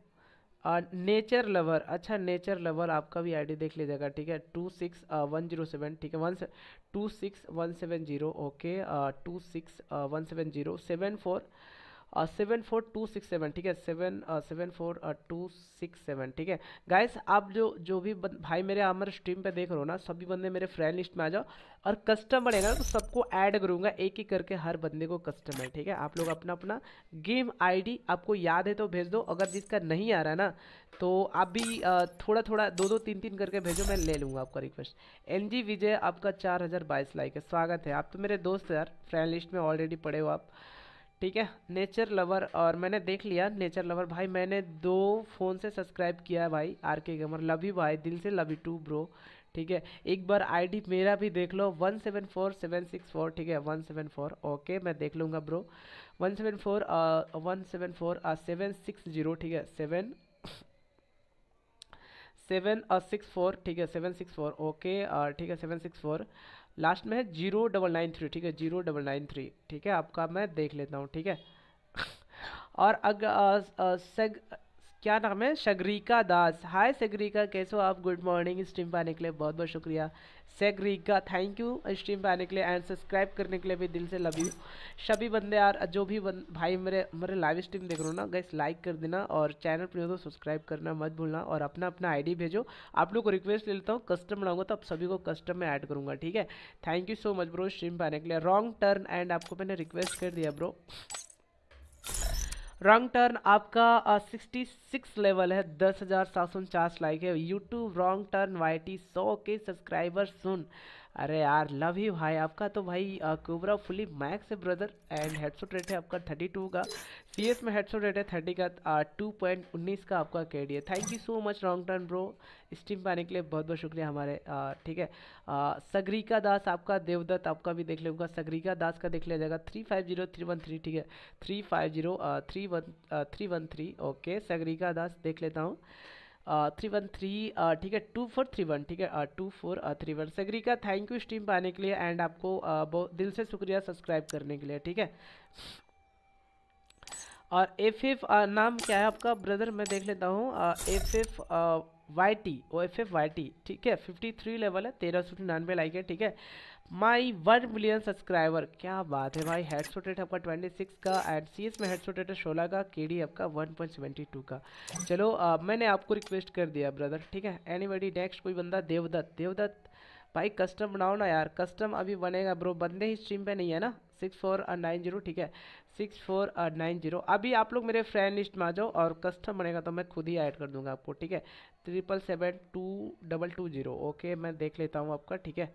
नेचर लवर अच्छा नेचर लवर आपका भी आईडी देख लीजिएगा ठीक है two six one zero seven ठीक है वन से two six one seven zero okay two six one seven zero seven four seven four two six seven ठीक है seven seven four two six seven ठीक है गाइस आप जो जो भी भाई मेरे हमारे स्ट्रीम पे देख रहे हो ना सभी बंदे मेरे फ्रेंड लिस्ट में आ जाओ और कस्टमर है ना तो सबको ऐड करूँगा एक ही करके हर बंदे को कस्टमर ठीक है आप लोग अपना अपना गेम आईडी आपको याद है तो भेज दो अगर जिसका नहीं आ रहा है ना तो आप भी uh, थोड़ा थोड़ा दो दो तीन तीन करके भेजो मैं ले लूँगा आपका रिक्वेस्ट एन विजय आपका चार हज़ार बाईस लाइक है स्वागत है आप तो मेरे दोस्त यार फ्रेंड लिस्ट में ऑलरेडी पड़े हो आप ठीक है नेचर लवर और मैंने देख लिया नेचर लवर भाई मैंने दो फ़ोन से सब्सक्राइब किया है भाई आर के गमर लव यू भाई दिल से लव यू टू ब्रो ठीक है एक बार आईडी मेरा भी देख लो one seven four seven six four ठीक है वन सेवन फोर ओके मैं देख लूँगा bro one seven four one seven four seven six zero ठीक है सेवन सेवन सिक्स फोर ठीक है सेवन सिक्स फोर ओके ठीक है सेवन सिक्स फोर लास्ट में है जीरो डबल नाइन थ्री ठीक है जीरो डबल नाइन थ्री ठीक है आपका मैं देख लेता हूँ ठीक है और अगर क्या नाम है शगरीका दास हाय शगरीका कैसे हो आप गुड मॉर्निंग स्ट्रीम पाने आने के लिए बहुत बहुत शुक्रिया शगरीका थैंक यू स्ट्रीम पाने आने के लिए एंड सब्सक्राइब करने के लिए भी दिल से लव यू सभी बंदे यार जो भी बन, भाई मेरे मेरे लाइव स्ट्रीम देख रहे हो ना गैस लाइक कर देना और चैनल पर हो तो सब्सक्राइब करना मत भूलना और अपना अपना आई भेजो आप लोग को रिक्वेस्ट ले लेता हूँ कस्टम बनाऊंगा तो आप सभी को कस्टम में ऐड करूँगा ठीक है thank you so much bro stream पाने आने के लिए रॉन्ग टर्न एंड आपको मैंने रिक्वेस्ट कर दिया ब्रो रॉन्ग टर्न आपका सिक्सटी सिक्स लेवल है दस हज़ार सात सौ उनचास लाइक है YouTube wrong turn Y T सौ के सब्सक्राइबर सुन अरे यार लव ही भाई आपका तो भाई कोबरा फुली मैक्स है ब्रदर एंड हेडसोट रेट है आपका थर्टी टू का सी एस में हेडसोट रेट है थर्टी का टू पॉइंट उन्नीस का आपका के डी है thank you so much wrong turn bro stream पाने पर आने के लिए बहुत बहुत शुक्रिया हमारे ठीक है सगरीका दास आपका देवदत्त आपका भी देख लेगा सगरीका दास का देख लिया जाएगा three five zero three one three ठीक है three five zero three one three one three okay Sagarika Das देख लेता हूँ थ्री वन थ्री ठीक है टू फोर थ्री वन ठीक है टू फोर थ्री वन सगरी का थैंक यू स्ट्रीम पाने के लिए एंड आपको बहुत दिल से शुक्रिया सब्सक्राइब करने के लिए ठीक है और एफ एफ नाम क्या है आपका ब्रदर मैं देख लेता हूँ F F Y T O F F Y T ठीक है फिफ्टी थ्री लेवल है तेरह सौ निन्यानवे लाइक है ठीक है माई वन मिलियन सब्सक्राइबर क्या बात है भाई हेडशॉट रेट आपका ट्वेंटी सिक्स का एंड सी में हेडशॉट रेट है का के डी आपका वन पॉइंट सेवेंटी टू का चलो आ, मैंने आपको रिक्वेस्ट कर दिया ब्रदर ठीक है एनी बडी नेक्स्ट कोई बंदा देवदत्त देवदत्त भाई कस्टम बनाओ ना यार कस्टम अभी बनेगा ब्रो बंदे ही स्ट्रीम पे नहीं है ना सिक्स फोर नाइन जीरो ठीक है सिक्स फोर नाइन जीरो अभी आप लोग मेरे फ्रेंड लिस्ट में आ जाओ और कस्टम बनेगा तो मैं खुद ही ऐड कर दूंगा आपको ठीक है triple seven two double two zero okay मैं देख लेता हूँ आपका ठीक है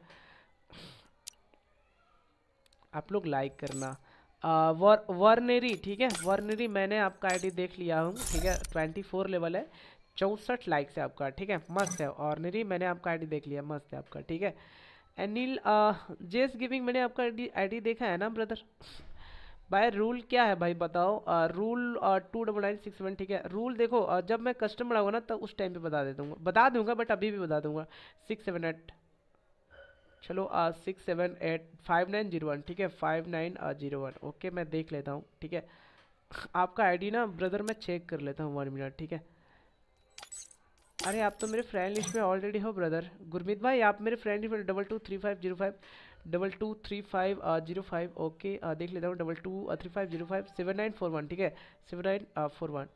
आप लोग लाइक करना वर वर्नेरी ठीक है वर्नेरी मैंने आपका आईडी देख लिया हूँ ठीक है ट्वेंटी फोर लेवल है चौंसठ लाइक्स है आपका ठीक है मस्त है वर्नेरी मैंने आपका आईडी देख लिया मस्त है आपका ठीक है अनिल जेस गिविंग मैंने आपका आईडी देखा है ना ब्रदर भाई रूल क्या है भाई बताओ आ, rule two double nine six one ठीक है रूल देखो जब मैं कस्टमर आऊँगा ना तो उस टाइम पे बता दे दूँगा बता दूंगा बट अभी भी बता दूंगा सिक्स सेवन एट चलो six seven eight five nine zero one ठीक है five nine zero one okay मैं देख लेता हूँ ठीक है आपका आईडी ना ब्रदर मैं चेक कर लेता हूँ वन मिनट ठीक है अरे आप तो मेरे फ्रेंड लिस्ट में ऑलरेडी हो ब्रदर गुरमीत भाई आप मेरे फ्रेंड लिस्ट में double two three five zero five double two three five zero five okay देख लेता हूँ double two three five zero five seven nine four one ठीक है seven nine four one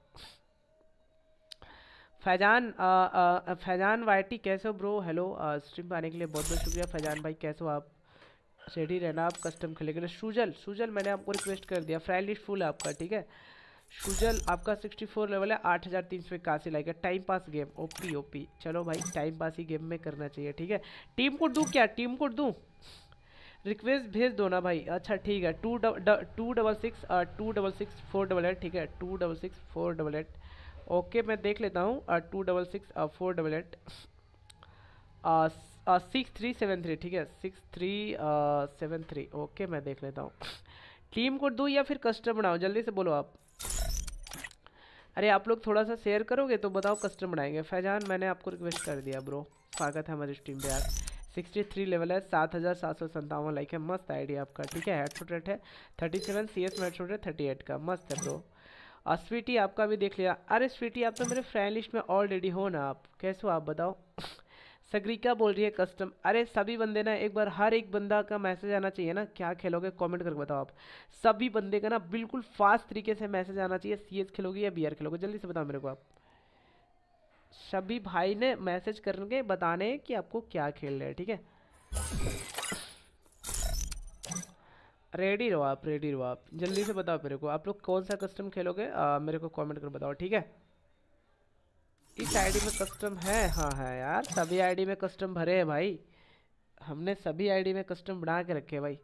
Faizan आ, आ, फैजान वाइटी कैसे हो ब्रो हेलो स्ट्रीम आने के लिए बहुत बहुत शुक्रिया फैजान भाई कैसे हो आप रेडी रहना आप कस्टम खेलेंगे सूजल सूजल मैंने आपको रिक्वेस्ट कर दिया फ्राई फुल है आपका ठीक है सूजल आपका 64 लेवल है आठ हज़ार तीन सौ इक्यासी लाइक है time pass game OP OP चलो भाई टाइम पास ही गेम में करना चाहिए ठीक है टीम कोड दूँ क्या टीम कोड दूँ रिक्वेस्ट भेज दो ना भाई अच्छा ठीक है two double two double six two double six four double eight ठीक है two double six four double eight okay मैं देख लेता हूँ two double six four double eight six three seven three ठीक है six three seven three okay मैं देख लेता हूँ टीम को दो या फिर कस्टम बनाओ जल्दी से बोलो आप अरे आप लोग थोड़ा सा शेयर करोगे तो बताओ कस्टम बनाएंगे फैजान मैंने आपको रिक्वेस्ट कर दिया ब्रो स्वागत है हमारी टीम पे आज सिक्सटी थ्री लेवल है सात हज़ार सात सौ संतावन लाइक है मस्त आइडिया आपका ठीक है हेडशॉट रेट है थर्टी सेवन सी एस में हेडशॉट रेट थर्टी एट का मस्त है ब्रो और स्वीटी आपका भी देख लिया अरे स्वीटी आप तो मेरे फ्रेंड लिस्ट में ऑलरेडी हो ना आप कैसे हो आप बताओ सगरीका बोल रही है कस्टम अरे सभी बंदे ना एक बार हर एक बंदा का मैसेज आना चाहिए ना क्या खेलोगे कमेंट करके बताओ आप सभी बंदे का ना बिल्कुल फास्ट तरीके से मैसेज आना चाहिए सी एस खेलोगे या बी खेलोगे जल्दी से बताओ मेरे को आप सभी भाई ने मैसेज करके बताने कि आपको क्या खेल रहे हैं ठीक है रेडी रहो आप रेडी रहो आप जल्दी से बताओ मेरे को आप लोग कौन सा कस्टम खेलोगे आ, मेरे को कमेंट कर बताओ ठीक है इस आईडी में कस्टम है हाँ है यार सभी आईडी में कस्टम भरे हैं भाई हमने सभी आईडी में कस्टम बना के रखे भाई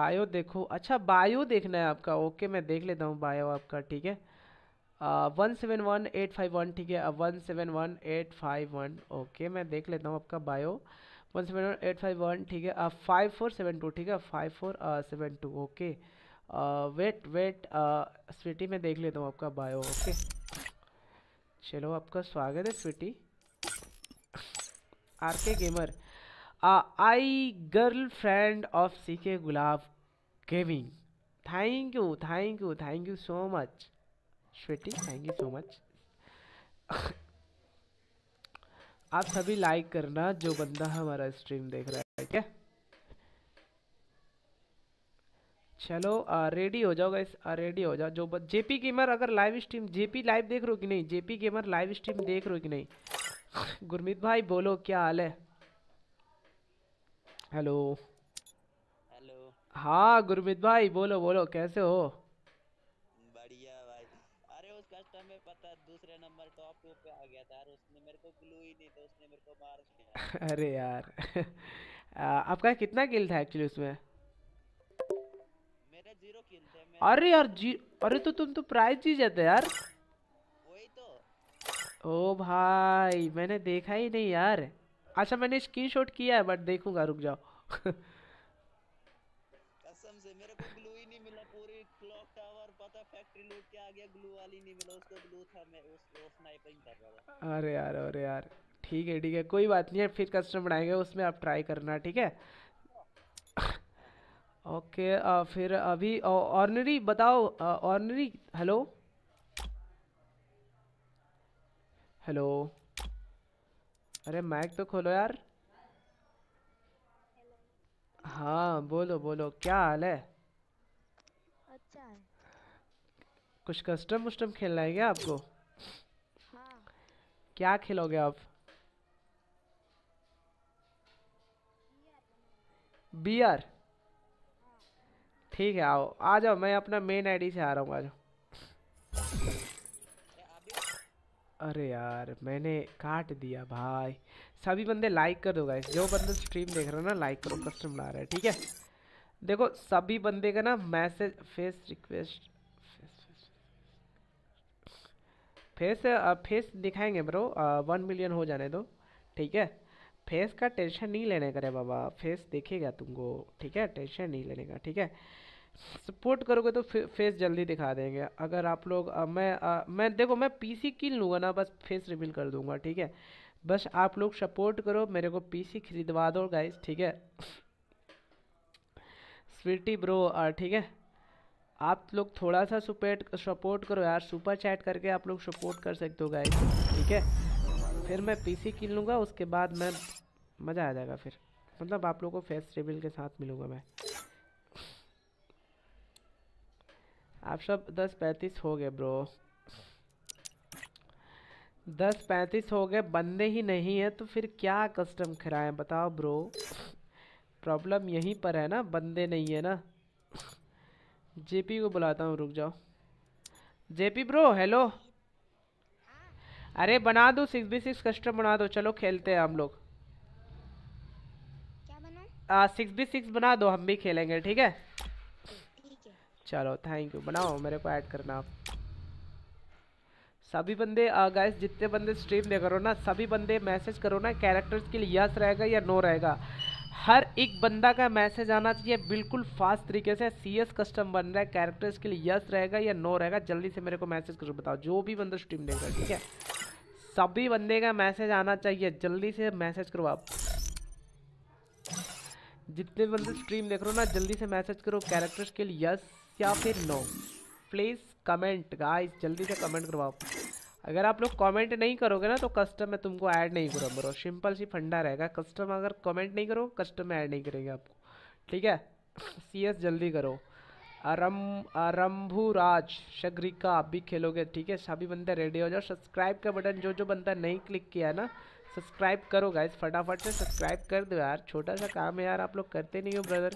बायो देखो अच्छा बायो देखना है आपका ओके मैं देख लेता हूँ बायो आपका ठीक है one seven one eight five one ठीक है one seven one eight five one okay मैं देख लेता हूँ आपका bio one seven eight five one ठीक है फाइव फोर सेवन टू ठीक है five four seven two okay wait wait sweetie मैं देख लेता हूँ आपका बायो ओके चलो आपका स्वागत है sweetie R K gamer I girlfriend of C K Gulab gaming thank you thank you thank you so much sweetie thank you so much आप सभी लाइक करना जो बंदा हमारा स्ट्रीम देख रहा है ठीक है चलो रेडी हो जाओ गाइस रेडी हो जाओ जो जेपी गेमर अगर लाइव स्ट्रीम जेपी लाइव देख रहे हो कि नहीं जेपी गेमर लाइव स्ट्रीम देख रहे हो कि नहीं गुरमीत भाई बोलो क्या हाल है हेलो हेलो हाँ गुरमीत भाई बोलो बोलो कैसे हो बढ़िया भाई अरे उस कस्टम में पता दूसरे नंबर टॉप पे आ गया था उस तो अरे यार आपका कितना किल था एक्चुअली उसमें मेरा जीरो किल थे अरे यार जी अरे तो तुम तो प्राइज जी जाते यार वही तो ओ भाई मैंने देखा ही नहीं यार अच्छा मैंने स्क्रीनशॉट किया है बट देखूंगा रुक जाओ अरे यार अरे यार ठीक है ठीक है कोई बात नहीं है फिर कस्टम बनाएंगे उसमें आप ट्राई करना ठीक है ओके आ, फिर अभी ऑर्नरी बताओ ऑर्नरी हेलो हेलो अरे माइक तो खोलो यार हाँ बोलो बोलो क्या हाल है कुछ कस्टम वस्टम खेलना है क्या आपको हाँ। क्या खेलोगे आप बियर ठीक है आओ आ जाओ मैं अपना मेन आईडी से आ रहा हूँ आ जाओ अरे यार मैंने काट दिया भाई सभी बंदे लाइक कर दो गाइस जो बंदे स्ट्रीम देख रहे हो ना लाइक करो कस्टम ला रहे है ठीक है देखो सभी बंदे का ना message face request face face दिखाएंगे ब्रो वन मिलियन हो जाने दो ठीक है फेस का टेंशन नहीं लेने का रे बाबा फेस देखेगा तुमको ठीक है टेंशन नहीं लेने का ठीक है सपोर्ट करोगे तो फे, फेस जल्दी दिखा देंगे अगर आप लोग आ, मैं आ, मैं देखो मैं पीसी किन लूँगा ना बस फेस रिवील कर दूंगा ठीक है बस आप लोग सपोर्ट करो मेरे को पीसी खरीदवा दो गाइस ठीक है स्वीटी ब्रो ठीक है आप लोग थोड़ा सा सुपेट सपोर्ट करो यार सुपर चैट करके आप लोग सपोर्ट कर सकते हो गाइस ठीक है फिर मैं पीसी किन लूँगा उसके बाद मैं मज़ा आ जाएगा फिर मतलब आप लोगों को फेस रिविल के साथ मिलूँगा मैं आप सब दस पैंतीस हो गए ब्रो दस पैंतीस हो गए बंदे ही नहीं है तो फिर क्या कस्टम खराएं बताओ ब्रो प्रॉब्लम यहीं पर है ना बंदे नहीं है ना जेपी को बुलाता हूँ रुक जाओ जेपी ब्रो हेलो अरे बना दो सिक्स बी सिक्स कस्टम बना दो चलो खेलते हैं हम लोग सिक्स बी सिक्स बना दो हम भी खेलेंगे ठीक है चलो थैंक यू बनाओ मेरे को ऐड करना आप सभी बंदे गाइस जितने बंदे स्ट्रीम दे करो ना सभी बंदे मैसेज करो ना कैरेक्टर्स के लिए यस रहेगा या नो रहेगा हर एक बंदा का मैसेज आना चाहिए बिल्कुल फास्ट तरीके से सी एस कस्टम बन रहा है कैरेक्टर्स के लिए यस रहेगा या नो रहेगा जल्दी से मेरे को मैसेज करो बताओ जो भी बंदा स्ट्रीम देगा ठीक है सभी बंदे का मैसेज आना चाहिए जल्दी से मैसेज करो आप जितने बंदे स्ट्रीम देख रहे हो ना जल्दी से मैसेज करो कैरेक्टर्स के लिए यस या फिर नो प्लीज़ कमेंट गाइस जल्दी से कमेंट करवाओ अगर आप लोग कमेंट नहीं करोगे ना तो कस्टम में तुमको ऐड नहीं करो ब्रो सिंपल सी फंडा रहेगा कस्टम अगर कमेंट नहीं करो कस्टम में ऐड नहीं करेंगे आपको ठीक है सी एस जल्दी करो आरम राज शग्रिका आप भी खेलोगे ठीक है सभी बंदे रेडी हो जाओ सब्सक्राइब का बटन जो जो बंदा नहीं क्लिक किया है ना सब्सक्राइब करो गाइज फटाफट से सब्सक्राइब कर दो यार छोटा सा काम है यार आप लोग करते नहीं हो ब्रदर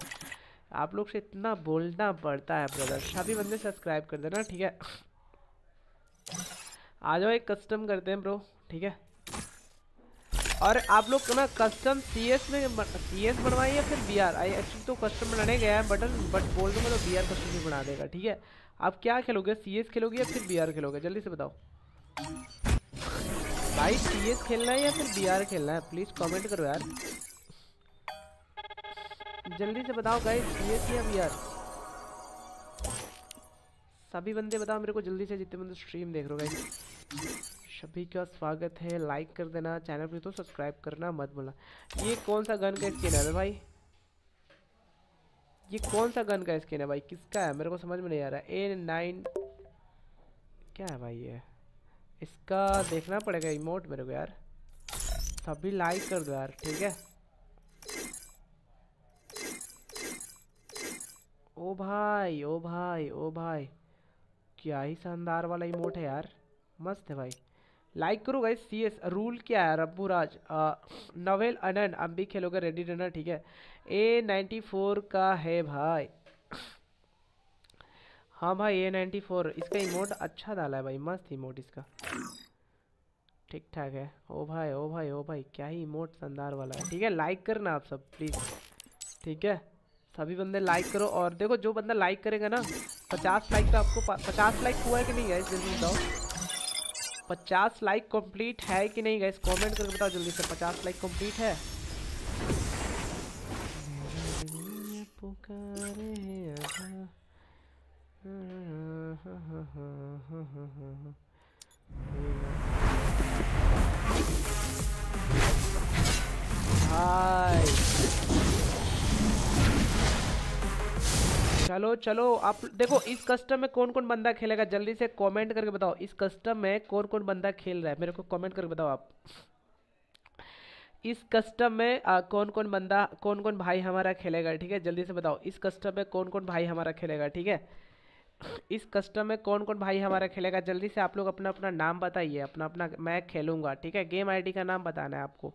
आप लोग से इतना बोलना पड़ता है ब्रदर सभी बंदे सब्सक्राइब कर देना ठीक है आ जाओ एक कस्टम करते हैं ब्रो ठीक है और आप लोग ना कस्टम सी एस में सी एस बनवाइए या फिर बी आर आई एक्चुअली तो कस्टम बनाने गया है बटन बट बोल दूंगा तो बी आर कस्टम भी बना देगा ठीक है आप क्या खेलोगे सी एस खेलोगे या फिर बी आर खेलोगे जल्दी से बताओ भाई सी एस खेलना है या फिर बी आर खेलना है प्लीज़ कमेंट करो यार जल्दी से बताओ भाई सी एस या बी आर सभी बंदे बताओ मेरे को जल्दी से जितने बंदे स्ट्रीम देख रहे हो सभी का स्वागत है लाइक कर देना चैनल पे तो सब्सक्राइब करना मत बोला ये कौन सा गन का स्किन है भाई ये कौन सा गन का स्किन है भाई किसका है मेरे को समझ में नहीं आ रहा ए नाइन क्या है भाई ये इसका देखना पड़ेगा इमोट मेरे को यार सभी लाइक कर दो यार ठीक है ओ भाई ओ भाई ओ भाई क्या ही शानदार वाला इमोट है यार मस्त है भाई लाइक करो गाइस सी एस रूल क्या है रब्बू राज नवेल अनन अब भी खेलोगे रेडी रनर ठीक है ए नाइन्टी फोर का है भाई हाँ भाई ए नाइन्टी फोर इसका इमोट अच्छा डाला है भाई मस्त इमोट इसका ठीक ठाक है ओ भाई ओ भाई ओ भाई क्या ही इमोट शानदार वाला है ठीक है लाइक करना आप सब प्लीज़ ठीक है सभी बंदे लाइक करो और देखो जो बंदा लाइक करेगा ना पचास लाइक तो आपको पचास लाइक हुआ है कि नहीं गाइस जल्दी बताओ पचास लाइक कंप्लीट है कि नहीं गाइस कमेंट करके बताओ जल्दी से पचास लाइक कंप्लीट है हाँ चलो चलो आप देखो इस कस्टम में कौन कौन बंदा खेलेगा जल्दी से कमेंट करके बताओ इस कस्टम में कौन कौन बंदा खेल रहा है मेरे को कमेंट करके बताओ आप इस कस्टम में आ, कौन कौन बंदा कौन कौन भाई हमारा खेलेगा ठीक है जल्दी से बताओ इस कस्टम में कौन कौन भाई हमारा खेलेगा ठीक है इस कस्टम में कौन कौन भाई हमारा खेलेगा जल्दी से आप लोग अपना अपना नाम बताइए अपना अपना मैं खेलूँगा ठीक है गेम आईडी का नाम बताना है आपको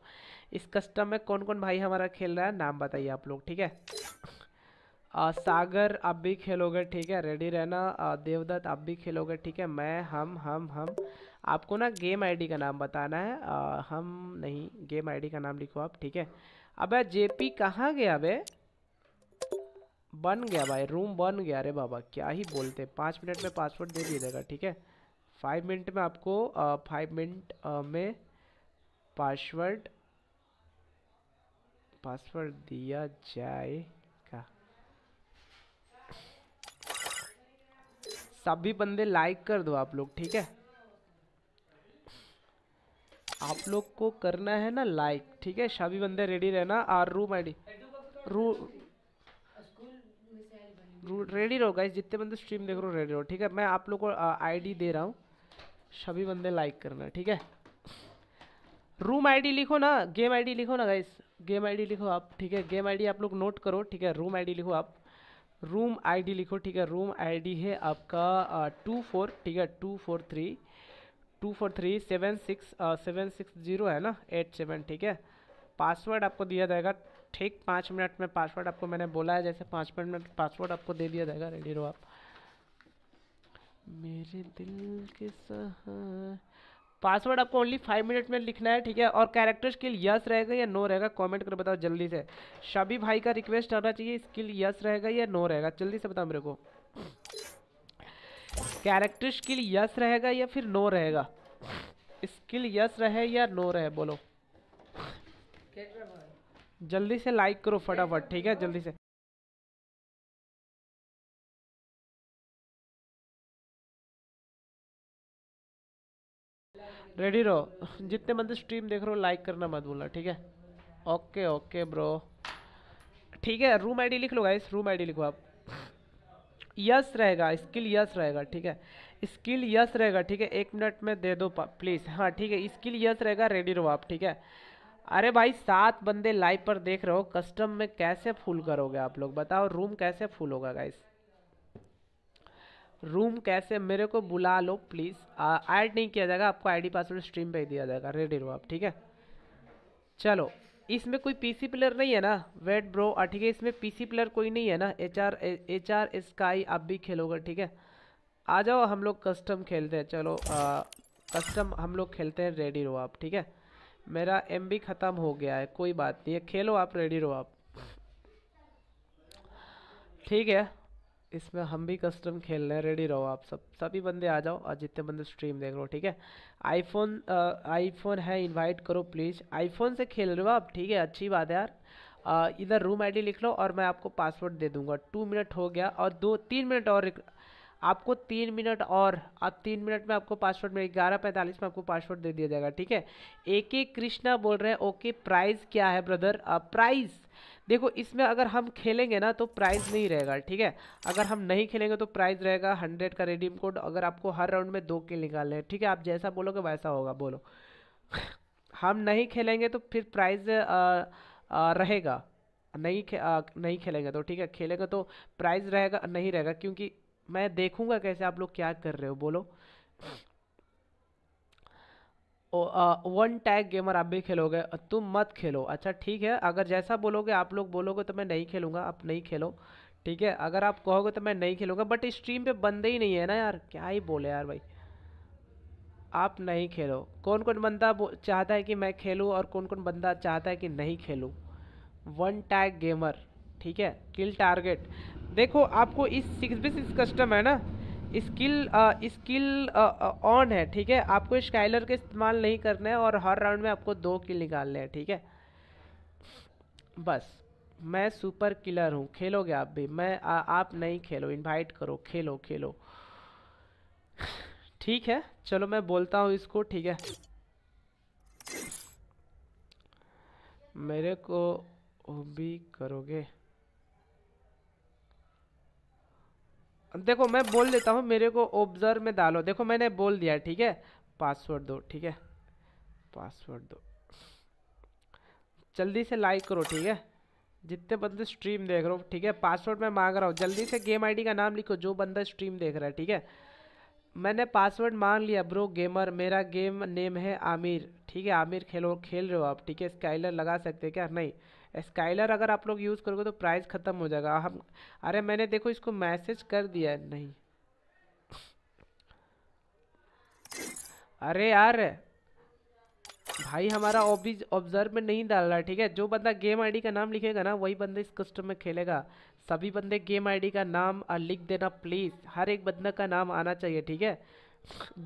इस कस्टम में कौन कौन भाई हमारा खेल रहा है नाम बताइए आप लोग ठीक है आ, सागर आप भी खेलोगे ठीक है रेडी रहना देवदत्त आप भी खेलोगे ठीक है मैं हम हम हम आपको ना गेम आईडी का नाम बताना है आ, हम नहीं गेम आईडी का नाम लिखो आप ठीक है अबे जेपी कहाँ गया बे बन गया भाई रूम बन गया अरे बाबा क्या ही बोलते पाँच मिनट में पासवर्ड दे दीजिएगा ठीक है फाइव मिनट में आपको फाइव मिनट में पासवर्ड पासवर्ड दिया जाए सभी बंदे लाइक कर दो आप लोग ठीक है आप लोग को करना है ना लाइक ठीक है सभी बंदे रेडी रहना और रूम आई डी रू रेडी रहो गाइस जितने बंदे स्ट्रीम देख रहे हो रेडी रहो ठीक है मैं आप लोग को आईडी uh, दे रहा हूँ सभी बंदे लाइक करना ठीक है रूम आईडी लिखो ना गेम आईडी लिखो ना गाइस गेम आईडी लिखो आप ठीक है गेम आईडी आप लोग नोट करो ठीक है रूम आईडी लिखो आप रूम आईडी लिखो ठीक है रूम आईडी है आपका टू फोर ठीक है two four three two four three seven six seven six zero है ना एट सेवन ठीक है पासवर्ड आपको दिया जाएगा ठीक पाँच मिनट में पासवर्ड आपको मैंने बोला है जैसे पाँच मिनट में पासवर्ड आपको दे दिया जाएगा रेडी रहो आप मेरे दिल के सहारे पासवर्ड आपको ओनली फाइव मिनट में लिखना है ठीक है और कैरेक्टर स्किल यस रहेगा या नो रहेगा कमेंट कर बताओ जल्दी से शबी भाई का रिक्वेस्ट आना चाहिए स्किल यस रहेगा या नो रहेगा जल्दी से बताओ मेरे को कैरेक्टर स्किल यस रहेगा या फिर नो रहेगा स्किल यस रहे या नो रहे बोलो जल्दी से लाइक करो फटाफट ठीक है जल्दी से रेडी रहो जितने बंदे स्ट्रीम देख रहे हो लाइक करना मत बोलना ठीक है ओके ओके ब्रो ठीक है रूम आईडी लिख लो गाइस रूम आईडी लिखो आप यस रहेगा स्किल यस रहेगा ठीक है स्किल यस रहेगा ठीक है एक मिनट में दे दो प्लीज़ हाँ ठीक है स्किल यस रहेगा रेडी रहो आप ठीक है अरे भाई सात बंदे लाइव पर देख रहे हो कस्टम में कैसे फुल करोगे आप लोग बताओ रूम कैसे फुल होगा गाइस रूम कैसे मेरे को बुला लो प्लीज़ ऐड नहीं किया जाएगा आपको आईडी पासवर्ड स्ट्रीम पे ही दिया जाएगा रेडी रहो आप ठीक है चलो इसमें कोई पीसी प्लेयर नहीं है ना वेट ब्रो ठीक है इसमें पीसी प्लेयर कोई नहीं है ना H R H R sky आप भी खेलोगे ठीक है आ जाओ हम लोग कस्टम खेलते हैं चलो आ, कस्टम हम लोग खेलते हैं रेडी रहो आप ठीक है मेरा एम ख़त्म हो गया है कोई बात नहीं है खेलो आप रेडी रहो आप ठीक है इसमें हम भी कस्टम खेल रहे हैं रेडी रहो आप सब सभी बंदे आ जाओ और जितने बंदे स्ट्रीम देख रहे हो ठीक है आईफोन आईफोन है इनवाइट करो प्लीज़ आईफोन से खेल रहे हो आप ठीक है अच्छी बात है यार इधर रूम आईडी लिख लो और मैं आपको पासवर्ड दे दूंगा टू मिनट हो गया और दो तीन मिनट और आपको तीन मिनट और आप तीन मिनट में आपको पासवर्ड मिले ग्यारह पैंतालीस में आपको पासवर्ड दे दिया जाएगा ठीक है ए के कृष्णा बोल रहे हैं ओके प्राइस क्या है ब्रदर प्राइस देखो इसमें अगर हम खेलेंगे ना तो प्राइज नहीं रहेगा ठीक है अगर हम नहीं खेलेंगे तो प्राइज रहेगा हंड्रेड का रेडीम कोड अगर आपको हर राउंड में दो के निकालने ठीक है आप जैसा बोलोगे वैसा होगा बोलो हम नहीं खेलेंगे तो फिर प्राइज रहेगा नहीं खे, आ, नहीं खेलेंगे तो ठीक है खेलेंगे तो प्राइज रहेगा नहीं रहेगा क्योंकि मैं देखूंगा कैसे आप लोग क्या कर रहे हो बोलो वन टैग गेमर आप भी खेलोगे तुम मत खेलो अच्छा ठीक है अगर जैसा बोलोगे आप लोग बोलोगे तो मैं नहीं खेलूँगा आप नहीं खेलो ठीक है अगर आप कहोगे तो मैं नहीं खेलूँगा बट स्ट्रीम पे बंदे ही नहीं है ना यार क्या ही बोले यार भाई आप नहीं खेलो कौन कौन बंदा चाहता है कि मैं खेलूँ और कौन कौन बंदा चाहता है कि नहीं खेलूँ वन टैग गेमर ठीक है किल टारगेट देखो आपको इस सिक्स बी सिक्स कस्टम है ना स्किल स्किल ऑन है ठीक है आपको स्काइलर के इस्तेमाल नहीं करना है और हर राउंड में आपको दो किल निकालने हैं ठीक है बस मैं सुपर किलर हूँ खेलोगे आप भी मैं आ, आप नहीं खेलो इनवाइट करो खेलो खेलो ठीक है चलो मैं बोलता हूँ इसको ठीक है मेरे को भी करोगे देखो मैं बोल देता हूँ मेरे को ऑब्जर्व में डालो देखो मैंने बोल दिया ठीक है पासवर्ड दो ठीक है पासवर्ड दो जल्दी से लाइक करो ठीक है जितने बंदे स्ट्रीम देख रहे हो ठीक है पासवर्ड मैं मांग रहा हूँ जल्दी से गेम आईडी का नाम लिखो जो बंदा स्ट्रीम देख रहा है ठीक है मैंने पासवर्ड मांग लिया ब्रो गेमर मेरा गेम नेम है आमिर ठीक है आमिर खेलो खेल रहे हो आप ठीक है स्काइलर लगा सकते क्या नहीं स्काइलर अगर आप लोग यूज़ करोगे तो प्राइस ख़त्म हो जाएगा हम अरे मैंने देखो इसको मैसेज कर दिया नहीं अरे यार भाई हमारा ऑब्ज ऑब्जर्व में नहीं डाल रहा ठीक है जो बंदा गेम आईडी का नाम लिखेगा ना वही बंदा इस कस्टम में खेलेगा सभी बंदे गेम आईडी का नाम लिख देना प्लीज़ हर एक बंदा का नाम आना चाहिए ठीक है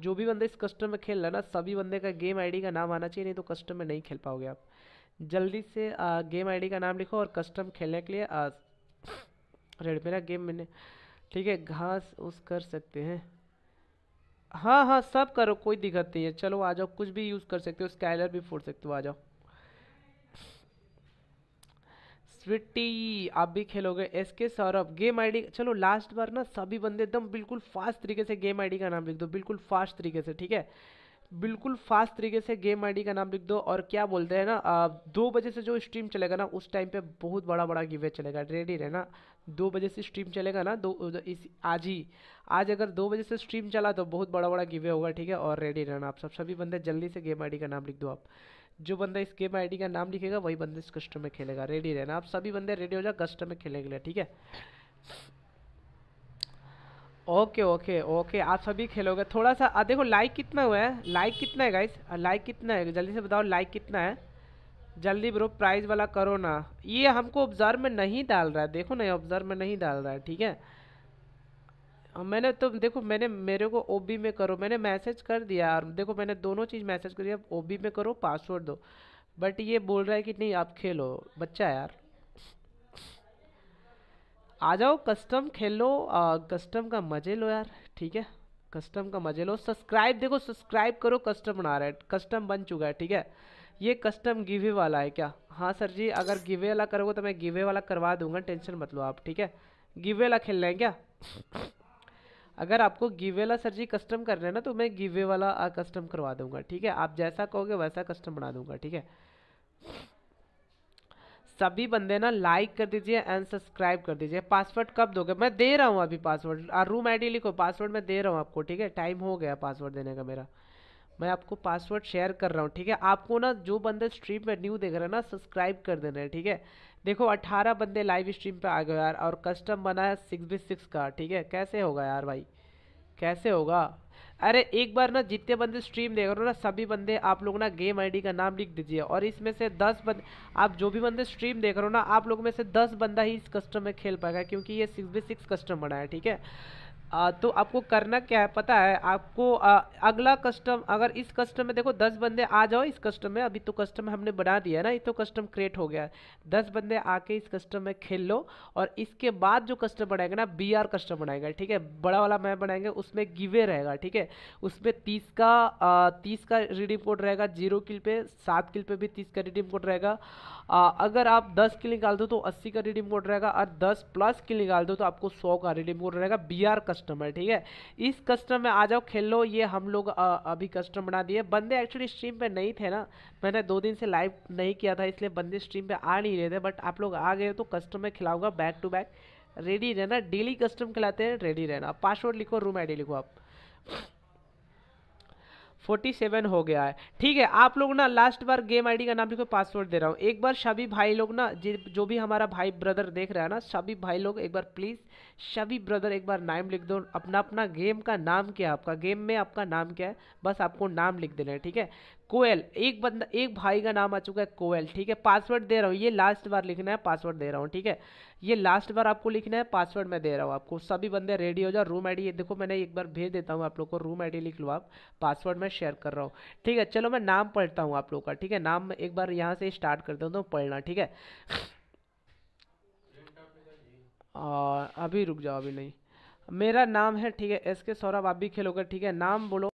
जो भी बंदा इस कस्टम में खेल रहा ना सभी बंदे का गेम आईडी का नाम आना चाहिए नहीं तो कस्टम में नहीं खेल पाओगे आप जल्दी से आ, गेम आईडी का नाम लिखो और कस्टम खेलने के लिए आ, रेड मेरा गेम मैंने ठीक है घास उस कर सकते हैं हाँ हाँ सब करो कोई दिक्कत नहीं है चलो आ जाओ कुछ भी यूज़ कर सकते हो स्काइलर भी फोड़ सकते हो आ जाओ स्विटी आप भी खेलोगे S K Saurabh game ID चलो लास्ट बार ना सभी बंदे एकदम बिल्कुल फास्ट तरीके से गेम आईडी का नाम लिख दो बिल्कुल फास्ट तरीके से ठीक है बिल्कुल फास्ट तरीके से गेम आईडी का नाम लिख दो और क्या बोलते हैं ना आ, दो बजे से जो स्ट्रीम चलेगा ना उस टाइम पे बहुत बड़ा बड़ा गिवे चलेगा रेडी रहना दो बजे से स्ट्रीम चलेगा ना दो इस आज ही आज अगर दो बजे से स्ट्रीम चला तो बहुत बड़ा बड़ा गिवे होगा ठीक है और रेडी रहना आप सब सभी बंदे जल्दी से गेम आई का नाम लिख दो आप जो बंदा इस गेम आई का नाम लिखेगा वही बंदा इस कस्टम में खेलेगा रेडी रहना आप सभी बंदे रेडी हो जाओ कस्टम में खेलने के लिए ठीक है ओके ओके ओके आप सभी खेलोगे थोड़ा सा आ, देखो लाइक कितना हुआ है लाइक कितना है गाइस लाइक कितना है जल्दी से बताओ लाइक कितना है जल्दी ब्रो प्राइज वाला करो ना ये हमको ऑब्जर्व में नहीं डाल रहा है देखो ना ऑब्जर्व में नहीं डाल रहा है ठीक है मैंने तो देखो मैंने मेरे को ओबी में करो मैंने मैसेज कर दिया और देखो मैंने दोनों चीज़ मैसेज कर दिया ओबी में करो पासवर्ड दो बट ये बोल रहा है कि नहीं आप खेलो बच्चा यार आ जाओ कस्टम खेलो आ, कस्टम का मजे लो यार ठीक है कस्टम का मजे लो सब्सक्राइब देखो सब्सक्राइब करो कस्टम बना रहा है कस्टम बन चुका है ठीक है ये कस्टम गिवे वाला है क्या हाँ सर जी अगर गिवे वाला करोगे तो मैं गिवे वाला करवा दूंगा टेंशन मत लो आप ठीक है गिवे वाला खेल रहे हैं क्या अगर आपको गिवे वाला सर जी कस्टम रहे हैं ना तो मैं गिवे वाला कस्टम करवा दूंगा ठीक है आप जैसा कहोगे वैसा कस्टम बना दूंगा ठीक है सभी बंदे ना लाइक कर दीजिए एंड सब्सक्राइब कर दीजिए पासवर्ड कब दोगे मैं दे रहा हूँ अभी पासवर्ड रूम आई लिखो पासवर्ड मैं दे रहा हूँ आपको ठीक है टाइम हो गया पासवर्ड देने का मेरा मैं आपको पासवर्ड शेयर कर रहा हूँ ठीक है आपको ना जो बंदे स्ट्रीम में न्यू देख रहे हैं ना सब्सक्राइब कर देना है ठीक है देखो अट्ठारह बंदे लाइव स्ट्रीम पे आ गए यार और कस्टम बना है सिक्स बी सिक्स का ठीक है कैसे होगा यार भाई कैसे होगा अरे एक बार ना जितने बंदे स्ट्रीम देख रहे हो ना सभी बंदे आप लोग ना गेम आईडी का नाम लिख दीजिए और इसमें से दस बंद आप जो भी बंदे स्ट्रीम देख रहे हो ना आप लोग में से दस बंदा ही इस कस्टम में खेल पाएगा क्योंकि ये सिक्स बी सिक्स कस्टम बना है ठीक है आ, तो आपको करना क्या है पता है आपको आ, अगला कस्टम अगर इस कस्टम में देखो दस बंदे आ जाओ इस कस्टम में अभी तो कस्टम हमने बना दिया ना ये तो कस्टम क्रिएट हो गया है दस बंदे आके इस कस्टम में खेल लो और इसके बाद जो कस्टम बनाएगा ना बी आर कस्टम बनाएगा ठीक है बड़ा वाला मैप बनाएंगे उसमें गिवे रहेगा ठीक है उसमें तीस का आ, तीस का रिडीम कोड रहेगा जीरो किल पे सात किल पे भी तीस का रिडीम कोड रहेगा अगर आप दस किल निकाल दो तो अस्सी का रिडीम कोड रहेगा और दस प्लस किल निकाल दो तो आपको सौ का रिडीम कोड रहेगा बी आर कस्टम है ठीक है इस कस्टम में आ जाओ खेल लो ये हम लोग अभी कस्टम बना दिए बंदे एक्चुअली स्ट्रीम पे नहीं थे ना मैंने दो दिन से लाइव नहीं किया था इसलिए बंदे स्ट्रीम पे आ नहीं रहे थे बट आप लोग आ गए तो कस्टम में खिलाऊंगा बैक टू बैक रेडी रहना डेली कस्टम खिलाते हैं रेडी रहना पासवर्ड लिखो रूम आई लिखो आप फोर्टी सेवन हो गया है ठीक है आप लोग ना लास्ट बार गेम आईडी का नाम लिखो पासवर्ड दे रहा हूँ एक बार सभी भाई लोग ना जो भी हमारा भाई ब्रदर देख रहा है ना सभी भाई लोग एक बार प्लीज़ सभी ब्रदर एक बार नाम लिख दो अपना अपना गेम का नाम क्या है आपका गेम में आपका नाम क्या है बस आपको नाम लिख देना है ठीक है कोयल एक बंदा एक भाई का नाम आ चुका है कोयल ठीक है पासवर्ड दे रहा हूँ ये लास्ट बार लिखना है पासवर्ड दे रहा हूँ ठीक है ये लास्ट बार आपको लिखना है पासवर्ड मैं दे रहा हूँ आपको सभी बंदे रेडी हो जाओ रूम आईडी देखो मैंने एक बार भेज देता हूँ आप लोग को रूम आईडी लिख लो आप पासवर्ड मैं शेयर कर रहा हूँ ठीक है चलो मैं नाम पढ़ता हूँ आप लोग का ठीक है नाम एक बार यहाँ से स्टार्ट देता हूँ तो पढ़ना ठीक है अभी रुक जाओ अभी नहीं मेरा नाम है ठीक है एस के सौरभ आप भी खेलोगे ठीक है नाम बोलो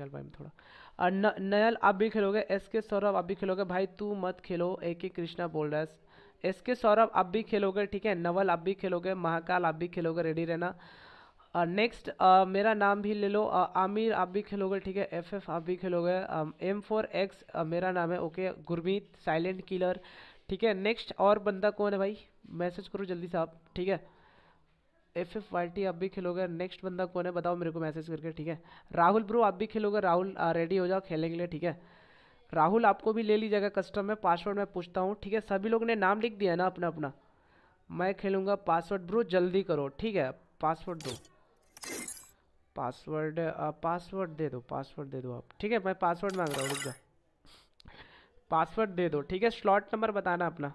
नयल भाई थोड़ा न, नयल आप भी खेलोगे एस के सौरभ आप भी खेलोगे भाई तू मत खेलो ए के कृष्णा बोल रहा है एस के सौरभ आप भी खेलोगे ठीक है नवल आप भी खेलोगे महाकाल आप भी खेलोगे रेडी रहना नेक्स्ट मेरा नाम भी ले लो आमिर आप भी खेलोगे ठीक है एफ एफ आप भी खेलोगे एम फोर एक्स मेरा नाम है ओके गुरमीत साइलेंट किलर ठीक है नेक्स्ट और बंदा कौन है भाई मैसेज करो जल्दी से आप ठीक है एफ एफ वाई टी आप भी खेलोगे नेक्स्ट बंदा कौन है बताओ मेरे को मैसेज करके ठीक है राहुल ब्रो आप भी खेलोगे राहुल रेडी हो जाओ खेलने के लिए ठीक है राहुल आपको भी ले लीजिएगा कस्टम में पासवर्ड मैं पूछता हूँ ठीक है सभी लोग ने नाम लिख दिया है ना अपना अपना मैं खेलूँगा पासवर्ड ब्रो जल्दी करो ठीक है पासवर्ड दो पासवर्ड पासवर्ड दे दो पासवर्ड दे दो आप ठीक है मैं पासवर्ड मांग रहा हूँ पासवर्ड दे दो ठीक है स्लॉट नंबर बताना अपना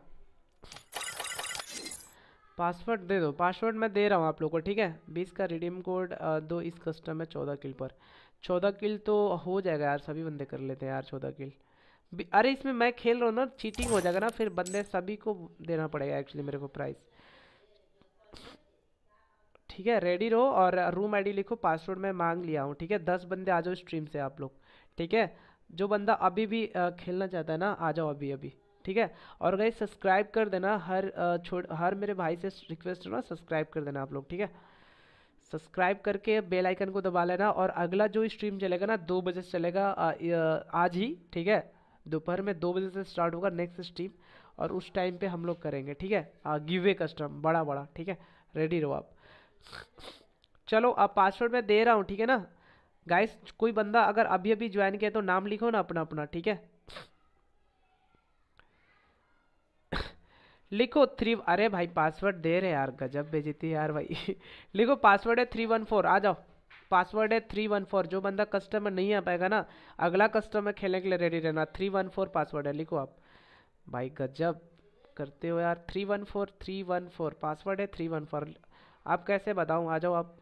पासवर्ड दे दो पासवर्ड मैं दे रहा हूँ आप लोग को ठीक है बीस का रिडीम कोड दो इस कस्टम है चौदह किल पर चौदह किल तो हो जाएगा यार सभी बंदे कर लेते हैं यार चौदह किल अरे इसमें मैं खेल रहा हूँ ना चीटिंग हो जाएगा ना फिर बंदे सभी को देना पड़ेगा एक्चुअली मेरे को प्राइस ठीक है रेडी रहो और रूम आईडी लिखो पासवर्ड मैं मांग लिया हूँ ठीक है दस बंदे आ जाओ स्ट्रीम से आप लोग ठीक है जो बंदा अभी भी खेलना चाहता है ना आ जाओ अभी अभी ठीक है और गाइज सब्सक्राइब कर देना हर छोट हर मेरे भाई से रिक्वेस्ट होना सब्सक्राइब कर देना आप लोग ठीक है सब्सक्राइब करके बेल आइकन को दबा लेना और अगला जो स्ट्रीम चलेगा ना दो बजे से चलेगा आज ही ठीक है दोपहर में दो बजे से स्टार्ट होगा नेक्स्ट स्ट्रीम और उस टाइम पे हम लोग करेंगे ठीक है गिवे कस्टम बड़ा बड़ा ठीक है रेडी रहो आप चलो आप पासवर्ड मैं दे रहा हूँ ठीक है ना गाइस कोई बंदा अगर अभी अभी ज्वाइन किया तो नाम लिखो ना अपना अपना ठीक है लिखो थ्री अरे भाई पासवर्ड दे रहे यार गजब थी यार भाई लिखो पासवर्ड है थ्री वन फोर आ जाओ पासवर्ड है थ्री वन फोर जो बंदा कस्टमर नहीं आ पाएगा ना अगला कस्टमर खेलने के लिए रेडी रहना थ्री वन फोर पासवर्ड है लिखो आप भाई गजब करते हो यार three one four three one four password है थ्री वन फोर आप कैसे बताऊँ आ जाओ आप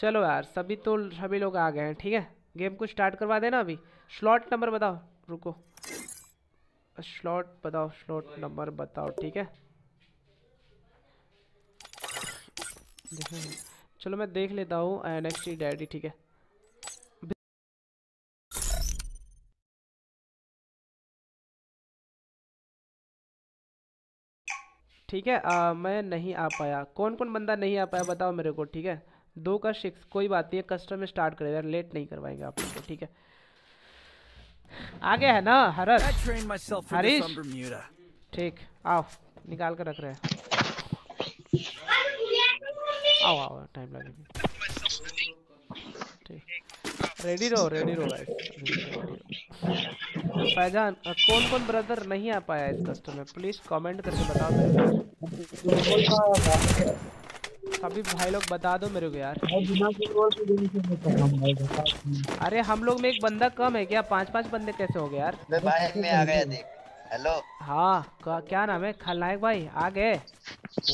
चलो यार सभी तो सभी लोग आ गए हैं ठीक है गेम को स्टार्ट करवा देना अभी स्लॉट नंबर बताओ रुको स्लॉट बताओ स्लॉट नंबर बताओ ठीक है चलो मैं देख लेता हूँ एन एक्स टी डैडी ठीक है ठीक है आ, मैं नहीं आ पाया कौन कौन बंदा नहीं आ पाया बताओ मेरे को ठीक है दो का सिक्स कोई बात नहीं है कस्टम स्टार्ट करेगा लेट नहीं करवाएंगे आप लोग ठीक है आगे है ना हरस हरीश ठीक आओ निकाल कर रख रहे आओ आओ टाइम लगेगा रेडी रहो रेडी रहो फैजान कौन कौन ब्रदर नहीं आ पाया इस कस्टमर प्लीज कमेंट करके बताओ सभी भाई लोग बता दो मेरे को यार अरे हम लोग में एक बंदा कम है क्या पांच पांच बंदे कैसे हो गए यार बाइक में आ गया देख हेलो हाँ क्या नाम है खलनायक भाई आ गए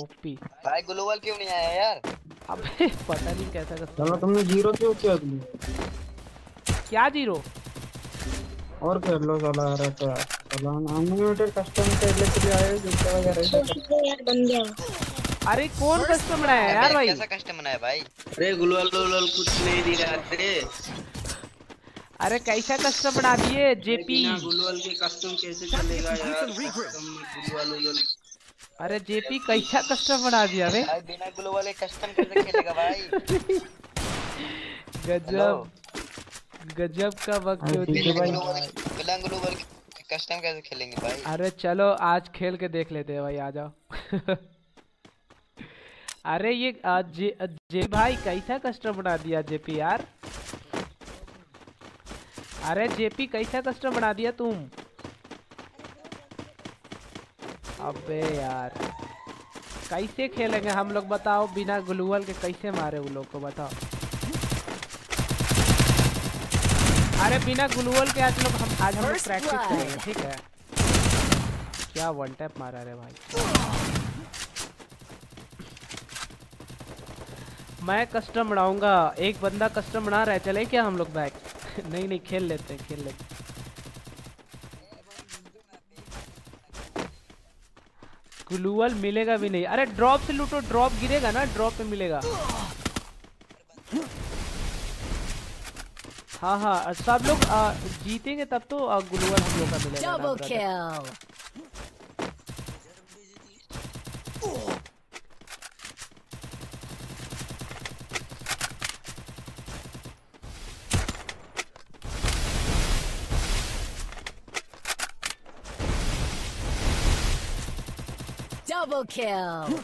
ओपी भाई ग्लोबल क्यों नहीं आया यार अबे पता नहीं कैसा कर चलो तुमने जीरो क्यों किया तुमने क्या जीरो और कर लो साला आ रहा था साला अनलिमिटेड कस्टम के लिए आए जिनका अच्छा, जिसका यार बन गया अरे कौन कस्टम बनाया यार भाई कैसा कस्टम बनाया भाई अरे गुलवल गुलवल कुछ नहीं दिखाते अरे कैसा कस्टम बना दिए जेपी गुलवल के कस्टम कैसे चलेगा यार गुलवल गुलवल अरे जेपी कैसा कस्टम बना दिया बे बिना ग्लो वाले कस्टम कैसे खेलेगा भाई गजब गजब का वक्त हो हाँ, गया भाई बिना ग्लो वाले कस्टम कैसे खेलेंगे भाई अरे चलो आज खेल के देख लेते हैं भाई आ जाओ अरे ये जे, जे भाई कैसा कस्टम बना दिया जेपी यार अरे जेपी कैसा कस्टम बना दिया तुम अबे यार कैसे खेलेंगे हम लोग बताओ बिना ग्लूअल के कैसे मारे उन लोग को बताओ अरे बिना ग्लूअल के आज लोग हम आज हम लोग प्रैक्टिस करेंगे ठीक है क्या वन टैप मारा रे भाई मैं कस्टम बढ़ाऊंगा एक बंदा कस्टम बना रहा है चले क्या हम लोग बैक नहीं नहीं खेल लेते हैं खेल लेते ग्लूअल मिलेगा भी नहीं अरे ड्रॉप से लूटो ड्रॉप गिरेगा ना ड्रॉप पे मिलेगा हाँ हाँ सब लोग जीतेंगे तब तो ग्लूअल हम लोग का मिलेगा Double kill.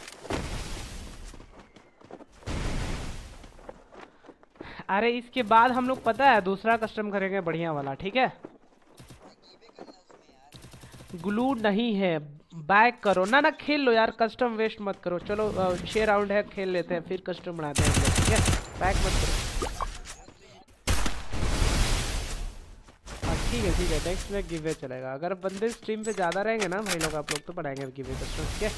अरे इसके बाद हम लोग पता है दूसरा कस्टम करेंगे बढ़िया वाला ठीक है ग्लू नहीं है बैक करो ना ना खेल लो यार कस्टम वेस्ट मत करो चलो छह राउंड है खेल लेते हैं फिर कस्टम बनाते हैं ठीक है बैक मत करो ठीक है ठीक है नेक्स्ट में गिवे चलेगा अगर बंदे स्ट्रीम पे ज़्यादा रहेंगे ना भाई लोग आप लोग तो बढ़ाएंगे गिवे तो ठीक है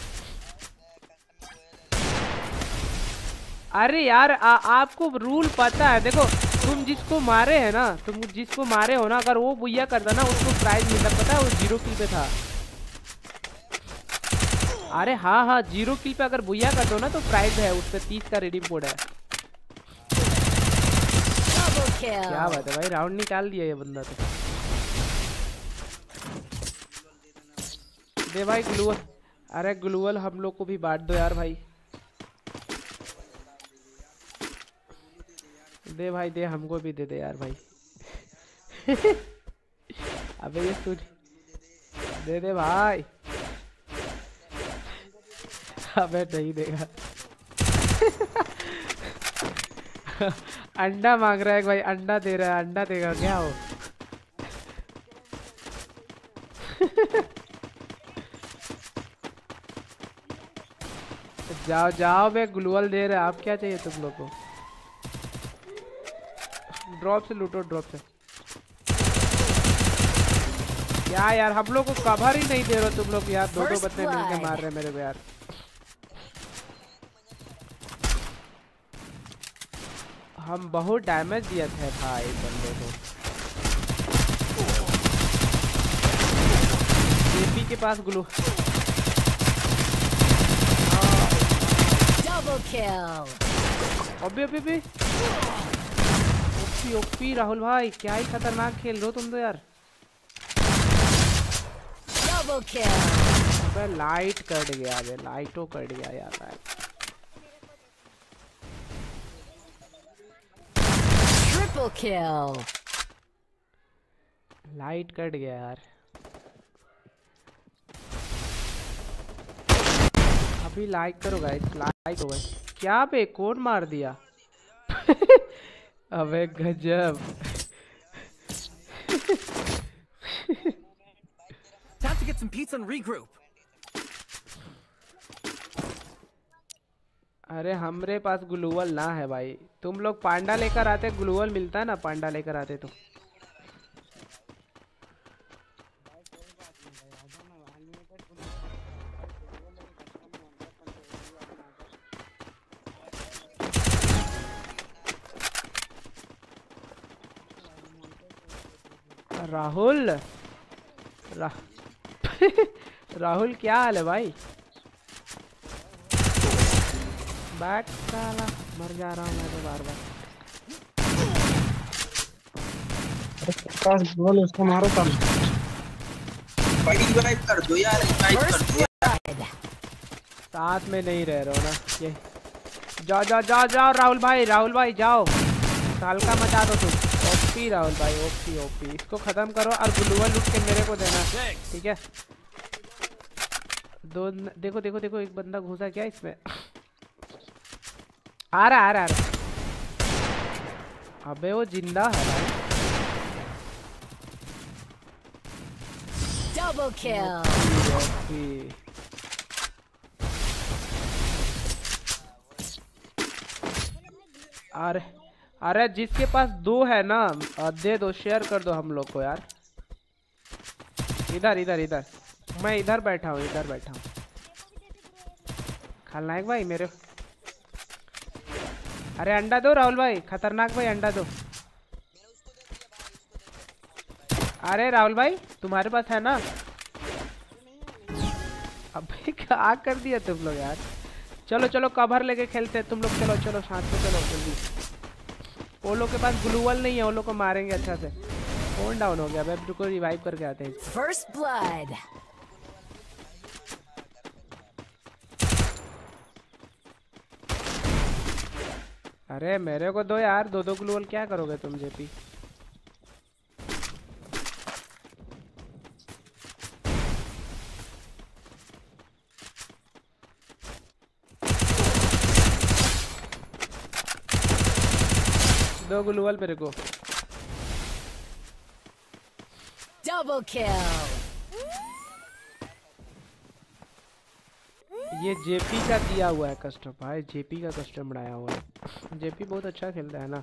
अरे यार आ, आपको रूल पता है देखो तुम जिसको मारे है ना तुम जिसको मारे हो ना अगर वो बुया करता ना उसको प्राइज मिलता पता है वो जीरो किल पे था अरे हाँ हाँ जीरो किल पे अगर बुया कर दो ना तो प्राइज है उस पर तीस का रेडिंग कोड है क्या बात है भाई राउंड निकाल दिया ये बंदा तो दे भाई ग्लूअल अरे ग्लूअल हम लोग को भी बांट दो यार भाई दे भाई दे हमको भी दे दे यार भाई अबे ये सुन दे दे भाई अबे नहीं देगा अंडा मांग रहा है भाई अंडा दे रहा है अंडा देगा क्या हो जाओ जाओ बे ग्लूअल दे रहे आप क्या चाहिए तुम लोगों को ड्रॉप से लूटो ड्रॉप से क्या यार हम लोग को कवर ही नहीं दे रहे तुम लोग यार दो दो बच्चे मिलके मार रहे मेरे को यार हम बहुत डैमेज दिए थे भाई बंदे को एपी के पास ग्लू Double kill. अबे अबे अबे ओपी ओपी राहुल भाई क्या ही खतरनाक खेल रहे तुम तो यार Double kill. अबे लाइट कट गया अबे लाइटो कट गया यार भाई Triple kill. लाइट कट गया यार भी लाइक करो गाइस लाइक हो गए क्या पे कोड मार दिया अबे गजब Time to get some pizza and regroup. अरे हमरे पास ग्लूवल ना है भाई तुम लोग पांडा लेकर आते ग्लूवल मिलता है ना पांडा लेकर आते तो राहुल क्या हाल है भाई बैक साला मर जा रहा हूं मैं तो बार बार पास बोल उसको मारो तुम बड़ी वाइप कर दो यार वाइप कर दो साथ में नहीं रह रहे हो ना ये जा जा जा जाओ राहुल भाई राहुल भाई जाओ हल्का मचा दो तुम ओपी राहुल भाई ओपी ओपी इसको खत्म करो और ग्लूअल लूट के मेरे को देना ठीक है दो न... देखो देखो देखो एक बंदा घुसा क्या इसमें आ रहा आ रहा आ रहा अबे वो जिंदा है भाई अरे अरे जिसके पास दो है ना दे दो शेयर कर दो हम लोग को यार इधर इधर इधर मैं इधर बैठा हूँ इधर बैठा खलनायक भाई मेरे अरे अंडा दो राहुल भाई खतरनाक भाई अंडा दो अरे राहुल भाई तुम्हारे पास है ना अबे क्या कर दिया तुम लोग यार चलो चलो कवर लेके खेलते तुम लोग चलो चलो साथ में चलो जल्दी वो लोग के पास ग्लूवल नहीं है वो लोग को मारेंगे अच्छा से फोन डाउन हो गया अब रिवाइव करके आते हैं फर्स्ट ब्लड अरे मेरे को दो यार दो दो ग्लू क्या करोगे तुम जेपी दो ग्लूवल मेरे को डबल किल ये जेपी का दिया हुआ है कस्टम भाई जेपी का कस्टम बनाया हुआ है जेपी बहुत अच्छा खेलता है ना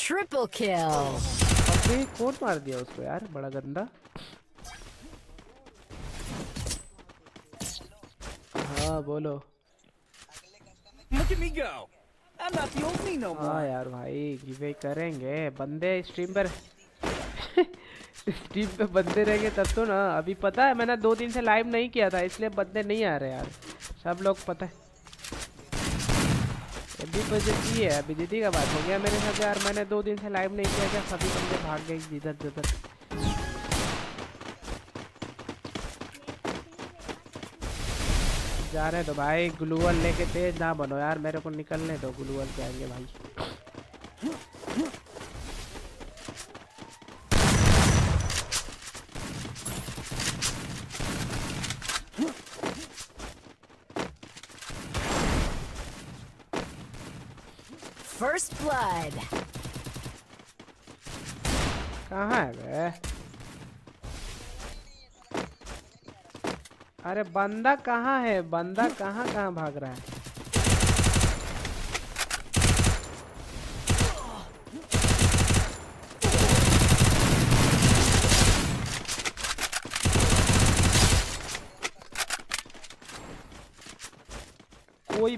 ट्रिपल किल अभी कौन मार दिया उसको यार बड़ा गंदा हाँ बोलो हाँ यार भाई गिवे करेंगे बंदे स्ट्रीम पर स्ट्रीम पे बंदे रहेंगे तब तो ना अभी पता है मैंने दो दिन से लाइव नहीं किया था इसलिए बंदे नहीं आ रहे यार सब लोग पता है अभी बजे तो की है दीदी का बात हो गया मेरे साथ यार मैंने दो दिन से लाइव नहीं किया था सभी बंदे भाग गए जिधर जिधर जा रहे तो भाई ग्लूअल लेके तेज ना बनो यार मेरे को निकलने दो ग्लूअल के आएंगे भाई अरे बंदा कहाँ है बंदा कहाँ कहाँ भाग रहा है कोई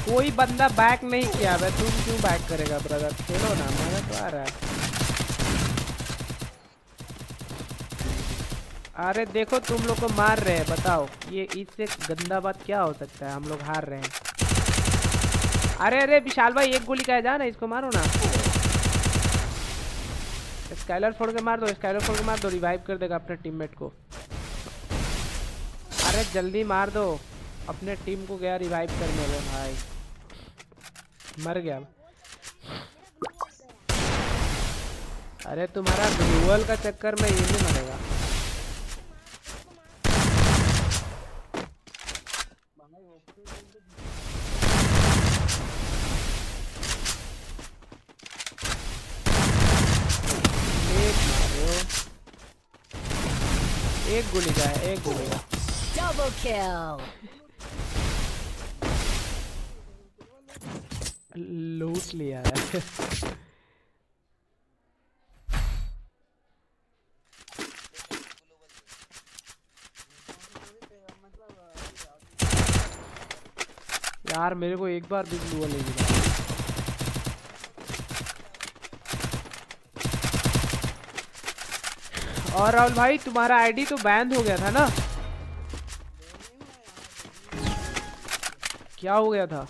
कोई बंदा बैक नहीं किया तुम क्यों बैक करेगा ब्रदर खेलो ना मजा तो आ रहा है अरे देखो तुम लोग को मार रहे हैं बताओ ये इससे गंदा बात क्या हो सकता है हम लोग हार रहे हैं अरे अरे विशाल भाई एक गोली का जा ना इसको मारो ना स्काइलर फोड़ के मार दो स्काइलर फोड़ के मार दो रिवाइव कर देगा अपने टीममेट को अरे जल्दी मार दो अपने टीम को गया रिवाइव करने में भाई मर गया अरे तुम्हारा ड्यूअल का चक्कर में ये नहीं मरेगा एक गोली का है एक गोली का डबल किल लूट लिया है यार मेरे को एक बार भी ग्लूअल नहीं मिला और राहुल भाई तुम्हारा आईडी तो बैन हो गया था ना क्या हो गया था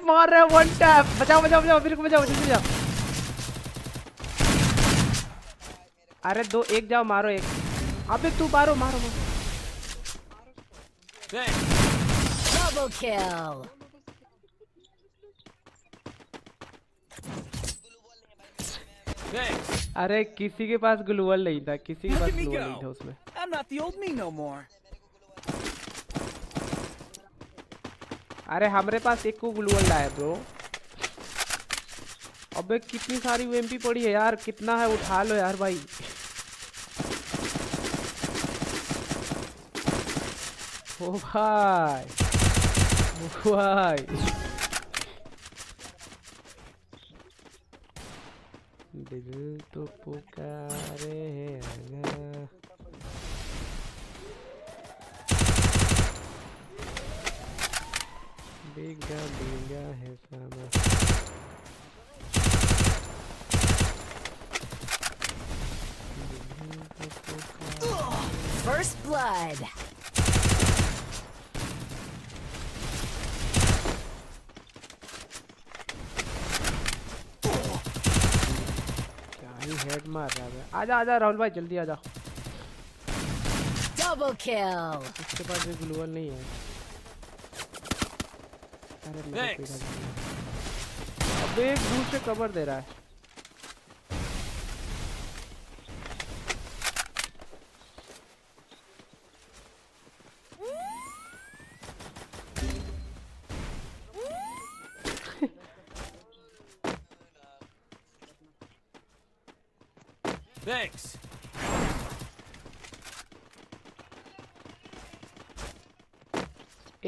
भी मार रहा है वन टैप बचाओ बचाओ बचाओ मेरे को बचाओ बचाओ जाओ अरे दो एक जाओ मारो एक अबे तू मारो मारो डबल किल अरे किसी के पास ग्लूवल नहीं था किसी के पास ग्लूवल नहीं था उसमें I'm not the old me no more. अरे हमारे पास एक को ग्लू अंडा है ब्रो अबे कितनी सारी वो पड़ी है यार कितना है उठा लो यार भाई ओ भाई ओ भाई दिल तो पुकारे है Big बिगा बिगा है साला First blood. हेड मार रहा है आजा आजा राहुल भाई जल्दी आजा डबल किल इसके पास भी ग्लूवल नहीं है अरे अबे एक दूर से कवर दे रहा है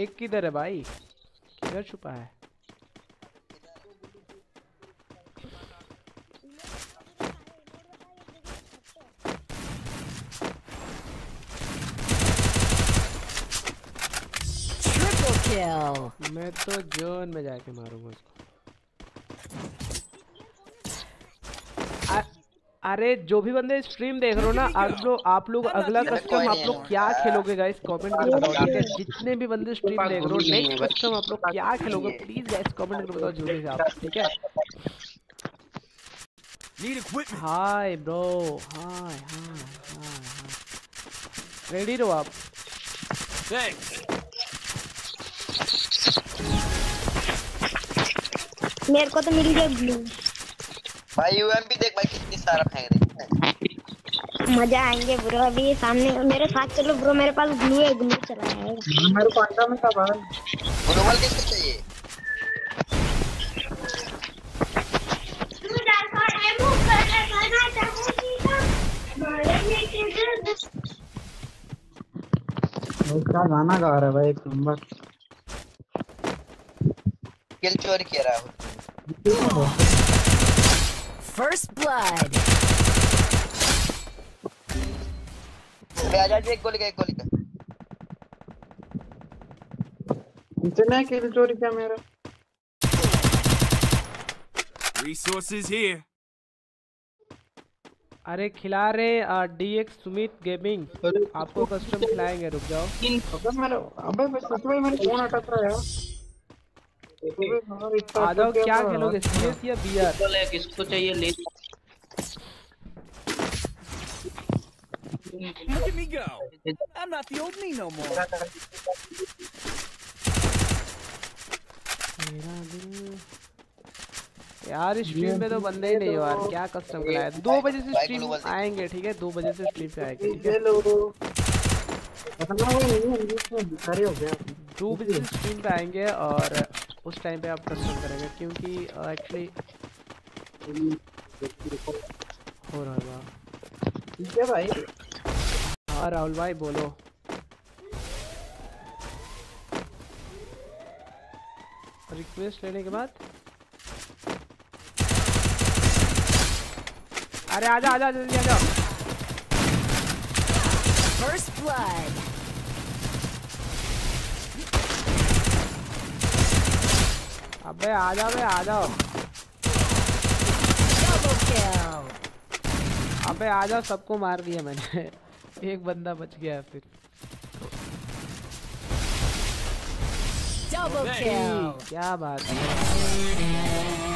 एक किधर है भाई किधर छुपा है मैं तो जोन में जाके मारूंगा उसको अरे जो भी बंदे स्ट्रीम देख रहे हो ना आप लोग आप लोग अगला कस्टम आप लोग क्या खेलोगे गाइस कमेंट कर बताओ ठीक है जितने भी बंदे स्ट्रीम देख रहे हो नेक्स्ट कस्टम आप लोग क्या खेलोगे प्लीज गाइस कमेंट कर बताओ जल्दी से आप ठीक है need equipment hi bro hi hi hi ready रहो आप थैंक्स मेरे को तो मिल गया ब्लू भाई यूएमपी देख भाई सारा फेंक दे मजा आएंगे ब्रो अभी सामने मेरे साथ चलो ब्रो मेरे पास ग्लू है ग्लू चला है मेरे को अंडा में सब है ग्लू वाल किसको चाहिए में किधर उसका गाना गा रहा है भाई एक नंबर किल चोरी कर रहा है First blood. एक गोली का एक गोली का इतना किल चोरी क्या मेरा Resources here. अरे खिला रहे डीएक्स सुमित गेमिंग आपको कस्टम खिलाएंगे रुक जाओ अबे मैं अबे मैं सच में फोन अटक रहा है आ जाओ तो क्या खेलोगे सीएस हाँ। या बीआर किसको चाहिए ले me go. I'm not the old me no more. यार स्ट्रीम पे तो बंदे ही नहीं तो यार क्या कस्टम कराए दो बजे से स्ट्रीम आएंगे ठीक है दो बजे से स्ट्रीम पे आएंगे ठीक है तो दो बजे से स्ट्रीम पे आएंगे और उस टाइम पे आप कस्टम करेंगे क्योंकि एक्चुअली uh, हो रहा है ठीक है भाई हाँ राहुल भाई बोलो रिक्वेस्ट लेने के बाद अरे आजा आजा जल्दी आजा फर्स्ट ब्लड अबे आ जाओ बे आ जाओ अबे आ जाओ सबको मार दिया मैंने एक बंदा बच गया फिर क्या बात है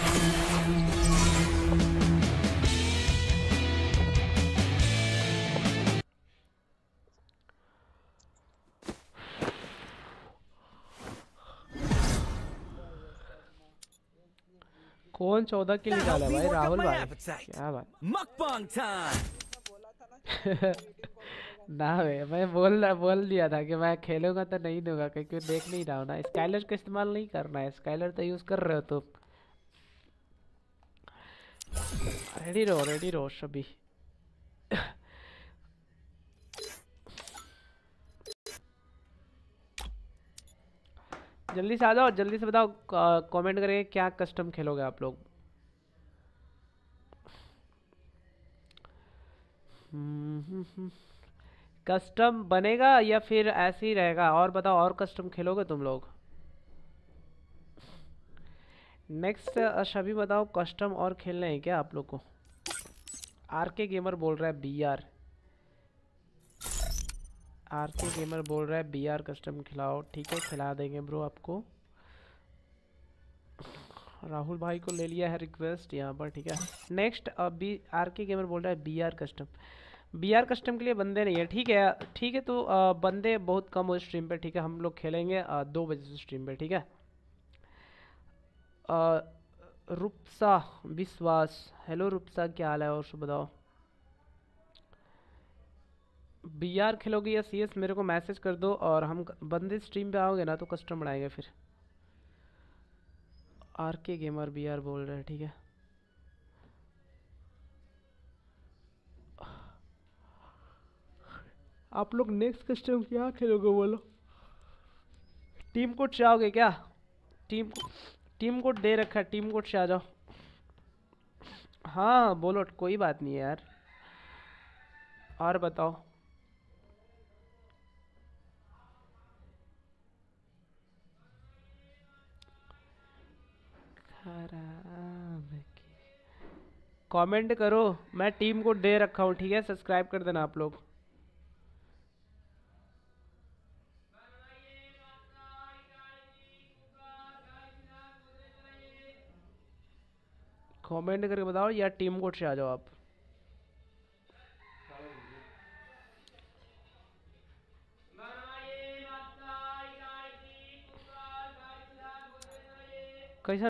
आईफोन चौदह के लिए डाला भाई राहुल भाई क्या बात ना वे मैं बोल रहा बोल दिया था कि मैं खेलूंगा तो नहीं दूंगा क्योंकि देख नहीं रहा हूँ ना स्काइलर का इस्तेमाल नहीं करना है स्काइलर तो यूज़ कर रहे हो तुम रेडी रहो रेडी रहो सभी जल्दी से आ जाओ जल्दी से बताओ कमेंट करके क्या कस्टम खेलोगे आप लोग कस्टम बनेगा या फिर ऐसे ही रहेगा और बताओ और कस्टम खेलोगे तुम लोग नेक्स्ट सभी बताओ कस्टम और खेलने हैं क्या आप लोग को आर के गेमर बोल रहा है B R R K gamer बोल रहा है बी आर कस्टम खिलाओ ठीक है खिला देंगे ब्रो आपको राहुल भाई को ले लिया है रिक्वेस्ट यहाँ पर ठीक है नेक्स्ट अभी आर के गेमर बोल रहा है B R custom BR custom के लिए बंदे नहीं है ठीक है ठीक है तो बंदे बहुत कम हो स्ट्रीम पे ठीक है हम लोग खेलेंगे आ, दो बजे से स्ट्रीम पे ठीक है रुपसा विश्वास हेलो रुपसा क्या हाल है और सुबह बताओ बीआर खेलोगे या सीएस मेरे को मैसेज कर दो और हम बंदे स्ट्रीम पे आओगे ना तो कस्टम बढ़ाएंगे फिर आर के गेमर आर बोल रहे हैं ठीक है आप लोग नेक्स्ट कस्टम क्या खेलोगे बोलो टीम कोड से आओगे क्या टीम टीम कोड दे रखा है टीम कोड से आ जाओ हाँ बोलो कोई बात नहीं है यार और बताओ कमेंट करो मैं टीम को दे रखा हूँ ठीक है सब्सक्राइब कर देना आप लोग कमेंट करके बताओ या टीम कोड से आ जाओ आप कैसा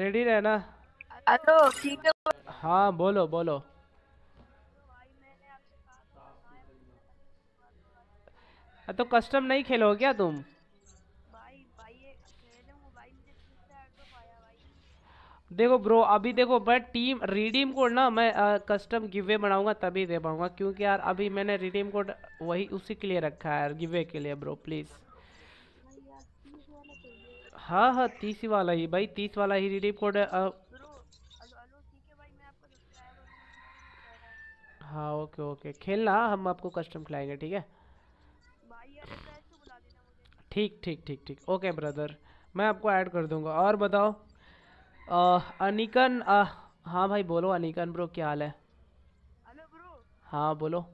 रेडी हाँ। रहना हेलो ठीक है हाँ बोलो बोलो तो कस्टम नहीं खेलो क्या तुम देखो ब्रो अभी देखो बट टीम रिडीम कोड ना मैं आ, कस्टम गिवे बनाऊंगा तभी दे पाऊंगा क्योंकि यार अभी मैंने रिडीम कोड वही उसी के लिए रखा है यार गिवे के लिए ब्रो प्लीज़ हाँ हाँ तीस वाला ही भाई तीस वाला ही रिडीम कोड हाँ ओके ओके खेलना हम आपको कस्टम खिलाएंगे ठीक है ठीक ठीक ठीक ठीक ओके ब्रदर मैं आपको ऐड कर दूंगा और बताओ आ, अनिकन आ, हाँ भाई बोलो अनिकन ब्रो क्या हाल है ब्रो हाँ बोलो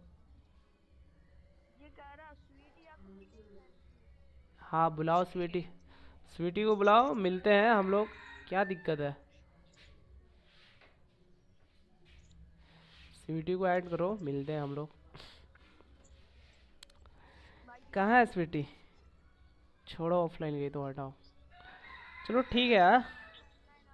हाँ बुलाओ स्वीटी स्वीटी को बुलाओ मिलते हैं हम लोग क्या दिक्कत है स्वीटी को ऐड करो मिलते हैं हम लोग कहाँ है स्वीटी छोड़ो ऑफलाइन गई तो हटाओ चलो ठीक है यार हाँ।